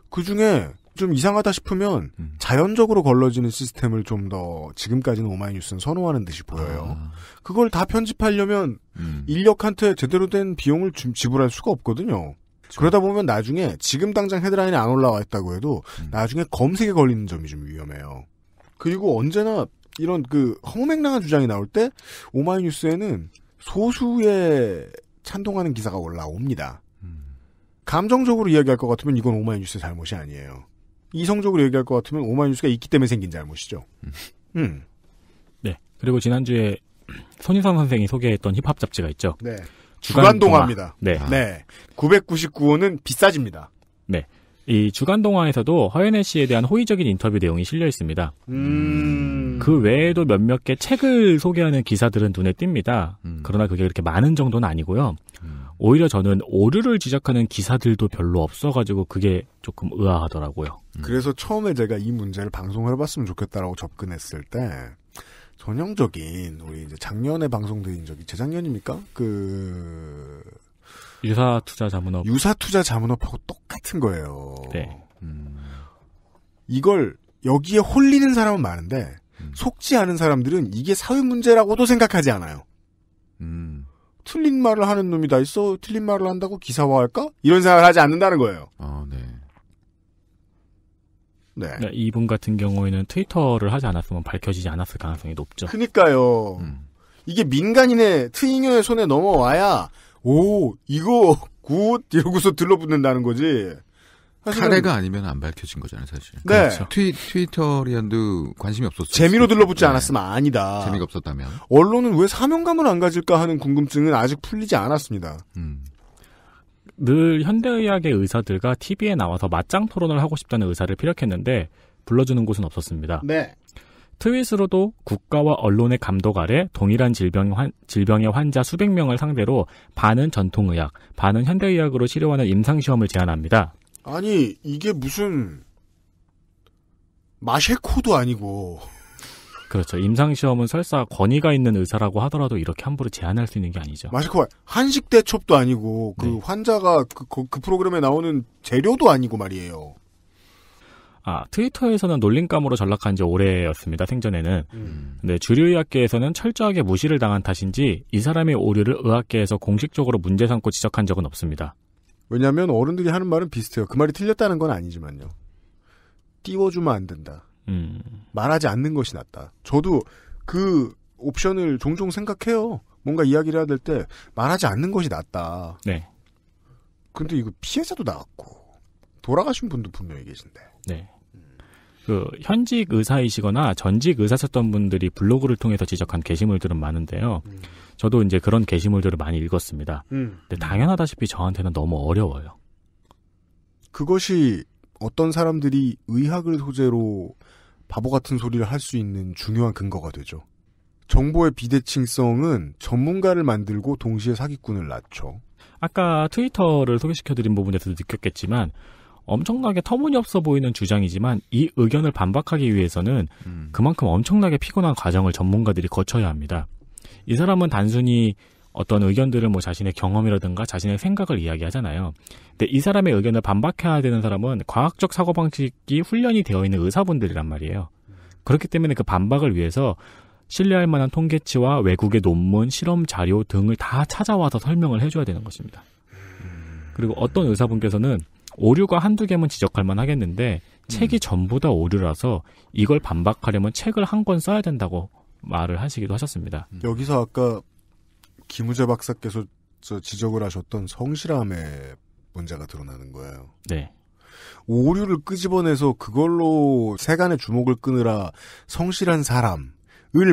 그 중에 좀 이상하다 싶으면 음. 자연적으로 걸러지는 시스템을 좀 더 지금까지는 오마이뉴스는 선호하는 듯이 보여요. 아. 그걸 다 편집하려면 음. 인력한테 제대로 된 비용을 지불할 수가 없거든요. 그렇죠. 그러다 보면 나중에 지금 당장 헤드라인이안 올라와 있다고 해도 음. 나중에 검색에 걸리는 점이 좀 위험해요. 그리고 언제나 이런 그 허무맹랑한 주장이 나올 때 오마이뉴스에는 소수의 찬동하는 기사가 올라옵니다. 음. 감정적으로 이야기할 것 같으면 이건 오마이뉴스의 잘못이 아니에요. 이성적으로 얘기할 것 같으면 오마이뉴스가 있기 때문에 생긴 잘못이죠. 음. 음. 네. 그리고 지난주에 손인상 선생이 소개했던 힙합 잡지가 있죠. 네. 주간 동화입니다. 네. 아. 네. 999호는 비싸집니다. 네. 이 주간 동화에서도 허연애 씨에 대한 호의적인 인터뷰 내용이 실려 있습니다. 음... 그 외에도 몇몇 개 책을 소개하는 기사들은 눈에 띕니다. 음... 그러나 그게 그렇게 많은 정도는 아니고요. 음... 오히려 저는 오류를 지적하는 기사들도 별로 없어가지고 그게 조금 의아하더라고요. 음. 그래서 처음에 제가 이 문제를 방송을 해봤으면 좋겠다라고 접근했을 때 전형적인 우리 이제 작년에 방송드린 적이 재작년입니까? 그 유사 투자 자문업 유사 투자 자문업하고 똑같은 거예요. 네. 음. 이걸 여기에 홀리는 사람은 많은데 음. 속지 않은 사람들은 이게 사회 문제라고도 생각하지 않아요. 음. 틀린 말을 하는 놈이 다 있어 틀린 말을 한다고 기사화할까? 이런 생각을 하지 않는다는 거예요. 아, 네. 네. 네. 이분 같은 경우에는 트위터를 하지 않았으면 밝혀지지 않았을 가능성이 높죠. 그니까요. 음. 이게 민간인의 트잉여의 손에 넘어와야 오 이거 [LAUGHS] 굿 이러고서 들러붙는다는 거지. 사례가 아니면 안 밝혀진 거잖아요, 사실. 네. 그렇죠. 트위, 트위터리안도 관심이 없었어요. 재미로 들러붙지 네. 않았으면 아니다. 재미가 없었다면. 언론은 왜 사명감을 안 가질까 하는 궁금증은 아직 풀리지 않았습니다. 음. 늘 현대의학의 의사들과 TV에 나와서 맞짱 토론을 하고 싶다는 의사를 피력했는데 불러주는 곳은 없었습니다. 네. 트윗으로도 국가와 언론의 감독 아래 동일한 질병 환, 질병의 환자 수백 명을 상대로 반은 전통의학, 반은 현대의학으로 치료하는 임상시험을 제안합니다. 아니 이게 무슨 마셰코도 아니고. 그렇죠. 임상시험은 설사 권위가 있는 의사라고 하더라도 이렇게 함부로 제한할 수 있는 게 아니죠. 마셰코 한식 대첩도 아니고 그 네. 환자가 그, 그, 그 프로그램에 나오는 재료도 아니고 말이에요. 아, 트위터에서는 놀림감으로 전락한 지 오래였습니다, 생전에는. 음. 근데 네, 주류의학계에서는 철저하게 무시를 당한 탓인지 이 사람의 오류를 의학계에서 공식적으로 문제 삼고 지적한 적은 없습니다. 왜냐하면 어른들이 하는 말은 비슷해요. 그 말이 틀렸다는 건 아니지만요. 띄워주면 안 된다. 음. 말하지 않는 것이 낫다. 저도 그 옵션을 종종 생각해요. 뭔가 이야기를 해야 될 때 말하지 않는 것이 낫다. 네. 근데 이거 피해자도 나왔고 돌아가신 분도 분명히 계신데. 네. 그 현직 의사이시거나 전직 의사셨던 분들이 블로그를 통해서 지적한 게시물들은 많은데요. 음. 저도 이제 그런 게시물들을 많이 읽었습니다. 음. 근데 당연하다시피 저한테는 너무 어려워요. 그것이 어떤 사람들이 의학을 소재로 바보 같은 소리를 할 수 있는 중요한 근거가 되죠. 정보의 비대칭성은 전문가를 만들고 동시에 사기꾼을 낳죠. 아까 트위터를 소개시켜드린 부분에서도 느꼈겠지만 엄청나게 터무니없어 보이는 주장이지만 이 의견을 반박하기 위해서는 음. 그만큼 엄청나게 피곤한 과정을 전문가들이 거쳐야 합니다. 이 사람은 단순히 어떤 의견들을 뭐 자신의 경험이라든가 자신의 생각을 이야기하잖아요. 근데 이 사람의 의견을 반박해야 되는 사람은 과학적 사고방식이 훈련이 되어 있는 의사분들이란 말이에요. 그렇기 때문에 그 반박을 위해서 신뢰할 만한 통계치와 외국의 논문, 실험 자료 등을 다 찾아와서 설명을 해줘야 되는 것입니다. 그리고 어떤 의사분께서는 오류가 한두 개만 지적할 만 하겠는데 책이 전부 다 오류라서 이걸 반박하려면 책을 한 권 써야 된다고 말을 하시기도 하셨습니다. 음. 여기서 아까 김우재 박사께서 저 지적을 하셨던 성실함의 문제가 드러나는 거예요. 네. 오류를 끄집어내서 그걸로 세간의 주목을 끄느라 성실한 사람을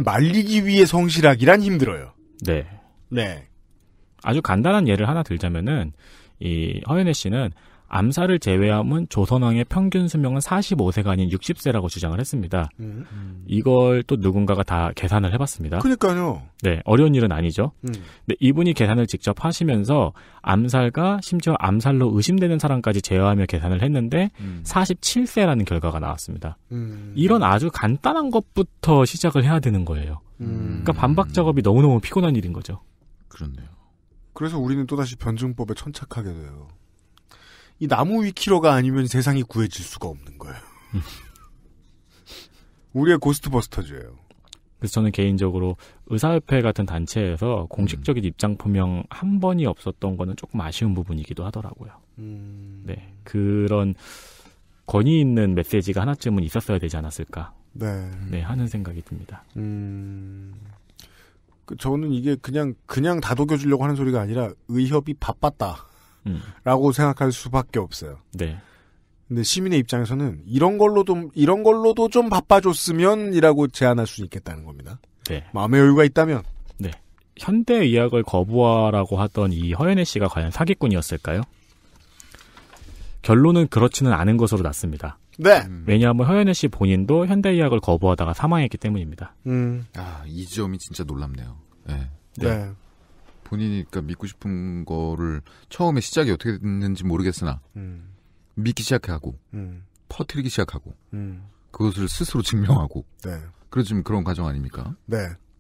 말리기 위해 성실하기란 힘들어요. 네. 네. 아주 간단한 예를 하나 들자면은 이 허연애 씨는 암살을 제외하면 조선왕의 평균 수명은 45세가 아닌 60세라고 주장을 했습니다. 음. 음. 이걸 또 누군가가 다 계산을 해봤습니다. 그러니까요. 네, 어려운 일은 아니죠. 음. 근데 이분이 계산을 직접 하시면서 암살과 심지어 암살로 의심되는 사람까지 제어하며 계산을 했는데 음. 47세라는 결과가 나왔습니다. 음. 이런 아주 간단한 것부터 시작을 해야 되는 거예요. 음. 그러니까 반박 작업이 너무너무 피곤한 일인 거죠. 그렇네요. 그래서 우리는 또다시 변증법에 천착하게 돼요. 이 나무 위키로가 아니면 세상이 구해질 수가 없는 거예요. [LAUGHS] 우리의 고스트버스터즈예요. 그래서 저는 개인적으로 의사협회 같은 단체에서 공식적인 음. 입장 표명 한 번이 없었던 거는 조금 아쉬운 부분이기도 하더라고요. 음. 네, 그런 권위 있는 메시지가 하나쯤은 있었어야 되지 않았을까. 네, 네 하는 생각이 듭니다. 음. 그 저는 이게 그냥 그냥 다독여주려고 하는 소리가 아니라 의협이 바빴다. 라고 생각할 수밖에 없어요. 네. 근데 시민의 입장에서는 이런 걸로도 이런 걸로도 좀 바빠줬으면이라고 제안할 수 있겠다는 겁니다. 네. 마음의 여유가 있다면. 네. 현대 의학을 거부하라고 하던 이 허연애 씨가 과연 사기꾼이었을까요? 결론은 그렇지는 않은 것으로 났습니다. 네. 음. 왜냐하면 허연애 씨 본인도 현대 의학을 거부하다가 사망했기 때문입니다. 음. 아, 이 점이 진짜 놀랍네요. 네. 네. 네. 본인이 니까 그러니까 믿고 싶은 거를 처음에 시작이 어떻게 됐는지 모르겠으나 음. 믿기 시작하고 음. 퍼뜨리기 시작하고 음. 그것을 스스로 증명하고 네. 그렇지금 그런 과정 아닙니까? 네.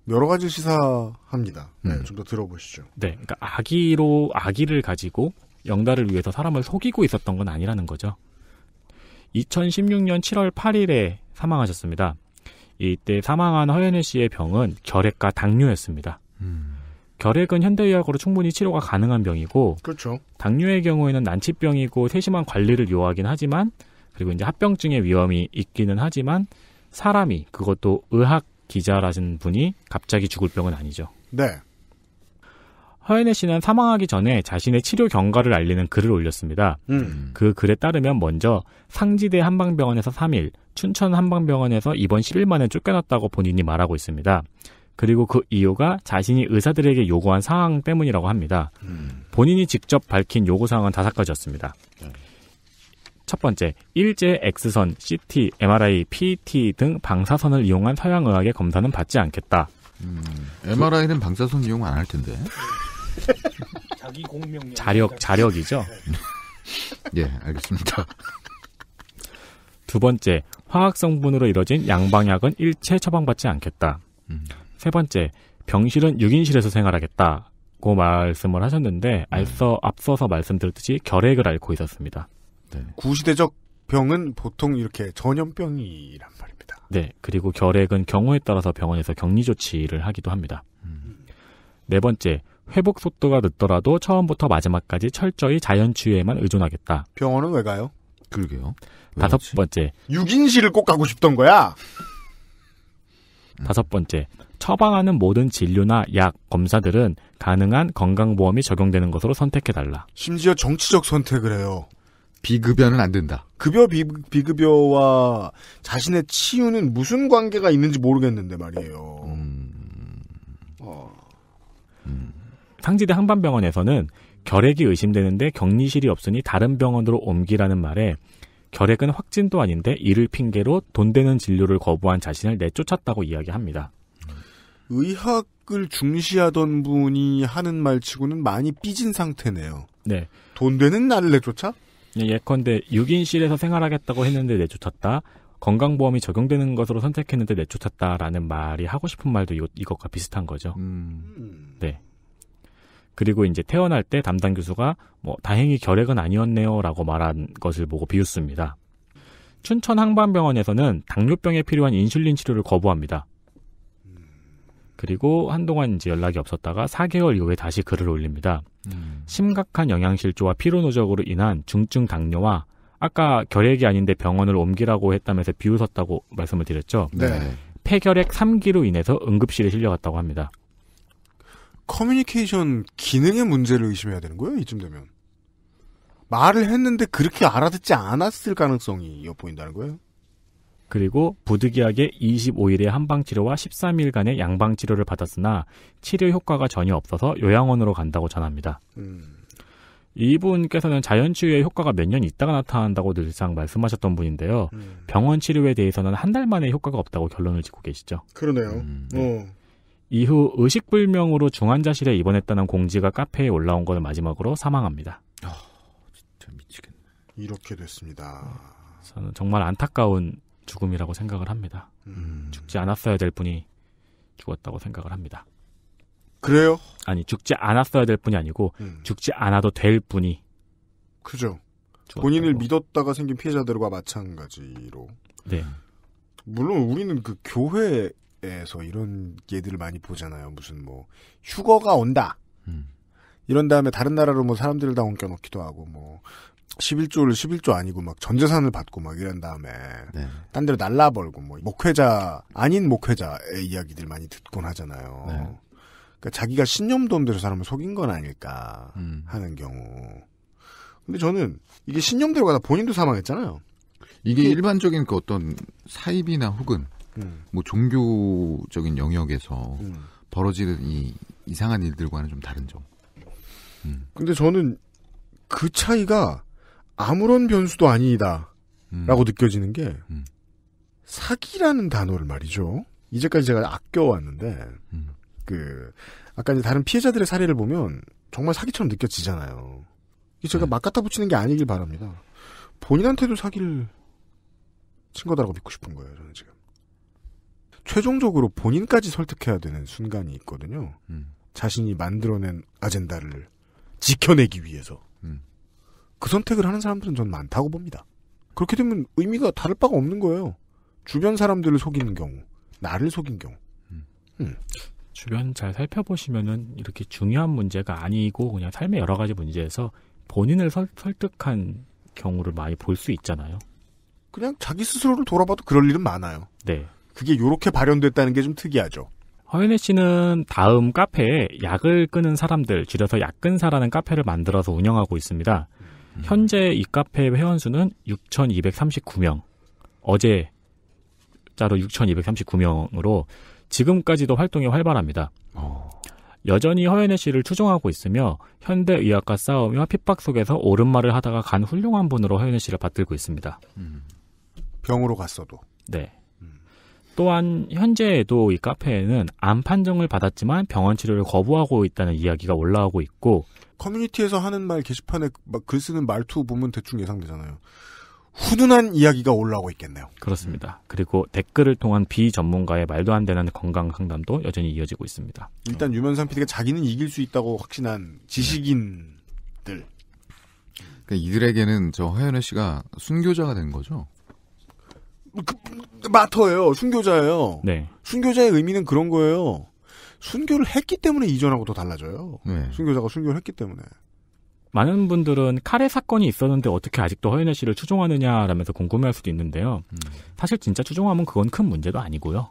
여러 가지 시사합니다. 네, 음. 좀더 들어보시죠. 네, 그러니까 아기로 아기를 가지고 영달을 위해서 사람을 속이고 있었던 건 아니라는 거죠. 2016년 7월 8일에 사망하셨습니다. 이때 사망한 허연일 씨의 병은 결핵과 당뇨였습니다. 음. 결핵은 현대의학으로 충분히 치료가 가능한 병이고 그렇죠. 당뇨의 경우에는 난치병이고 세심한 관리를 요하긴 하지만 그리고 이제 합병증의 위험이 있기는 하지만 사람이 그것도 의학 기자라신 분이 갑자기 죽을 병은 아니죠. 네. 허연애 씨는 사망하기 전에 자신의 치료 경과를 알리는 글을 올렸습니다. 음. 그 글에 따르면 먼저 상지대 한방병원에서 3일, 춘천 한방병원에서 입원 10일 만에 쫓겨났다고 본인이 말하고 있습니다. 그리고 그 이유가 자신이 의사들에게 요구한 상황 때문이라고 합니다. 음. 본인이 직접 밝힌 요구 사항은 다섯 가지였습니다. 음. 첫 번째, 일제 X선, CT, MRI, PT 등 방사선을 이용한 서양 의학의 검사는 받지 않겠다. 음, MRI는 방사선 이용 안 할 텐데. [LAUGHS] 자기 공명 자력 자력이죠. [LAUGHS] 예, 알겠습니다. 두 번째, 화학 성분으로 이뤄진 양방약은 일체 처방받지 않겠다. 음. 세 번째, 병실은 6인실에서 생활하겠다고 말씀을 하셨는데 앞서, 네. 앞서서 말씀드렸듯이 결핵을 앓고 있었습니다. 네. 구시대적 병은 보통 이렇게 전염병이란 말입니다. 네, 그리고 결핵은 경우에 따라서 병원에서 격리 조치를 하기도 합니다. 음. 네 번째, 회복 속도가 늦더라도 처음부터 마지막까지 철저히 자연 치유에만 의존하겠다. 병원은 왜 가요? 그러게요. 다섯 번째. 6인실을 꼭 가고 싶던 거야? 다섯 번째, 처방하는 모든 진료나 약, 검사들은 가능한 건강보험이 적용되는 것으로 선택해달라. 심지어 정치적 선택을 해요. 비급여는 안 된다. 급여 비, 비급여와 자신의 치유는 무슨 관계가 있는지 모르겠는데 말이에요. 음... 어... 음... 상지대 한반병원에서는 결핵이 의심되는데 격리실이 없으니 다른 병원으로 옮기라는 말에 결핵은 확진도 아닌데 이를 핑계로 돈 되는 진료를 거부한 자신을 내쫓았다고 이야기합니다. 의학을 중시하던 분이 하는 말치고는 많이 삐진 상태네요. 네. 돈 되는 나를 내쫓아? 네, 예컨대 6인실에서 생활하겠다고 했는데 내쫓았다. 건강보험이 적용되는 것으로 선택했는데 내쫓았다라는 말이 하고 싶은 말도 이것, 과 비슷한 거죠. 음. 네. 그리고 이제 태어날 때 담당 교수가 뭐 다행히 결핵은 아니었네요라고 말한 것을 보고 비웃습니다. 춘천 항반병원에서는 당뇨병에 필요한 인슐린 치료를 거부합니다. 그리고 한동안 이제 연락이 없었다가 4개월 이후에 다시 글을 올립니다. 음. 심각한 영양실조와 피로누적으로 인한 중증 당뇨와 아까 결핵이 아닌데 병원을 옮기라고 했다면서 비웃었다고 말씀을 드렸죠. 네. 폐결핵 3기로 인해서 응급실에 실려갔다고 합니다. 커뮤니케이션 기능의 문제를 의심해야 되는 거예요, 이쯤 되면. 말을 했는데 그렇게 알아듣지 않았을 가능성이 엿보인다는 거예요. 그리고 부득이하게 25일에 한방 치료와 13일간의 양방 치료를 받았으나 치료 효과가 전혀 없어서 요양원으로 간다고 전합니다. 음. 이분께서는 자연 치유의 효과가 몇 년 있다가 나타난다고 늘상 말씀하셨던 분인데요. 음. 병원 치료에 대해서는 한 달 만에 효과가 없다고 결론을 짓고 계시죠. 그러네요. 음, 네. 어. 이후 의식불명으로 중환자실에 입원했다는 공지가 카페에 올라온 것을 마지막으로 사망합니다. 어, 진짜 미치겠네. 이렇게 됐습니다. 저는 정말 안타까운 죽음이라고 생각을 합니다. 음. 죽지 않았어야 될 분이 죽었다고 생각을 합니다. 그래요? 아니 죽지 않았어야 될 분이 아니고 음. 죽지 않아도 될 분이 그죠. 본인을 믿었다가 생긴 피해자들과 마찬가지로. 네. 물론 우리는 그 교회 에서 이런 예들을 많이 보잖아요. 무슨 뭐 휴거가 온다. 음. 이런 다음에 다른 나라로 뭐 사람들을 다 옮겨놓기도 하고 뭐 11조를 11조 아니고 막 전재산을 받고 막 이런 다음에 네. 딴 데로 날라벌고뭐 목회자 아닌 목회자의 이야기들 많이 듣곤 하잖아요. 네. 그러니까 자기가 신념돈대로 사람을 속인 건 아닐까 음. 하는 경우. 근데 저는 이게 신념대로 가다 본인도 사망했잖아요. 이게 일반적인 그 어떤 사입이나 혹은 음. 뭐 종교적인 영역에서 음. 벌어지는 이 이상한 일들과는 좀 다른 점. 음. 근데 저는 그 차이가 아무런 변수도 아니다. 음. 라고 느껴지는 게 음. 사기라는 단어를 말이죠. 이제까지 제가 아껴왔는데 음. 그 아까 이제 다른 피해자들의 사례를 보면 정말 사기처럼 느껴지잖아요. 이 제가 네. 막 갖다 붙이는 게 아니길 바랍니다. 본인한테도 사기를 친 거다라고 믿고 싶은 거예요, 저는 지금. 최종적으로 본인까지 설득해야 되는 순간이 있거든요. 음. 자신이 만들어낸 아젠다를 지켜내기 위해서. 음. 그 선택을 하는 사람들은 전 많다고 봅니다. 그렇게 되면 의미가 다를 바가 없는 거예요. 주변 사람들을 속이는 경우, 나를 속인 경우. 음. 음. 주변 잘 살펴보시면은 이렇게 중요한 문제가 아니고 그냥 삶의 여러 가지 문제에서 본인을 설, 득한 경우를 많이 볼 수 있잖아요. 그냥 자기 스스로를 돌아봐도 그럴 일은 많아요. 네. 그게 이렇게 발현됐다는 게 좀 특이하죠. 허윤혜 씨는 다음 카페에 약을 끄는 사람들, 줄여서 약근사라는 카페를 만들어서 운영하고 있습니다. 음. 현재 이 카페 회원 수는 6,239명. 어제 자로 6,239명으로 지금까지도 활동이 활발합니다. 어. 여전히 허연혜 씨를 추종하고 있으며 현대의학과 싸움이와 핍박 속에서 옳은 말을 하다가 간 훌륭한 분으로 허연혜 씨를 받들고 있습니다. 음. 병으로 갔어도. 네. 또한 현재에도 이 카페에는 암 판정을 받았지만 병원 치료를 거부하고 있다는 이야기가 올라오고 있고 커뮤니티에서 하는 말 게시판에 막글 쓰는 말투 보면 대충 예상되잖아요. 훈훈한 이야기가 올라오고 있겠네요. 그렇습니다. 그리고 댓글을 통한 비전문가의 말도 안 되는 건강 상담도 여전히 이어지고 있습니다. 일단 유면산 PD가 자기는 이길 수 있다고 확신한 지식인들. 그러니까 이들에게는 저 허연애 씨가 순교자가 된 거죠. 그, 마터예요. 순교자예요. 네. 순교자의 의미는 그런 거예요. 순교를 했기 때문에 이전하고도 달라져요. 네. 순교자가 순교를 했기 때문에. 많은 분들은 카레 사건이 있었는데 어떻게 아직도 허윤혜 씨를 추종하느냐라면서 궁금해할 수도 있는데요. 음. 사실 진짜 추종하면 그건 큰 문제도 아니고요.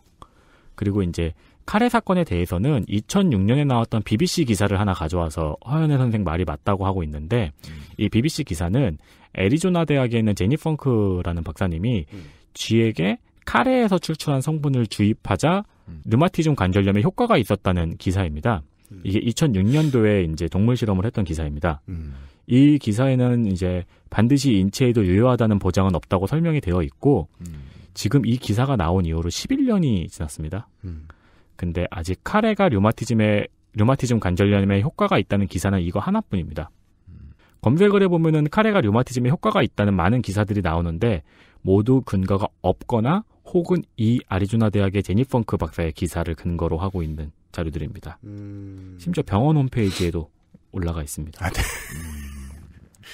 그리고 이제 카레 사건에 대해서는 2006년에 나왔던 BBC 기사를 하나 가져와서 허연혜 선생 말이 맞다고 하고 있는데 음. 이 BBC 기사는 애리조나 대학에 있는 제니 펑크라는 박사님이 음. 쥐에게 카레에서 추출한 성분을 주입하자 류마티즘 음. 관절염에 효과가 있었다는 기사입니다. 음. 이게 2006년도에 이제 동물 실험을 했던 기사입니다. 음. 이 기사에는 이제 반드시 인체에도 유효하다는 보장은 없다고 설명이 되어 있고 음. 지금 이 기사가 나온 이후로 11년이 지났습니다. 음. 근데 아직 카레가 류마티즘에 류마티즘 관절염에 효과가 있다는 기사는 이거 하나뿐입니다. 음. 검색을 해보면은 카레가 류마티즘에 효과가 있다는 많은 기사들이 나오는데 모두 근거가 없거나 혹은 이 아리조나 대학의 제니펑크 박사의 기사를 근거로 하고 있는 자료들입니다. 음... 심지어 병원 홈페이지에도 올라가 있습니다. 아, 네.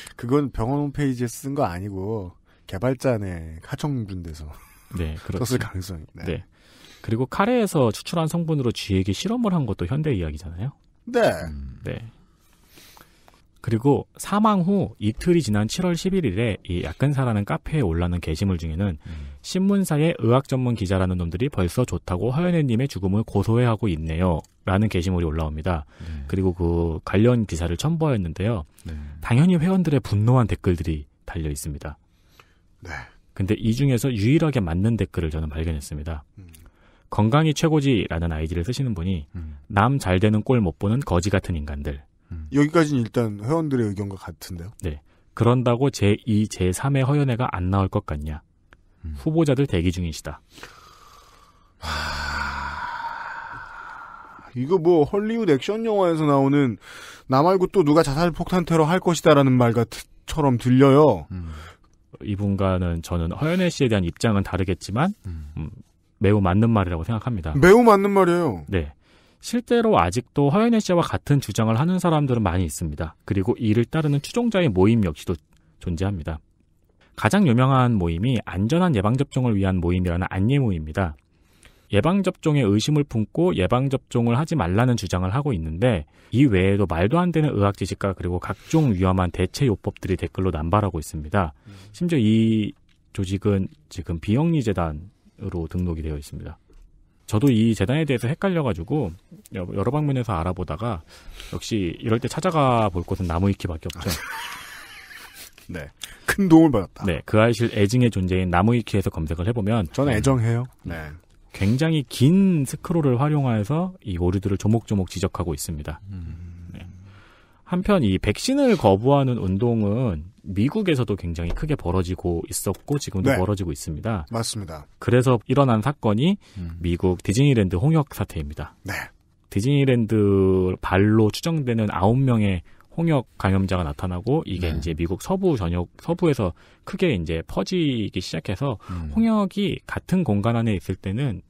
[LAUGHS] 그건 병원 홈페이지에 쓴 거 아니고 개발자네 하청군대서 네, 그렇죠. [LAUGHS] 썼을 가능성이. 네. 네. 그리고 카레에서 추출한 성분으로 쥐에게 실험을 한 것도 현대 이야기잖아요. 네. 음, 네. 그리고 사망 후 이틀이 지난 7월 11일에 이 약근사라는 카페에 올라는 게시물 중에는 음. 신문사의 의학 전문 기자라는 놈들이 벌써 좋다고 허연혜님의 죽음을 고소해하고 있네요. 라는 게시물이 올라옵니다. 네. 그리고 그 관련 기사를 첨부하였는데요. 네. 당연히 회원들의 분노한 댓글들이 달려 있습니다. 네. 근데 이 중에서 유일하게 맞는 댓글을 저는 발견했습니다. 음. 건강이 최고지라는 아이디를 쓰시는 분이 음. 남잘 되는 꼴 못 보는 거지 같은 인간들. 음. 여기까지는 일단 회원들의 의견과 같은데요. 네. 그런다고 제2, 제3의 허연회가 안 나올 것 같냐. 음. 후보자들 대기 중이시다. 하... 이거 뭐 헐리우드 액션 영화에서 나오는 나 말고 또 누가 자살 폭탄 테러 할 것이다라는 말 같처럼 들려요. 음. 이분과는 저는 허연애 씨에 대한 입장은 다르겠지만 음. 음 매우 맞는 말이라고 생각합니다. 매우 맞는 말이에요. 네. 실제로 아직도 허연혜 씨와 같은 주장을 하는 사람들은 많이 있습니다. 그리고 이를 따르는 추종자의 모임 역시도 존재합니다. 가장 유명한 모임이 안전한 예방접종을 위한 모임이라는 안예모입니다. 예방접종에 의심을 품고 예방접종을 하지 말라는 주장을 하고 있는데 이 외에도 말도 안 되는 의학 지식과 그리고 각종 위험한 대체 요법들이 댓글로 남발하고 있습니다. 음. 심지어 이 조직은 지금 비영리재단으로 등록이 되어 있습니다. 저도 이 재단에 대해서 헷갈려가지고 여러 방면에서 알아보다가 역시 이럴 때 찾아가 볼 곳은 나무위키밖에 없죠. [LAUGHS] 네. 큰 도움을 받았다. 네. 그 아이실 애증의 존재인 나무위키에서 검색을 해보면 저는 네. 애정해요. 네. 네. 굉장히 긴 스크롤을 활용해서 이 오류들을 조목조목 지적하고 있습니다. 음... 네. 한편 이 백신을 거부하는 운동은 미국에서도 굉장히 크게 벌어지고 있었고 지금도 네. 벌어지고 있습니다. 맞습니다. 그래서 일어난 사건이 음. 미국 디즈니랜드 홍역 사태입니다. 네. 디즈니랜드 발로 추정되는 9명의 홍역 감염자가 나타나고 이게 네. 이제 미국 서부 전역 서부에서 크게 이제 퍼지기 시작해서 음. 홍역이 같은 공간 안에 있을 때는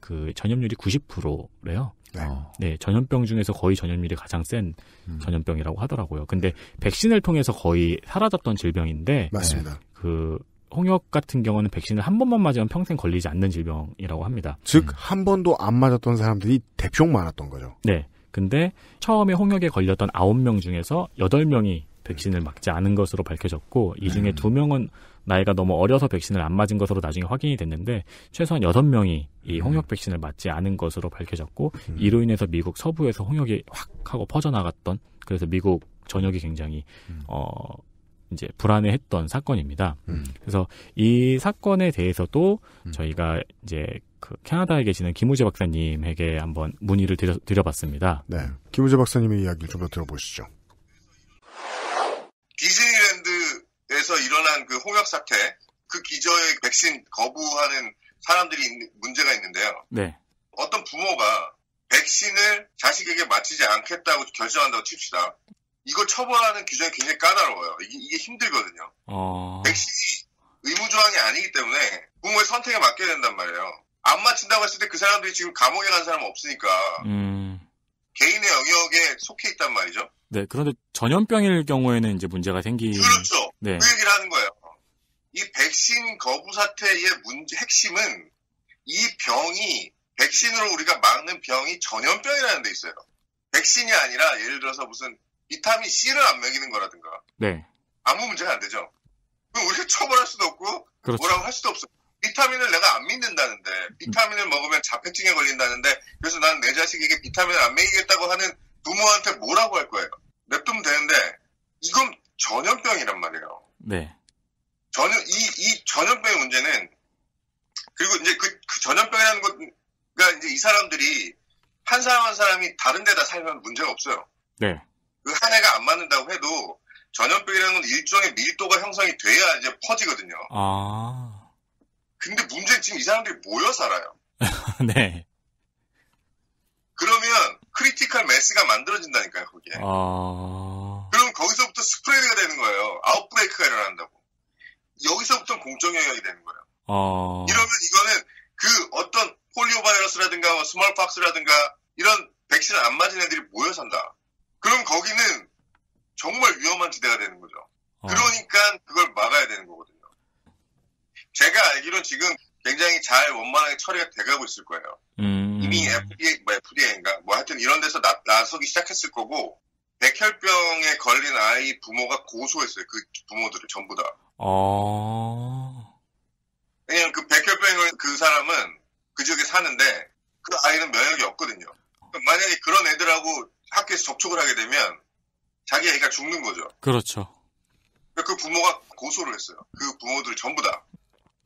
그 전염률이 90%래요. 네. 어. 네, 전염병 중에서 거의 전염률이 가장 센 음. 전염병이라고 하더라고요. 근데 백신을 통해서 거의 사라졌던 질병인데 맞습니다. 네, 그 홍역 같은 경우는 백신을 한 번만 맞으면 평생 걸리지 않는 질병이라고 합니다. 즉한 음. 번도 안 맞았던 사람들이 대폭 많았던 거죠. 네. 근데 처음에 홍역에 걸렸던 아홉 명 중에서 여덟 명이 백신을 맞지 않은 것으로 밝혀졌고 이 중에 음. 두 명은 나이가 너무 어려서 백신을 안 맞은 것으로 나중에 확인이 됐는데 최소한 6 명이 이 음. 홍역 백신을 맞지 않은 것으로 밝혀졌고 음. 이로 인해서 미국 서부에서 홍역이 확 하고 퍼져나갔던 그래서 미국 전역이 굉장히 음. 어 이제 불안해했던 사건입니다. 음. 그래서 이 사건에 대해서도 음. 저희가 이제 그 캐나다에 계시는 김우재 박사님에게 한번 문의를 드려, 드려봤습니다. 네, 김우재 박사님의 이야기를 좀 더 들어보시죠. 그래서 일어난 그 홍역 사태 그 기저에 백신 거부하는 사람들이 있는, 문제가 있는데요. 네. 어떤 부모가 백신을 자식에게 맞히지 않겠다고 결정한다고 칩시다. 이거 처벌하는 규정이 굉장히 까다로워요. 이게, 이게 힘들거든요. 어... 백신이 의무조항이 아니기 때문에 부모의 선택에 맡겨야 된단 말이에요. 안 맞힌다고 했을 때 그 사람들이 지금 감옥에 간 사람 은 없으니까 음... 개인의 영역에 속해 있단 말이죠. 네, 그런데 전염병일 경우에는 이제 문제가 생기. 그렇죠. 네. 그 얘기를 하는 거예요. 이 백신 거부 사태의 문제 핵심은 이 병이 백신으로 우리가 막는 병이 전염병이라는 데 있어요. 백신이 아니라 예를 들어서 무슨 비타민 C를 안 먹이는 거라든가. 네. 아무 문제가 안 되죠. 그럼 우리가 처벌할 수도 없고 그렇죠. 뭐라고 할 수도 없어요. 비타민을 내가 안 믿는다는데 비타민을 먹으면 자폐증에 걸린다는데 그래서 난 내 자식에게 비타민을 안 먹이겠다고 하는 부모한테 뭐라고 할 거예요? 냅두면 되는데 이건 전염병이란 말이에요. 네. 전염 이이 전염병의 문제는 그리고 이제 그, 그 전염병이라는 것가 그러니까 이제 이 사람들이 한 사람 한 사람이 다른 데다 살면 문제가 없어요. 네. 그 한 해가 안 맞는다고 해도 전염병이라는 건 일종의 밀도가 형성이 돼야 이제 퍼지거든요. 아. 근데 문제는 지금 이 사람들이 모여 살아요. [LAUGHS] 네. 그러면 크리티컬 매스가 만들어진다니까요, 거기에. 어... 아. 그럼 거기서부터 스프레드가 되는 거예요. 아웃브레이크가 일어난다고. 여기서부터 공정영역이 되는 거예요. 어... 이러면 이거는 그 어떤 폴리오 바이러스라든가 뭐 스몰박스라든가 이런 백신을 안 맞은 애들이 모여 산다. 그럼 거기는 정말 위험한 지대가 되는 거죠. 어... 그러니까 그걸 막아야 되는 거거든요. 제가 알기론 지금 굉장히 잘 원만하게 처리가 돼가고 있을 거예요. 음. 이미 FDA, 뭐 FDA인가 뭐 하여튼 이런 데서 나, 나서기 시작했을 거고 백혈병에 걸린 아이 부모가 고소했어요. 그 부모들을 전부 다. 어. 왜냐면 그백혈병을그 사람은 그 지역에 사는데 그 아이는 면역이 없거든요. 그러니까 만약에 그런 애들하고 학교에서 접촉을 하게 되면 자기 애가 죽는 거죠. 그렇죠. 그러니까 그 부모가 고소를 했어요. 그 부모들 전부 다.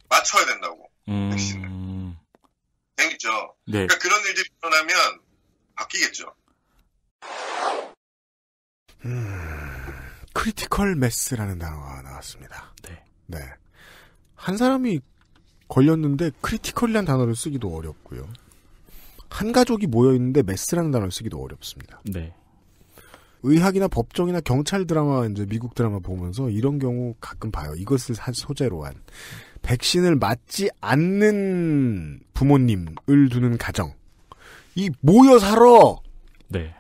맞춰야 된다고 음... 백신을. 생기죠. 네. 그러니까 그런 일들이 일어나면 바뀌겠죠. 음, 크리티컬 매스라는 단어가 나왔습니다. 네. 네. 한 사람이 걸렸는데 크리티컬이란 단어를 쓰기도 어렵고요. 한 가족이 모여있는데 메스라는 단어를 쓰기도 어렵습니다. 네. 의학이나 법정이나 경찰 드라마, 이제 미국 드라마 보면서 이런 경우 가끔 봐요. 이것을 한 소재로 한. 백신을 맞지 않는 부모님을 두는 가정. 이 모여 살아. 네.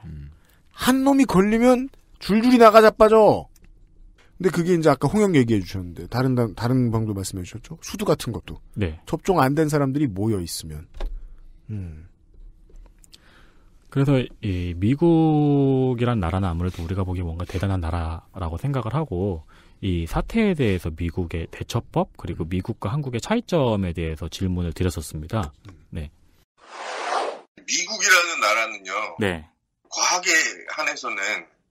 한 놈이 걸리면 줄줄이 나가 자빠져. 근데 그게 이제 아까 홍영 얘기해 주셨는데 다른 다른 방도 말씀해 주셨죠. 수두 같은 것도. 네. 접종 안 된 사람들이 모여 있으면. 음. 그래서 이 미국이란 나라는 아무래도 우리가 보기 뭔가 대단한 나라라고 생각을 하고 이 사태에 대해서 미국의 대처법 그리고 음. 미국과 한국의 차이점에 대해서 질문을 드렸었습니다. 네. 미국이라는 나라는요. 네. 과학에 한해서는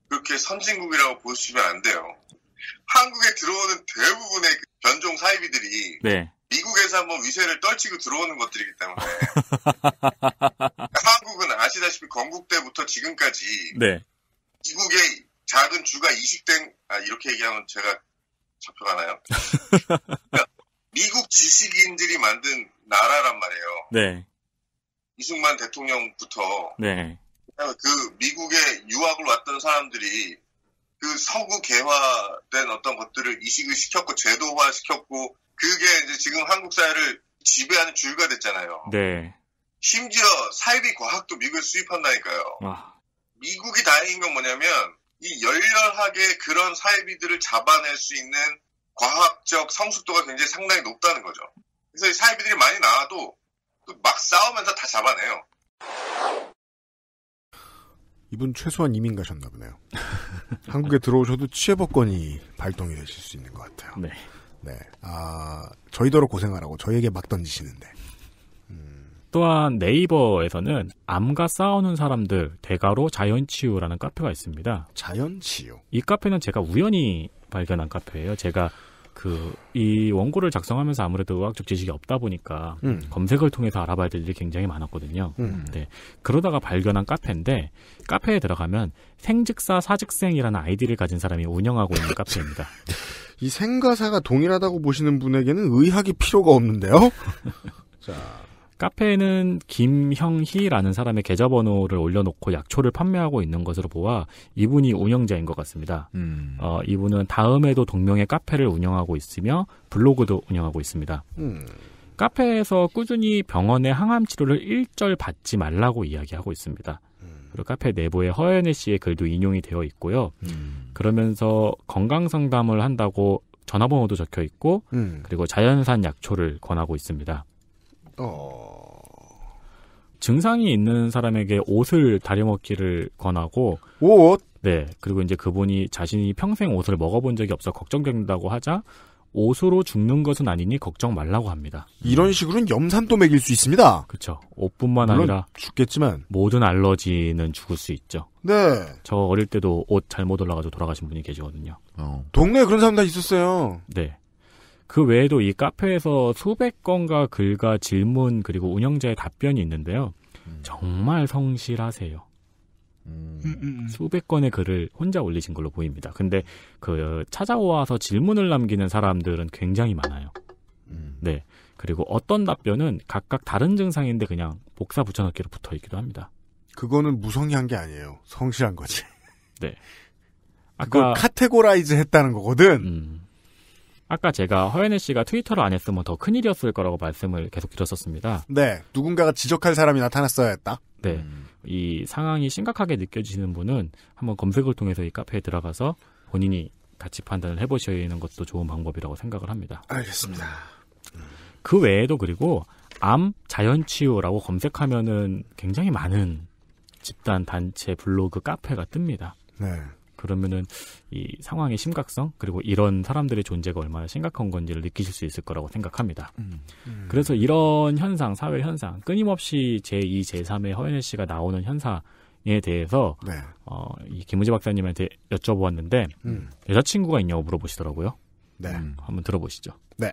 그렇게 선진국이라고 보시면 안 돼요. 한국에 들어오는 대부분의 그 변종 사이비들이 네. 미국에서 한번 위세를 떨치고 들어오는 것들이기 때문에 [LAUGHS] 한국은 아시다시피 건국 때부터 지금까지 네. 미국의 작은 주가 이식된 아, 이렇게 얘기하면 제가 잡혀가나요? [LAUGHS] 그러니까 미국 지식인들이 만든 나라란 말이에요. 네. 이승만 대통령부터 네. 그 미국에 유학을 왔던 사람들이 그 서구 개화된 어떤 것들을 이식을 시켰고 제도화 시켰고 그게 이제 지금 한국 사회를 지배하는 주류가 됐잖아요. 네. 심지어 사이비 과학도 미국에 수입한다니까요. 와. 미국이 다행인 건 뭐냐면 이 열렬하게 그런 사이비들을 잡아낼 수 있는 과학적 성숙도가 굉장히 상당히 높다는 거죠. 그래서 이 사이비들이 많이 나와도 막 싸우면서 다 잡아내요. 이분 최소한 이민 가셨나 보네요. [LAUGHS] 한국에 들어오셔도 취해법권이 발동이 되실 수 있는 것 같아요. 네. 네. 아, 저희더러 고생하라고 저희에게 막 던지시는데. 또한 네이버에서는 암과 싸우는 사람들 대가로 자연치유라는 카페가 있습니다. 자연치유. 이 카페는 제가 우연히 발견한 카페예요. 제가 그 이 원고를 작성하면서 아무래도 의학적 지식이 없다 보니까 음. 검색을 통해서 알아봐야 될 일이 굉장히 많았거든요. 음. 네. 그러다가 발견한 카페인데 카페에 들어가면 생즉사 사직생이라는 아이디를 가진 사람이 운영하고 있는 카페입니다. [LAUGHS] 이 생과사가 동일하다고 보시는 분에게는 의학이 필요가 없는데요. [LAUGHS] 자. 카페에는 김형희라는 사람의 계좌번호를 올려놓고 약초를 판매하고 있는 것으로 보아 이분이 운영자인 것 같습니다. 음. 어, 이분은 다음에도 동명의 카페를 운영하고 있으며 블로그도 운영하고 있습니다. 음. 카페에서 꾸준히 병원의 항암 치료를 일절 받지 말라고 이야기하고 있습니다. 음. 그리고 카페 내부에 허연애 씨의 글도 인용이 되어 있고요. 음. 그러면서 건강 상담을 한다고 전화번호도 적혀 있고 음. 그리고 자연산 약초를 권하고 있습니다. 어... 증상이 있는 사람에게 옷을 다려먹기를 권하고 옷? 네. 그리고 이제 그분이 자신이 평생 옷을 먹어본 적이 없어 걱정된다고 하자 옷으로 죽는 것은 아니니 걱정 말라고 합니다. 음. 이런 식으로는 염산도 먹일 수 있습니다. 그렇죠. 옷뿐만 아니라 죽겠지만 모든 알러지는 죽을 수 있죠. 네. 저 어릴 때도 옷 잘못 올라가서 돌아가신 분이 계시거든요. 어. 동네에 그런 사람 다 있었어요. 네. 그 외에도 이 카페에서 수백 건과 글과 질문 그리고 운영자의 답변이 있는데요. 음. 정말 성실하세요. 음. 음, 음, 음. 수백 건의 글을 혼자 올리신 걸로 보입니다. 근데 그 찾아와서 질문을 남기는 사람들은 굉장히 많아요. 음. 네. 그리고 어떤 답변은 각각 다른 증상인데 그냥 복사 붙여넣기로 붙어 있기도 합니다. 그거는 무성의한 게 아니에요. 성실한 거지. 네. 아까 카테고라이즈 했다는 거거든. 아까 제가 허연애 씨가 트위터를 안 했으면 더 큰일이었을 거라고 말씀을 계속 드렸었습니다. 네. 누군가가 지적할 사람이 나타났어야 했다. 네. 음. 이 상황이 심각하게 느껴지는 분은 한번 검색을 통해서 이 카페에 들어가서 본인이 같이 판단을 해보시는 것도 좋은 방법이라고 생각을 합니다. 알겠습니다. 그 외에도 그리고 암 자연치유라고 검색하면은 굉장히 많은 집단 단체 블로그 카페가 뜹니다. 네. 그러면은 이 상황의 심각성 그리고 이런 사람들의 존재가 얼마나 심각한 건지를 느끼실 수 있을 거라고 생각합니다. 음, 음. 그래서 이런 현상, 사회 현상, 끊임없이 제2, 제3의 허연혜 씨가 나오는 현상에 대해서 네. 어, 이 김우지 박사님한테 여쭤보았는데 음. 여자친구가 있냐고 물어보시더라고요. 네. 음, 한번 들어보시죠. 네.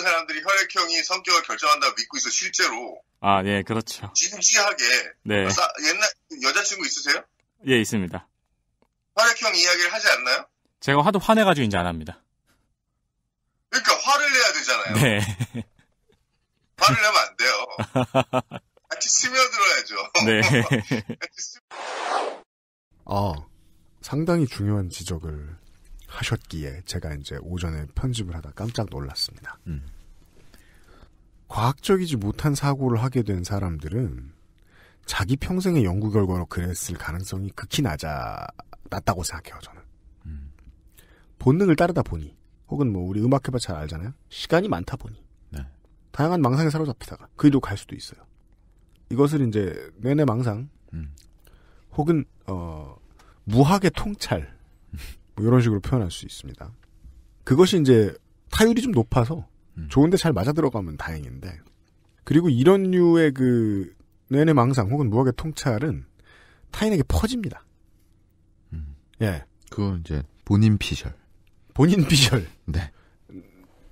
모든 사람들이 혈액형이 성격을 결정한다고 믿고 있어 실제로. 아, 예, 그렇죠. 진지하게. 네. 사, 그 옛날 그 여자친구 있으세요? 예, 있습니다. 혈액형 이야기를 하지 않나요? 제가 화도 화내가지고 이제 안 합니다. 그러니까 화를 내야 되잖아요. 네. 화를 내면 안 돼요. 같이 스며들어야죠. 네. [LAUGHS] 아, 상당히 중요한 지적을 하셨기에 제가 이제 오전에 편집을 하다 깜짝 놀랐습니다. 음. 과학적이지 못한 사고를 하게 된 사람들은 자기 평생의 연구 결과로 그랬을 가능성이 극히 낮아 낮다고 생각해요 저는. 음. 본능을 따르다 보니 혹은 뭐 우리 음악회봐잘 알잖아요. 시간이 많다 보니 네. 다양한 망상에 사로잡히다가 그리도갈 수도 있어요. 이것을 이제 내내 망상 음. 혹은 어 무학의 통찰 음. 뭐 이런 식으로 표현할 수 있습니다. 그것이 이제 타율이 좀 높아서 음. 좋은데 잘 맞아 들어가면 다행인데 그리고 이런 류의 그 뇌내 망상 혹은 무학의 통찰은 타인에게 퍼집니다. 음. 예. 그건 이제 본인 피셜. 본인 피셜. 네.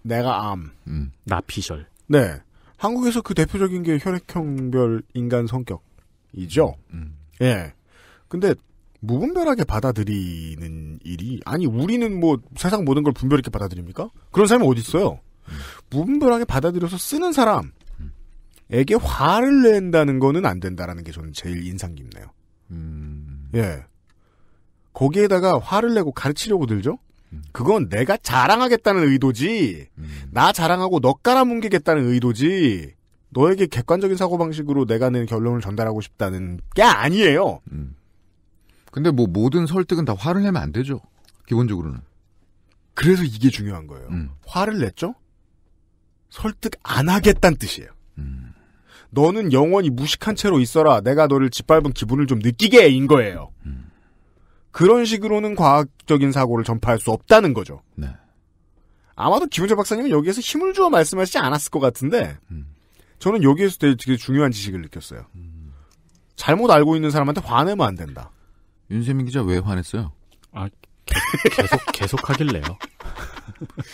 내가 암. 음. 나 피셜. 네. 한국에서 그 대표적인 게 혈액형별 인간 성격이죠. 음. 예. 근데 무분별하게 받아들이는 일이 아니 우리는 뭐 세상 모든 걸 분별 있게 받아들입니까? 그런 사람이 어디 있어요? 무분별하게 받아들여서 쓰는 사람에게 화를 낸다는 거는 안 된다라는 게 저는 제일 인상 깊네요. 음... 예. 거기에다가 화를 내고 가르치려고 들죠? 음. 그건 내가 자랑하겠다는 의도지. 음. 나 자랑하고 너 깔아뭉개겠다는 의도지. 너에게 객관적인 사고방식으로 내가 낸 결론을 전달하고 싶다는 게 아니에요. 음. 근데 뭐 모든 설득은 다 화를 내면 안 되죠. 기본적으로는. 그래서 이게 중요한 거예요. 음. 화를 냈죠? 설득 안 하겠다는 뜻이에요. 음. 너는 영원히 무식한 채로 있어라. 내가 너를 짓밟은 기분을 좀 느끼게 인 거예요. 음. 그런 식으로는 과학적인 사고를 전파할 수 없다는 거죠. 네. 아마도 김은재 박사님은 여기에서 힘을 주어 말씀하시지 않았을 것 같은데 음. 저는 여기에서 되게 중요한 지식을 느꼈어요. 음. 잘못 알고 있는 사람한테 화내면 안 된다. 윤세민 기자 왜 화냈어요? 아 계속 [LAUGHS] 계속 하길래요.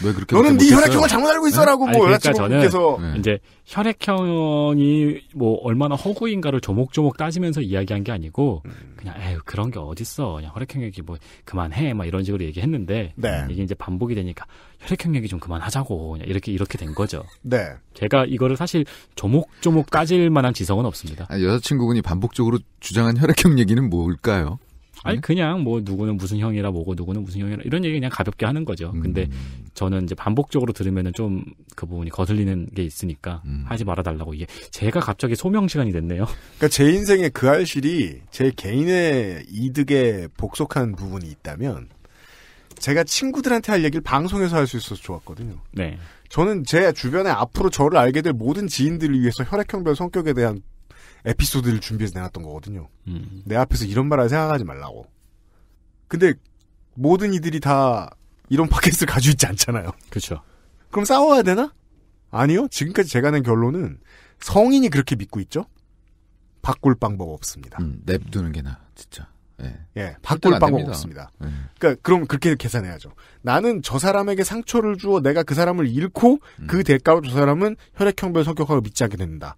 왜 그렇게 너는 네 혈액형을 잘못 알고 있어라고 네? 뭐 그러니까 저는 네. 이제 혈액형이 뭐 얼마나 허구인가를 조목조목 따지면서 이야기한 게 아니고 음. 그냥 에휴 그런 게 어딨어 그냥 혈액형 얘기 뭐 그만해 막 이런 식으로 얘기했는데 네. 이게 이제 반복이 되니까 혈액형 얘기 좀 그만하자고 그냥 이렇게 이렇게 된 거죠. 네. 제가 이거를 사실 조목조목 따질 만한 지성은 없습니다. 아니, 여자친구분이 반복적으로 주장한 혈액형 얘기는 뭘까요? 아니 음. 그냥 뭐 누구는 무슨 형이라 뭐고 누구는 무슨 형이라 이런 얘기 그냥 가볍게 하는 거죠. 음. 근데 저는 이제 반복적으로 들으면은 좀 그 부분이 거슬리는 게 있으니까 음. 하지 말아 달라고 이게 제가 갑자기 소명 시간이 됐네요. [LAUGHS] 그러니까 제 인생의 그 알실이 제 개인의 이득에 복속한 부분이 있다면 제가 친구들한테 할 얘기를 방송에서 할 수 있어서 좋았거든요. 네. 저는 제 주변에 앞으로 저를 알게 될 모든 지인들을 위해서 혈액형별 성격에 대한 에피소드를 준비해서 내놨던 거거든요. 음. 내 앞에서 이런 말을 생각하지 말라고. 근데 모든 이들이 다 이런 [LAUGHS] 팟캐스트를 가지고 있지 않잖아요. 그렇죠. 그럼 싸워야 되나? 아니요. 지금까지 제가 낸 결론은 성인이 그렇게 믿고 있죠. 바꿀 방법 없습니다. 음, 냅두는 게 나, 진짜. 예. 예 바꿀 방법 됩니다. 없습니다. 예. 그러니까 그럼 그렇게 계산해야죠. 나는 저 사람에게 상처를 주어 내가 그 사람을 잃고 그 음. 그 대가로 저 사람은 혈액형별 성격하고 믿지 않게 된다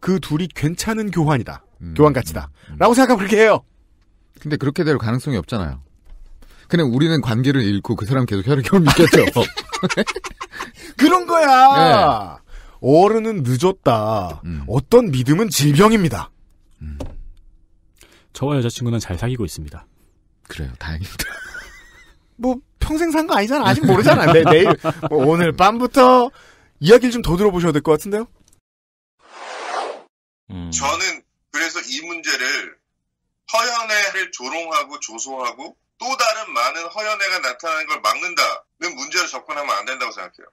그 둘이 괜찮은 교환이다. 음, 교환 가치다. 음, 음. 라고 생각하고 그렇게 해요. 근데 그렇게 될 가능성이 없잖아요. 그냥 우리는 관계를 잃고 그 사람 계속 혈액형 [LAUGHS] 믿겠죠. [LAUGHS] 그런 거야. 네. 어른은 늦었다. 음. 어떤 믿음은 질병입니다. 음. 저와 여자친구는 잘 사귀고 있습니다. 그래요. 다행입니다. [LAUGHS] 뭐 평생 산 거 아니잖아. 아직 모르잖아. 내, 내일 뭐 오늘 밤부터 이야기를 좀 더 들어보셔야 될 것 같은데요. 음. 저는 그래서 이 문제를 허연애를 조롱하고 조소하고 또 다른 많은 허연애가 나타나는 걸 막는다는 문제로 접근하면 안 된다고 생각해요.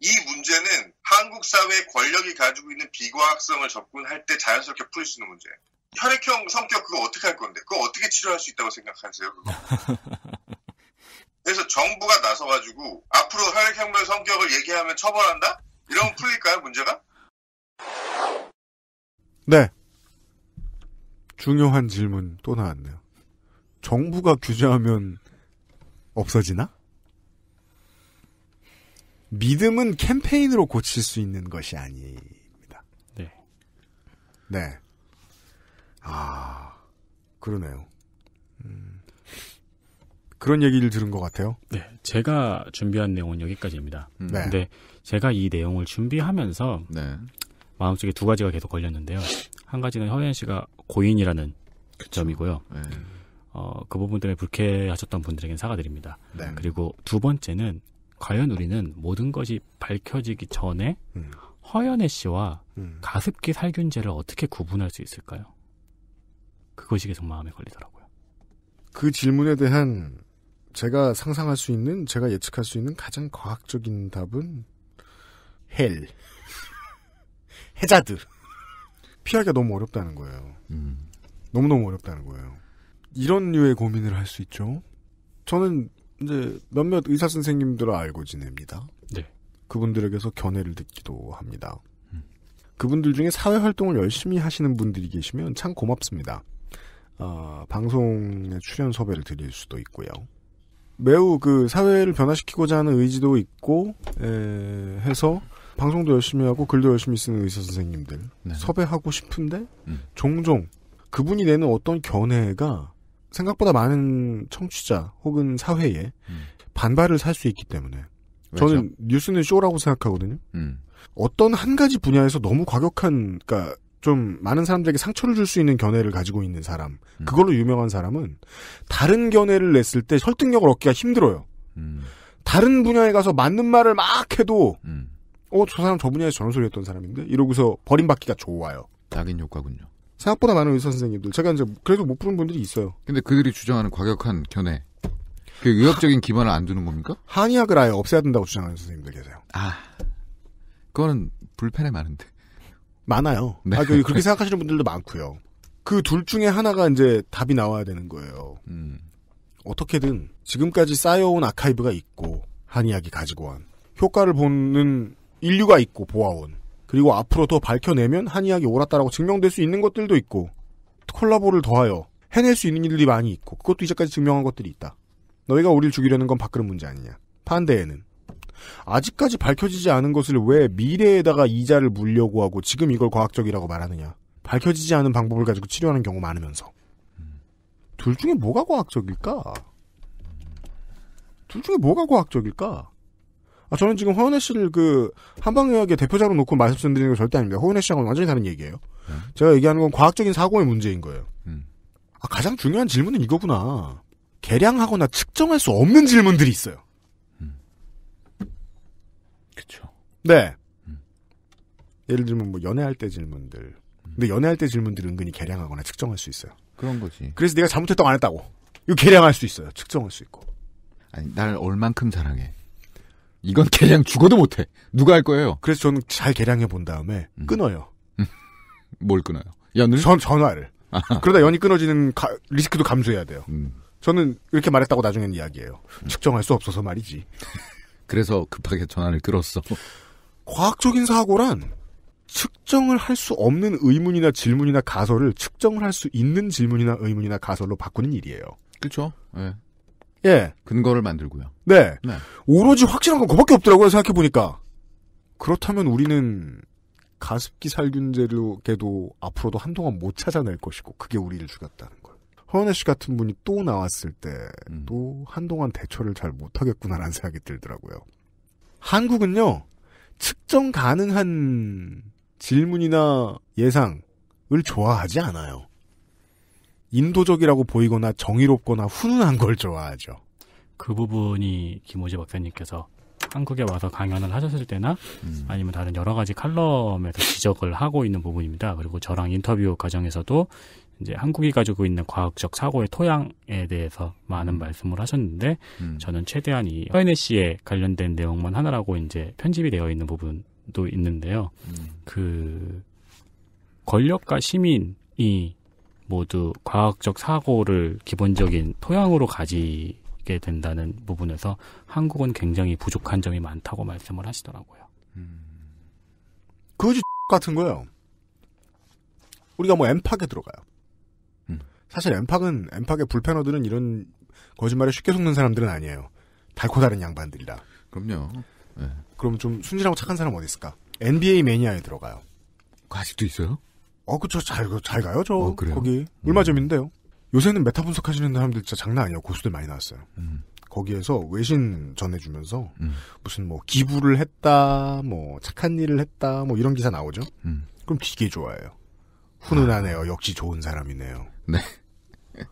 이 문제는 한국 사회의 권력이 가지고 있는 비과학성을 접근할 때 자연스럽게 풀 수 있는 문제예요. 혈액형 성격 그거 어떻게 할 건데? 그거 어떻게 치료할 수 있다고 생각하세요? [LAUGHS] 그래서 정부가 나서가지고 앞으로 혈액형별 성격을 얘기하면 처벌한다? 이러면 풀릴까요 문제가? 네. 중요한 질문 또 나왔네요. 정부가 규제하면 없어지나? 믿음은 캠페인으로 고칠 수 있는 것이 아닙니다. 네. 네. 아, 그러네요. 음, 그런 얘기를 들은 것 같아요. 네. 제가 준비한 내용은 여기까지입니다. 네. 근데 제가 이 내용을 준비하면서 네. 마음속에 두 가지가 계속 걸렸는데요. 한 가지는 허현 씨가 고인이라는 그 점이고요. 네. 어, 그 부분 때문에 불쾌하셨던 분들에겐 사과드립니다. 네. 그리고 두 번째는 과연 우리는 모든 것이 밝혀지기 전에 음. 허연애 씨와 음. 가습기 살균제를 어떻게 구분할 수 있을까요? 그것이 계속 마음에 걸리더라고요. 그 질문에 대한 제가 상상할 수 있는, 제가 예측할 수 있는 가장 과학적인 답은 헬. 해자드. 피하기가 너무 어렵다는 거예요. 음. 너무너무 어렵다는 거예요. 이런 류의 고민을 할 수 있죠. 저는 이제 몇몇 의사 선생님들을 알고 지냅니다. 네. 그분들에게서 견해를 듣기도 합니다. 음. 그분들 중에 사회 활동을 열심히 하시는 분들이 계시면 참 고맙습니다. 어, 방송에 출연 섭외를 드릴 수도 있고요. 매우 그 사회를 변화시키고자 하는 의지도 있고 에, 해서 방송도 열심히 하고 글도 열심히 쓰는 의사 선생님들 네. 섭외하고 싶은데 음. 종종 그분이 내는 어떤 견해가 생각보다 많은 청취자 혹은 사회에 음. 반발을 살 수 있기 때문에 왜죠? 저는 뉴스는 쇼라고 생각하거든요. 음. 어떤 한 가지 분야에서 너무 과격한 그러니까 좀 많은 사람들에게 상처를 줄 수 있는 견해를 가지고 있는 사람 음. 그걸로 유명한 사람은 다른 견해를 냈을 때 설득력을 얻기가 힘들어요. 음. 다른 분야에 가서 맞는 말을 막 해도 음. 어, 저 사람 저 분야에서 저런 소리 했던 사람인데? 이러고서 버림받기가 좋아요. 낙인 효과군요. 생각보다 많은 의사 선생님들. 제가 이제 그래도 못 부른 분들이 있어요. 근데 그들이 주장하는 과격한 견해. 그 의학적인 기반을 안 두는 겁니까? 한의학을 아예 없애야 된다고 주장하는 선생님들 계세요. 아. 그거는 불편해 많은데. 많아요. 네. 아, 그, 그렇게 생각하시는 분들도 많고요. 그 둘 중에 하나가 이제 답이 나와야 되는 거예요. 음. 어떻게든 지금까지 쌓여온 아카이브가 있고 한의학이 가지고 한 효과를 보는 인류가 있고 보아온 그리고 앞으로 더 밝혀내면 한의학이 옳았다라고 증명될 수 있는 것들도 있고 콜라보를 더하여 해낼 수 있는 일들이 많이 있고 그것도 이제까지 증명한 것들이 있다. 너희가 우리를 죽이려는 건 밖으로 문제 아니냐. 반대에는 아직까지 밝혀지지 않은 것을 왜 미래에다가 이자를 물려고 하고 지금 이걸 과학적이라고 말하느냐. 밝혀지지 않은 방법을 가지고 치료하는 경우 많으면서. 둘 중에 뭐가 과학적일까? 둘 중에 뭐가 과학적일까? 아, 저는 지금 허은혜 씨를 그 한방의학의 대표자로 놓고 말씀드리는 건 절대 아닙니다. 허은혜 씨하고는 완전히 다른 얘기예요. 음. 제가 얘기하는 건 과학적인 사고의 문제인 거예요. 음. 아, 가장 중요한 질문은 이거구나. 계량하거나 측정할 수 없는 질문들이 있어요. 음. 그렇죠. 네. 음. 예를 들면 뭐 연애할 때 질문들. 근데 연애할 때 질문들은 은근히 계량하거나 측정할 수 있어요. 그런 거지. 그래서 내가 잘못했다고 안 했다고. 이거 계량할 수 있어요. 측정할 수 있고. 아니, 날 얼만큼 사랑해. 이건 개량 죽어도 못해. 누가 할 거예요? 그래서 저는 잘 개량해 본 다음에 음. 끊어요. [LAUGHS] 뭘 끊어요? 연을? 전, 전화를. 아하. 그러다 연이 끊어지는 가, 리스크도 감수해야 돼요. 음. 저는 이렇게 말했다고 나중엔 이야기해요. 음. 측정할 수 없어서 말이지. [LAUGHS] 그래서 급하게 전화를 끌었어. 과학적인 사고란 측정을 할 수 없는 의문이나 질문이나 가설을 측정을 할 수 있는 질문이나 의문이나 가설로 바꾸는 일이에요. 그렇죠. 네. 예. 근거를 만들고요. 네. 네. 오로지 확실한 건 그밖에 없더라고요, 생각해보니까. 그렇다면 우리는 가습기 살균제로 걔도 앞으로도 한동안 못 찾아낼 것이고, 그게 우리를 죽였다는 걸. 허은혜 씨 같은 분이 또 나왔을 때도 음. 한동안 대처를 잘 못하겠구나라는 생각이 들더라고요. 한국은요, 측정 가능한 질문이나 예상을 좋아하지 않아요. 인도적이라고 보이거나 정의롭거나 훈훈한 걸 좋아하죠. 그 부분이 김호지 박사님께서 한국에 와서 강연을 하셨을 때나 음. 아니면 다른 여러 가지 칼럼에서 지적을 하고 있는 부분입니다. 그리고 저랑 인터뷰 과정에서도 이제 한국이 가지고 있는 과학적 사고의 토양에 대해서 많은 음. 말씀을 하셨는데 음. 저는 최대한 이 허연애 씨에 관련된 내용만 하나라고 이제 편집이 되어 있는 부분도 있는데요. 음. 그 권력과 시민이 모두 과학적 사고를 기본적인 토양으로 가지게 된다는 부분에서 한국은 굉장히 부족한 점이 많다고 말씀을 하시더라고요. 음. 그지 [LAUGHS] 같은 거예요. 우리가 뭐 엠팍에 들어가요. 음. 사실 엠팍은 엠팍의 불패너들은 이런 거짓말에 쉽게 속는 사람들은 아니에요. 달코다른 양반들이라. 그럼요. 네. 그럼 좀 순진하고 착한 사람 어디 있을까? NBA 매니아에 들어가요. 그 아직도 있어요? 어, 그쵸. 잘, 잘 가요, 저. 어, 거기. 얼마점인데요 음. 요새는 메타 분석하시는 사람들 진짜 장난 아니에요. 고수들 많이 나왔어요. 음. 거기에서 외신 전해주면서 음. 무슨 뭐 기부를 했다, 뭐 착한 일을 했다, 뭐 이런 기사 나오죠. 음. 그럼 되게 좋아해요. 훈훈하네요. 아. 역시 좋은 사람이네요. 네. [LAUGHS]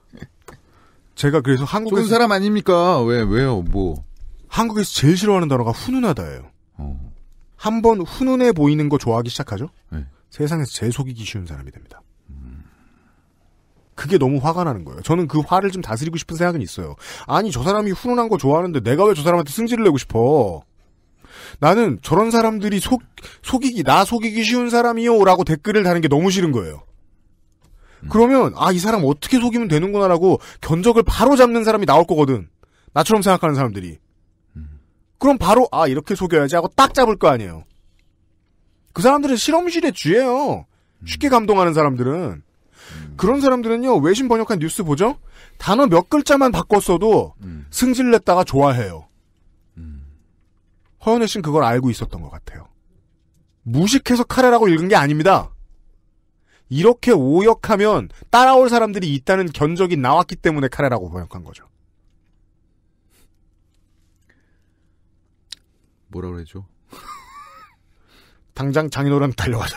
제가 그래서 한국에서 좋은 사람 아닙니까? 왜 왜요? 뭐 한국에서 제일 싫어하는 단어가 훈훈하다예요. 어. 한번 훈훈해 보이는 거 좋아하기 시작하죠. 네. 세상에서 제일 속이기 쉬운 사람이 됩니다. 그게 너무 화가 나는 거예요. 저는 그 화를 좀 다스리고 싶은 생각은 있어요. 아니 저 사람이 훈훈한 거 좋아하는데 내가 왜 저 사람한테 승질을 내고 싶어? 나는 저런 사람들이 속 속이기 나 속이기 쉬운 사람이요라고 댓글을 다는 게 너무 싫은 거예요. 음. 그러면 아 이 사람 어떻게 속이면 되는구나라고 견적을 바로 잡는 사람이 나올 거거든. 나처럼 생각하는 사람들이. 음. 그럼 바로 아 이렇게 속여야지 하고 딱 잡을 거 아니에요. 그 사람들은 실험실에 쥐예요. 쉽게 감동하는 사람들은. 그런 사람들은요, 외신 번역한 뉴스 보죠? 단어 몇 글자만 바꿨어도 음. 승질 냈다가 좋아해요. 허연혜 씨는 그걸 알고 있었던 것 같아요. 무식해서 카레라고 읽은 게 아닙니다. 이렇게 오역하면 따라올 사람들이 있다는 견적이 나왔기 때문에 카레라고 번역한 거죠. 뭐라 그러죠? 당장 장인어른 달려가자.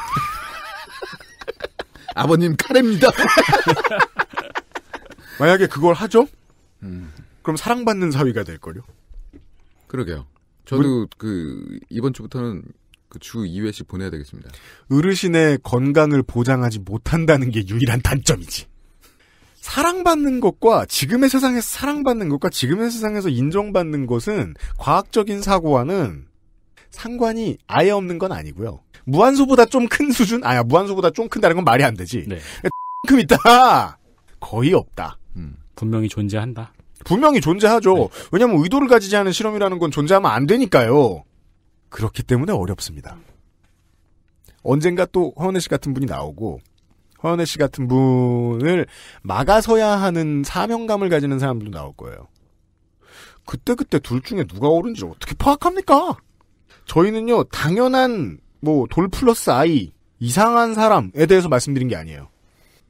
[LAUGHS] 아버님 카레입니다. [LAUGHS] 만약에 그걸 하죠? 음. 그럼 사랑받는 사위가 될 거요. 그러게요. 저도 물... 그 이번 주부터는 그 주 2회씩 보내야 되겠습니다. 어르신의 건강을 보장하지 못한다는 게 유일한 단점이지. 사랑받는 것과 지금의 세상에서 사랑받는 것과 지금의 세상에서 인정받는 것은 과학적인 사고와는 상관이 아예 없는 건 아니고요. 무한소보다 좀 큰 수준? 아야, 무한소보다 좀 큰다는 건 말이 안 되지. 네. 큼 있다! 거의 없다. 음, 분명히 존재한다. 분명히 존재하죠. 네. 왜냐하면 의도를 가지지 않은 실험이라는 건 존재하면 안 되니까요. 그렇기 때문에 어렵습니다. 언젠가 또허연혜씨 같은 분이 나오고 허연혜씨 같은 분을 막아서야 하는 사명감을 가지는 사람도 나올 거예요. 그때그때 그때 둘 중에 누가 옳은지 어떻게 파악합니까? 저희는요 당연한 뭐돌 플러스 아이 이상한 사람에 대해서 말씀드린 게 아니에요.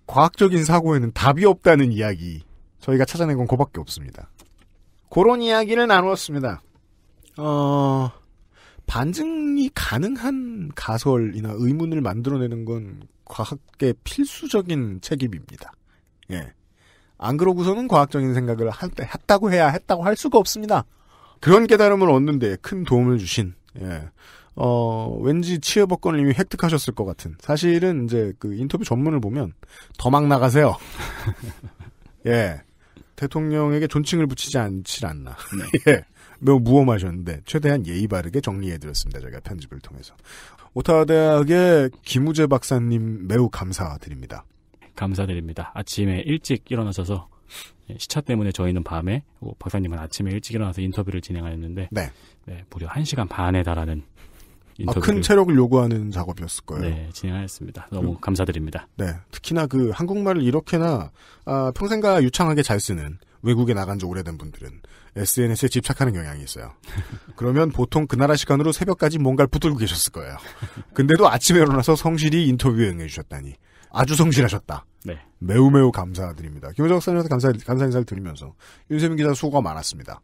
과학적인 사고에는 답이 없다는 이야기 저희가 찾아낸 건 그밖에 없습니다. 그런 이야기를 나누었습니다. 어, 반증이 가능한 가설이나 의문을 만들어내는 건 과학계 필수적인 책임입니다. 예. 안 그러고서는 과학적인 생각을 했다고 해야 했다고 할 수가 없습니다. 그런 깨달음을 얻는데 큰 도움을 주신 예. 어, 왠지 치업버권을 이미 획득하셨을 것 같은. 사실은 이제 그 인터뷰 전문을 보면 더 막 나가세요. [LAUGHS] 예. 대통령에게 존칭을 붙이지 않질 않나. 네. [LAUGHS] 예. 매우 무엄하셨는데 최대한 예의 바르게 정리해드렸습니다. 저희가 편집을 통해서. 오타와 대학의 김우재 박사님 매우 감사드립니다. 감사드립니다. 아침에 일찍 일어나셔서 시차 때문에 저희는 밤에 뭐 박사님은 아침에 일찍 일어나서 인터뷰를 진행하였는데 네. 네, 무려 1시간 반에 달하는 아, 인터뷰를, 아, 큰 체력을 요구하는 작업이었을 거예요. 네, 진행하였습니다. 너무 그, 감사드립니다. 네, 특히나 그 한국말을 이렇게나 아, 평생과 유창하게 잘 쓰는 외국에 나간 지 오래된 분들은 SNS에 집착하는 경향이 있어요. [LAUGHS] 그러면 보통 그 나라 시간으로 새벽까지 뭔가를 붙들고 계셨을 거예요. 근데도 아침에 일어나서 성실히 인터뷰에 응해주셨다니 아주 성실하셨다. 네. 매우 매우 감사드립니다. 김호정 선생님한테 감사, 감사 인사를 드리면서 윤세민 기자 수고가 많았습니다.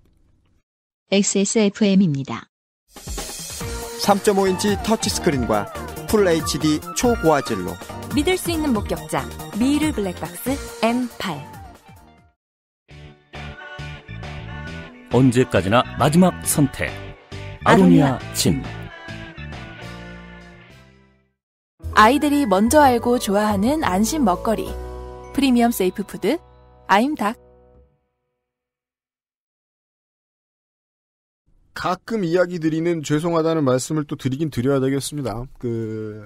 XSFM입니다. 3.5인치 터치스크린과 풀 HD 초고화질로 믿을 수 있는 목격자 미르 블랙박스 M8 언제까지나 마지막 선택 아로니아 침 아이들이 먼저 알고 좋아하는 안심 먹거리. 프리미엄 세이프 푸드 아임닭. 가끔 이야기 드리는 죄송하다는 말씀을 또 드리긴 드려야 되겠습니다. 그,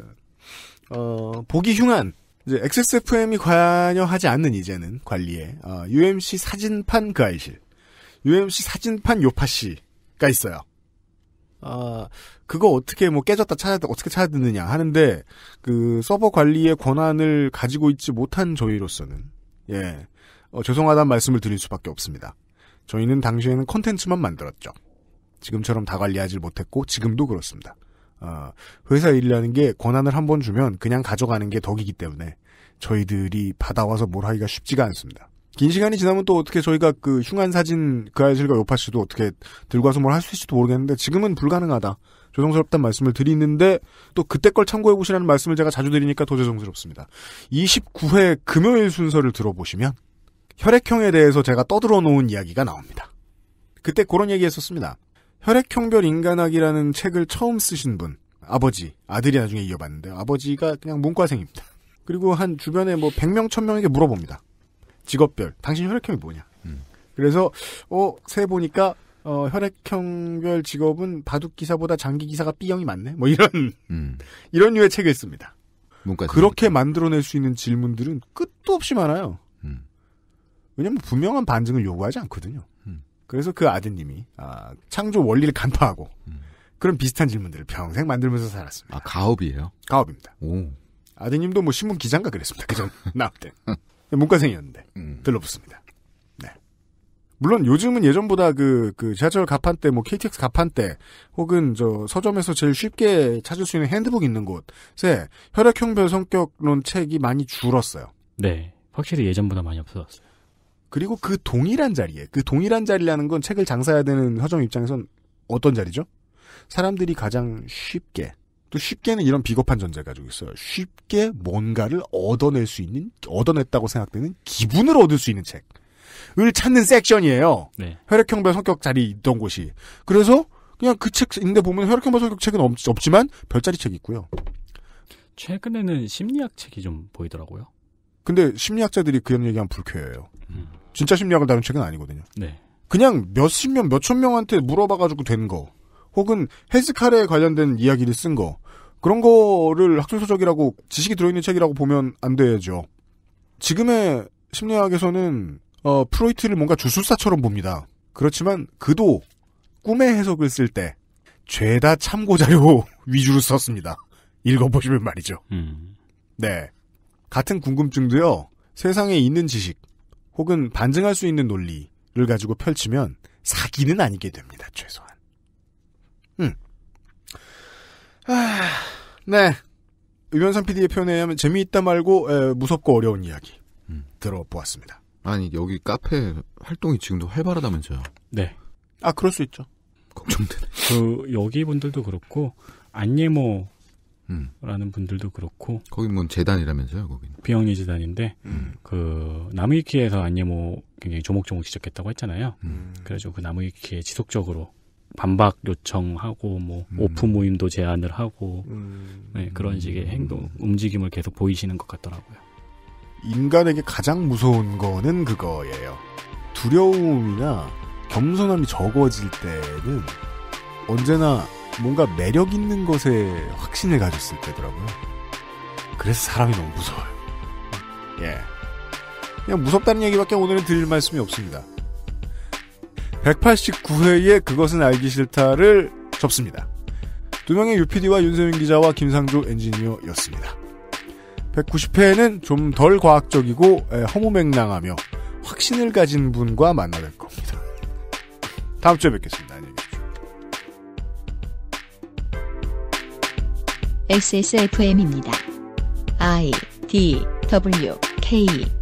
어, 보기 흉한, 이제 XSFM이 관여하지 않는 이제는 관리에, 어, UMC 사진판 그아이실 UMC 사진판 요파씨가 있어요. 아, 그거 어떻게 뭐 깨졌다 찾아, 어떻게 찾아듣느냐 하는데, 그 서버 관리의 권한을 가지고 있지 못한 저희로서는, 예, 어, 죄송하다는 말씀을 드릴 수밖에 없습니다. 저희는 당시에는 컨텐츠만 만들었죠. 지금처럼 다 관리하지 못했고, 지금도 그렇습니다. 아, 회사 일이라는 게 권한을 한 번 주면 그냥 가져가는 게 덕이기 때문에 저희들이 받아와서 뭘 하기가 쉽지가 않습니다. 긴 시간이 지나면 또 어떻게 저희가 그 흉한 사진 그 아이들과 요파 씨도 어떻게 들과서 뭘 할 수 있을지도 모르겠는데 지금은 불가능하다. 조정스럽다는 말씀을 드리는데 또 그때 걸 참고해 보시라는 말씀을 제가 자주 드리니까 더 죄송스럽습니다. 29회 금요일 순서를 들어보시면 혈액형에 대해서 제가 떠들어 놓은 이야기가 나옵니다. 그때 그런 얘기 했었습니다. 혈액형별 인간학이라는 책을 처음 쓰신 분, 아버지, 아들이 나중에 이어봤는데 아버지가 그냥 문과생입니다. 그리고 한 주변에 뭐 100명, 1000명에게 물어봅니다. 직업별 당신 혈액형이 뭐냐. 음. 그래서 어 세 보니까 어, 혈액형별 직업은 바둑 기사보다 장기 기사가 B형이 많네. 뭐 이런 음. [LAUGHS] 이런 류의 책을 씁니다. 그렇게 만들어낼 수 있는 질문들은 끝도 없이 많아요. 음. 왜냐하면 분명한 반증을 요구하지 않거든요. 음. 그래서 그 아드님이 아, 창조 원리를 간파하고 음. 그런 비슷한 질문들을 평생 만들면서 살았습니다. 아 가업이에요? 가업입니다. 오. 아드님도 뭐 신문 기장가 그랬습니다. 그전 [LAUGHS] 나올 때. 문과생이었는데 음. 들러붙습니다. 네. 물론 요즘은 예전보다 그, 그 지하철 가판 때, 뭐 KTX 가판 때, 혹은 저 서점에서 제일 쉽게 찾을 수 있는 핸드북 있는 곳에 혈액형별 성격론 책이 많이 줄었어요. 네. 확실히 예전보다 많이 없어졌어요. 그리고 그 동일한 자리에, 그 동일한 자리라는 건 책을 장사해야 되는 서점 입장에선 어떤 자리죠? 사람들이 가장 쉽게 또 쉽게는 이런 비겁한 전제 가지고 있어요. 쉽게 뭔가를 얻어낼 수 있는, 얻어냈다고 생각되는 기분을 얻을 수 있는 책을 찾는 섹션이에요. 네. 혈액형별 성격 자리 있던 곳이. 그래서 그냥 그 책인데 보면 혈액형별 성격 책은 없, 없지만 별자리 책이 있고요. 최근에는 심리학 책이 좀 보이더라고요. 근데 심리학자들이 그런 얘기하면 불쾌해요. 음. 진짜 심리학을 다룬 책은 아니거든요. 네. 그냥 몇십 명, 몇천 명한테 물어봐가지고 된 거. 혹은 헬스카칼에 관련된 이야기를 쓴 거, 그런 거를 학술서적이라고 지식이 들어있는 책이라고 보면 안 되죠. 지금의 심리학에서는 어, 프로이트를 뭔가 주술사처럼 봅니다. 그렇지만 그도 꿈의 해석을 쓸 때 죄다 참고자료 [LAUGHS] 위주로 썼습니다. 읽어보시면 말이죠. 음. 네. 같은 궁금증도요. 세상에 있는 지식 혹은 반증할 수 있는 논리를 가지고 펼치면 사기는 아니게 됩니다. 최소한. 네. 유변상 PD의 표현에 의하면 재미있다 말고 에, 무섭고 어려운 이야기 음. 들어보았습니다. 아니 여기 카페 활동이 지금도 활발하다면서요? 네. 아 그럴 수 있죠. 걱정되네. 그 여기 분들도 그렇고 안예모라는 음. 분들도 그렇고 거기 뭐 재단이라면서요? 거기 비영리 재단인데 음. 그 나무위키에서 안예모 굉장히 조목조목 지적했다고 했잖아요. 음. 그래가지고 그 나무위키에 지속적으로 반박 요청하고 뭐 음. 오프 모임도 제안을 하고 음. 네, 그런 식의 행동 움직임을 계속 보이시는 것 같더라고요. 인간에게 가장 무서운 거는 그거예요. 두려움이나 겸손함이 적어질 때는 언제나 뭔가 매력 있는 것에 확신을 가졌을 때더라고요. 그래서 사람이 너무 무서워요. 예. 그냥 무섭다는 얘기밖에 오늘은 드릴 말씀이 없습니다. 189회에 그것은 알기 싫다를 접습니다. 두 명의 UPD와 윤세민 기자와 김상조 엔지니어였습니다. 190회에는 좀 덜 과학적이고 허무맹랑하며 확신을 가진 분과 만나뵐 겁니다. 다음 주에 뵙겠습니다. 안녕히 계십시오. XSFM입니다. I D W K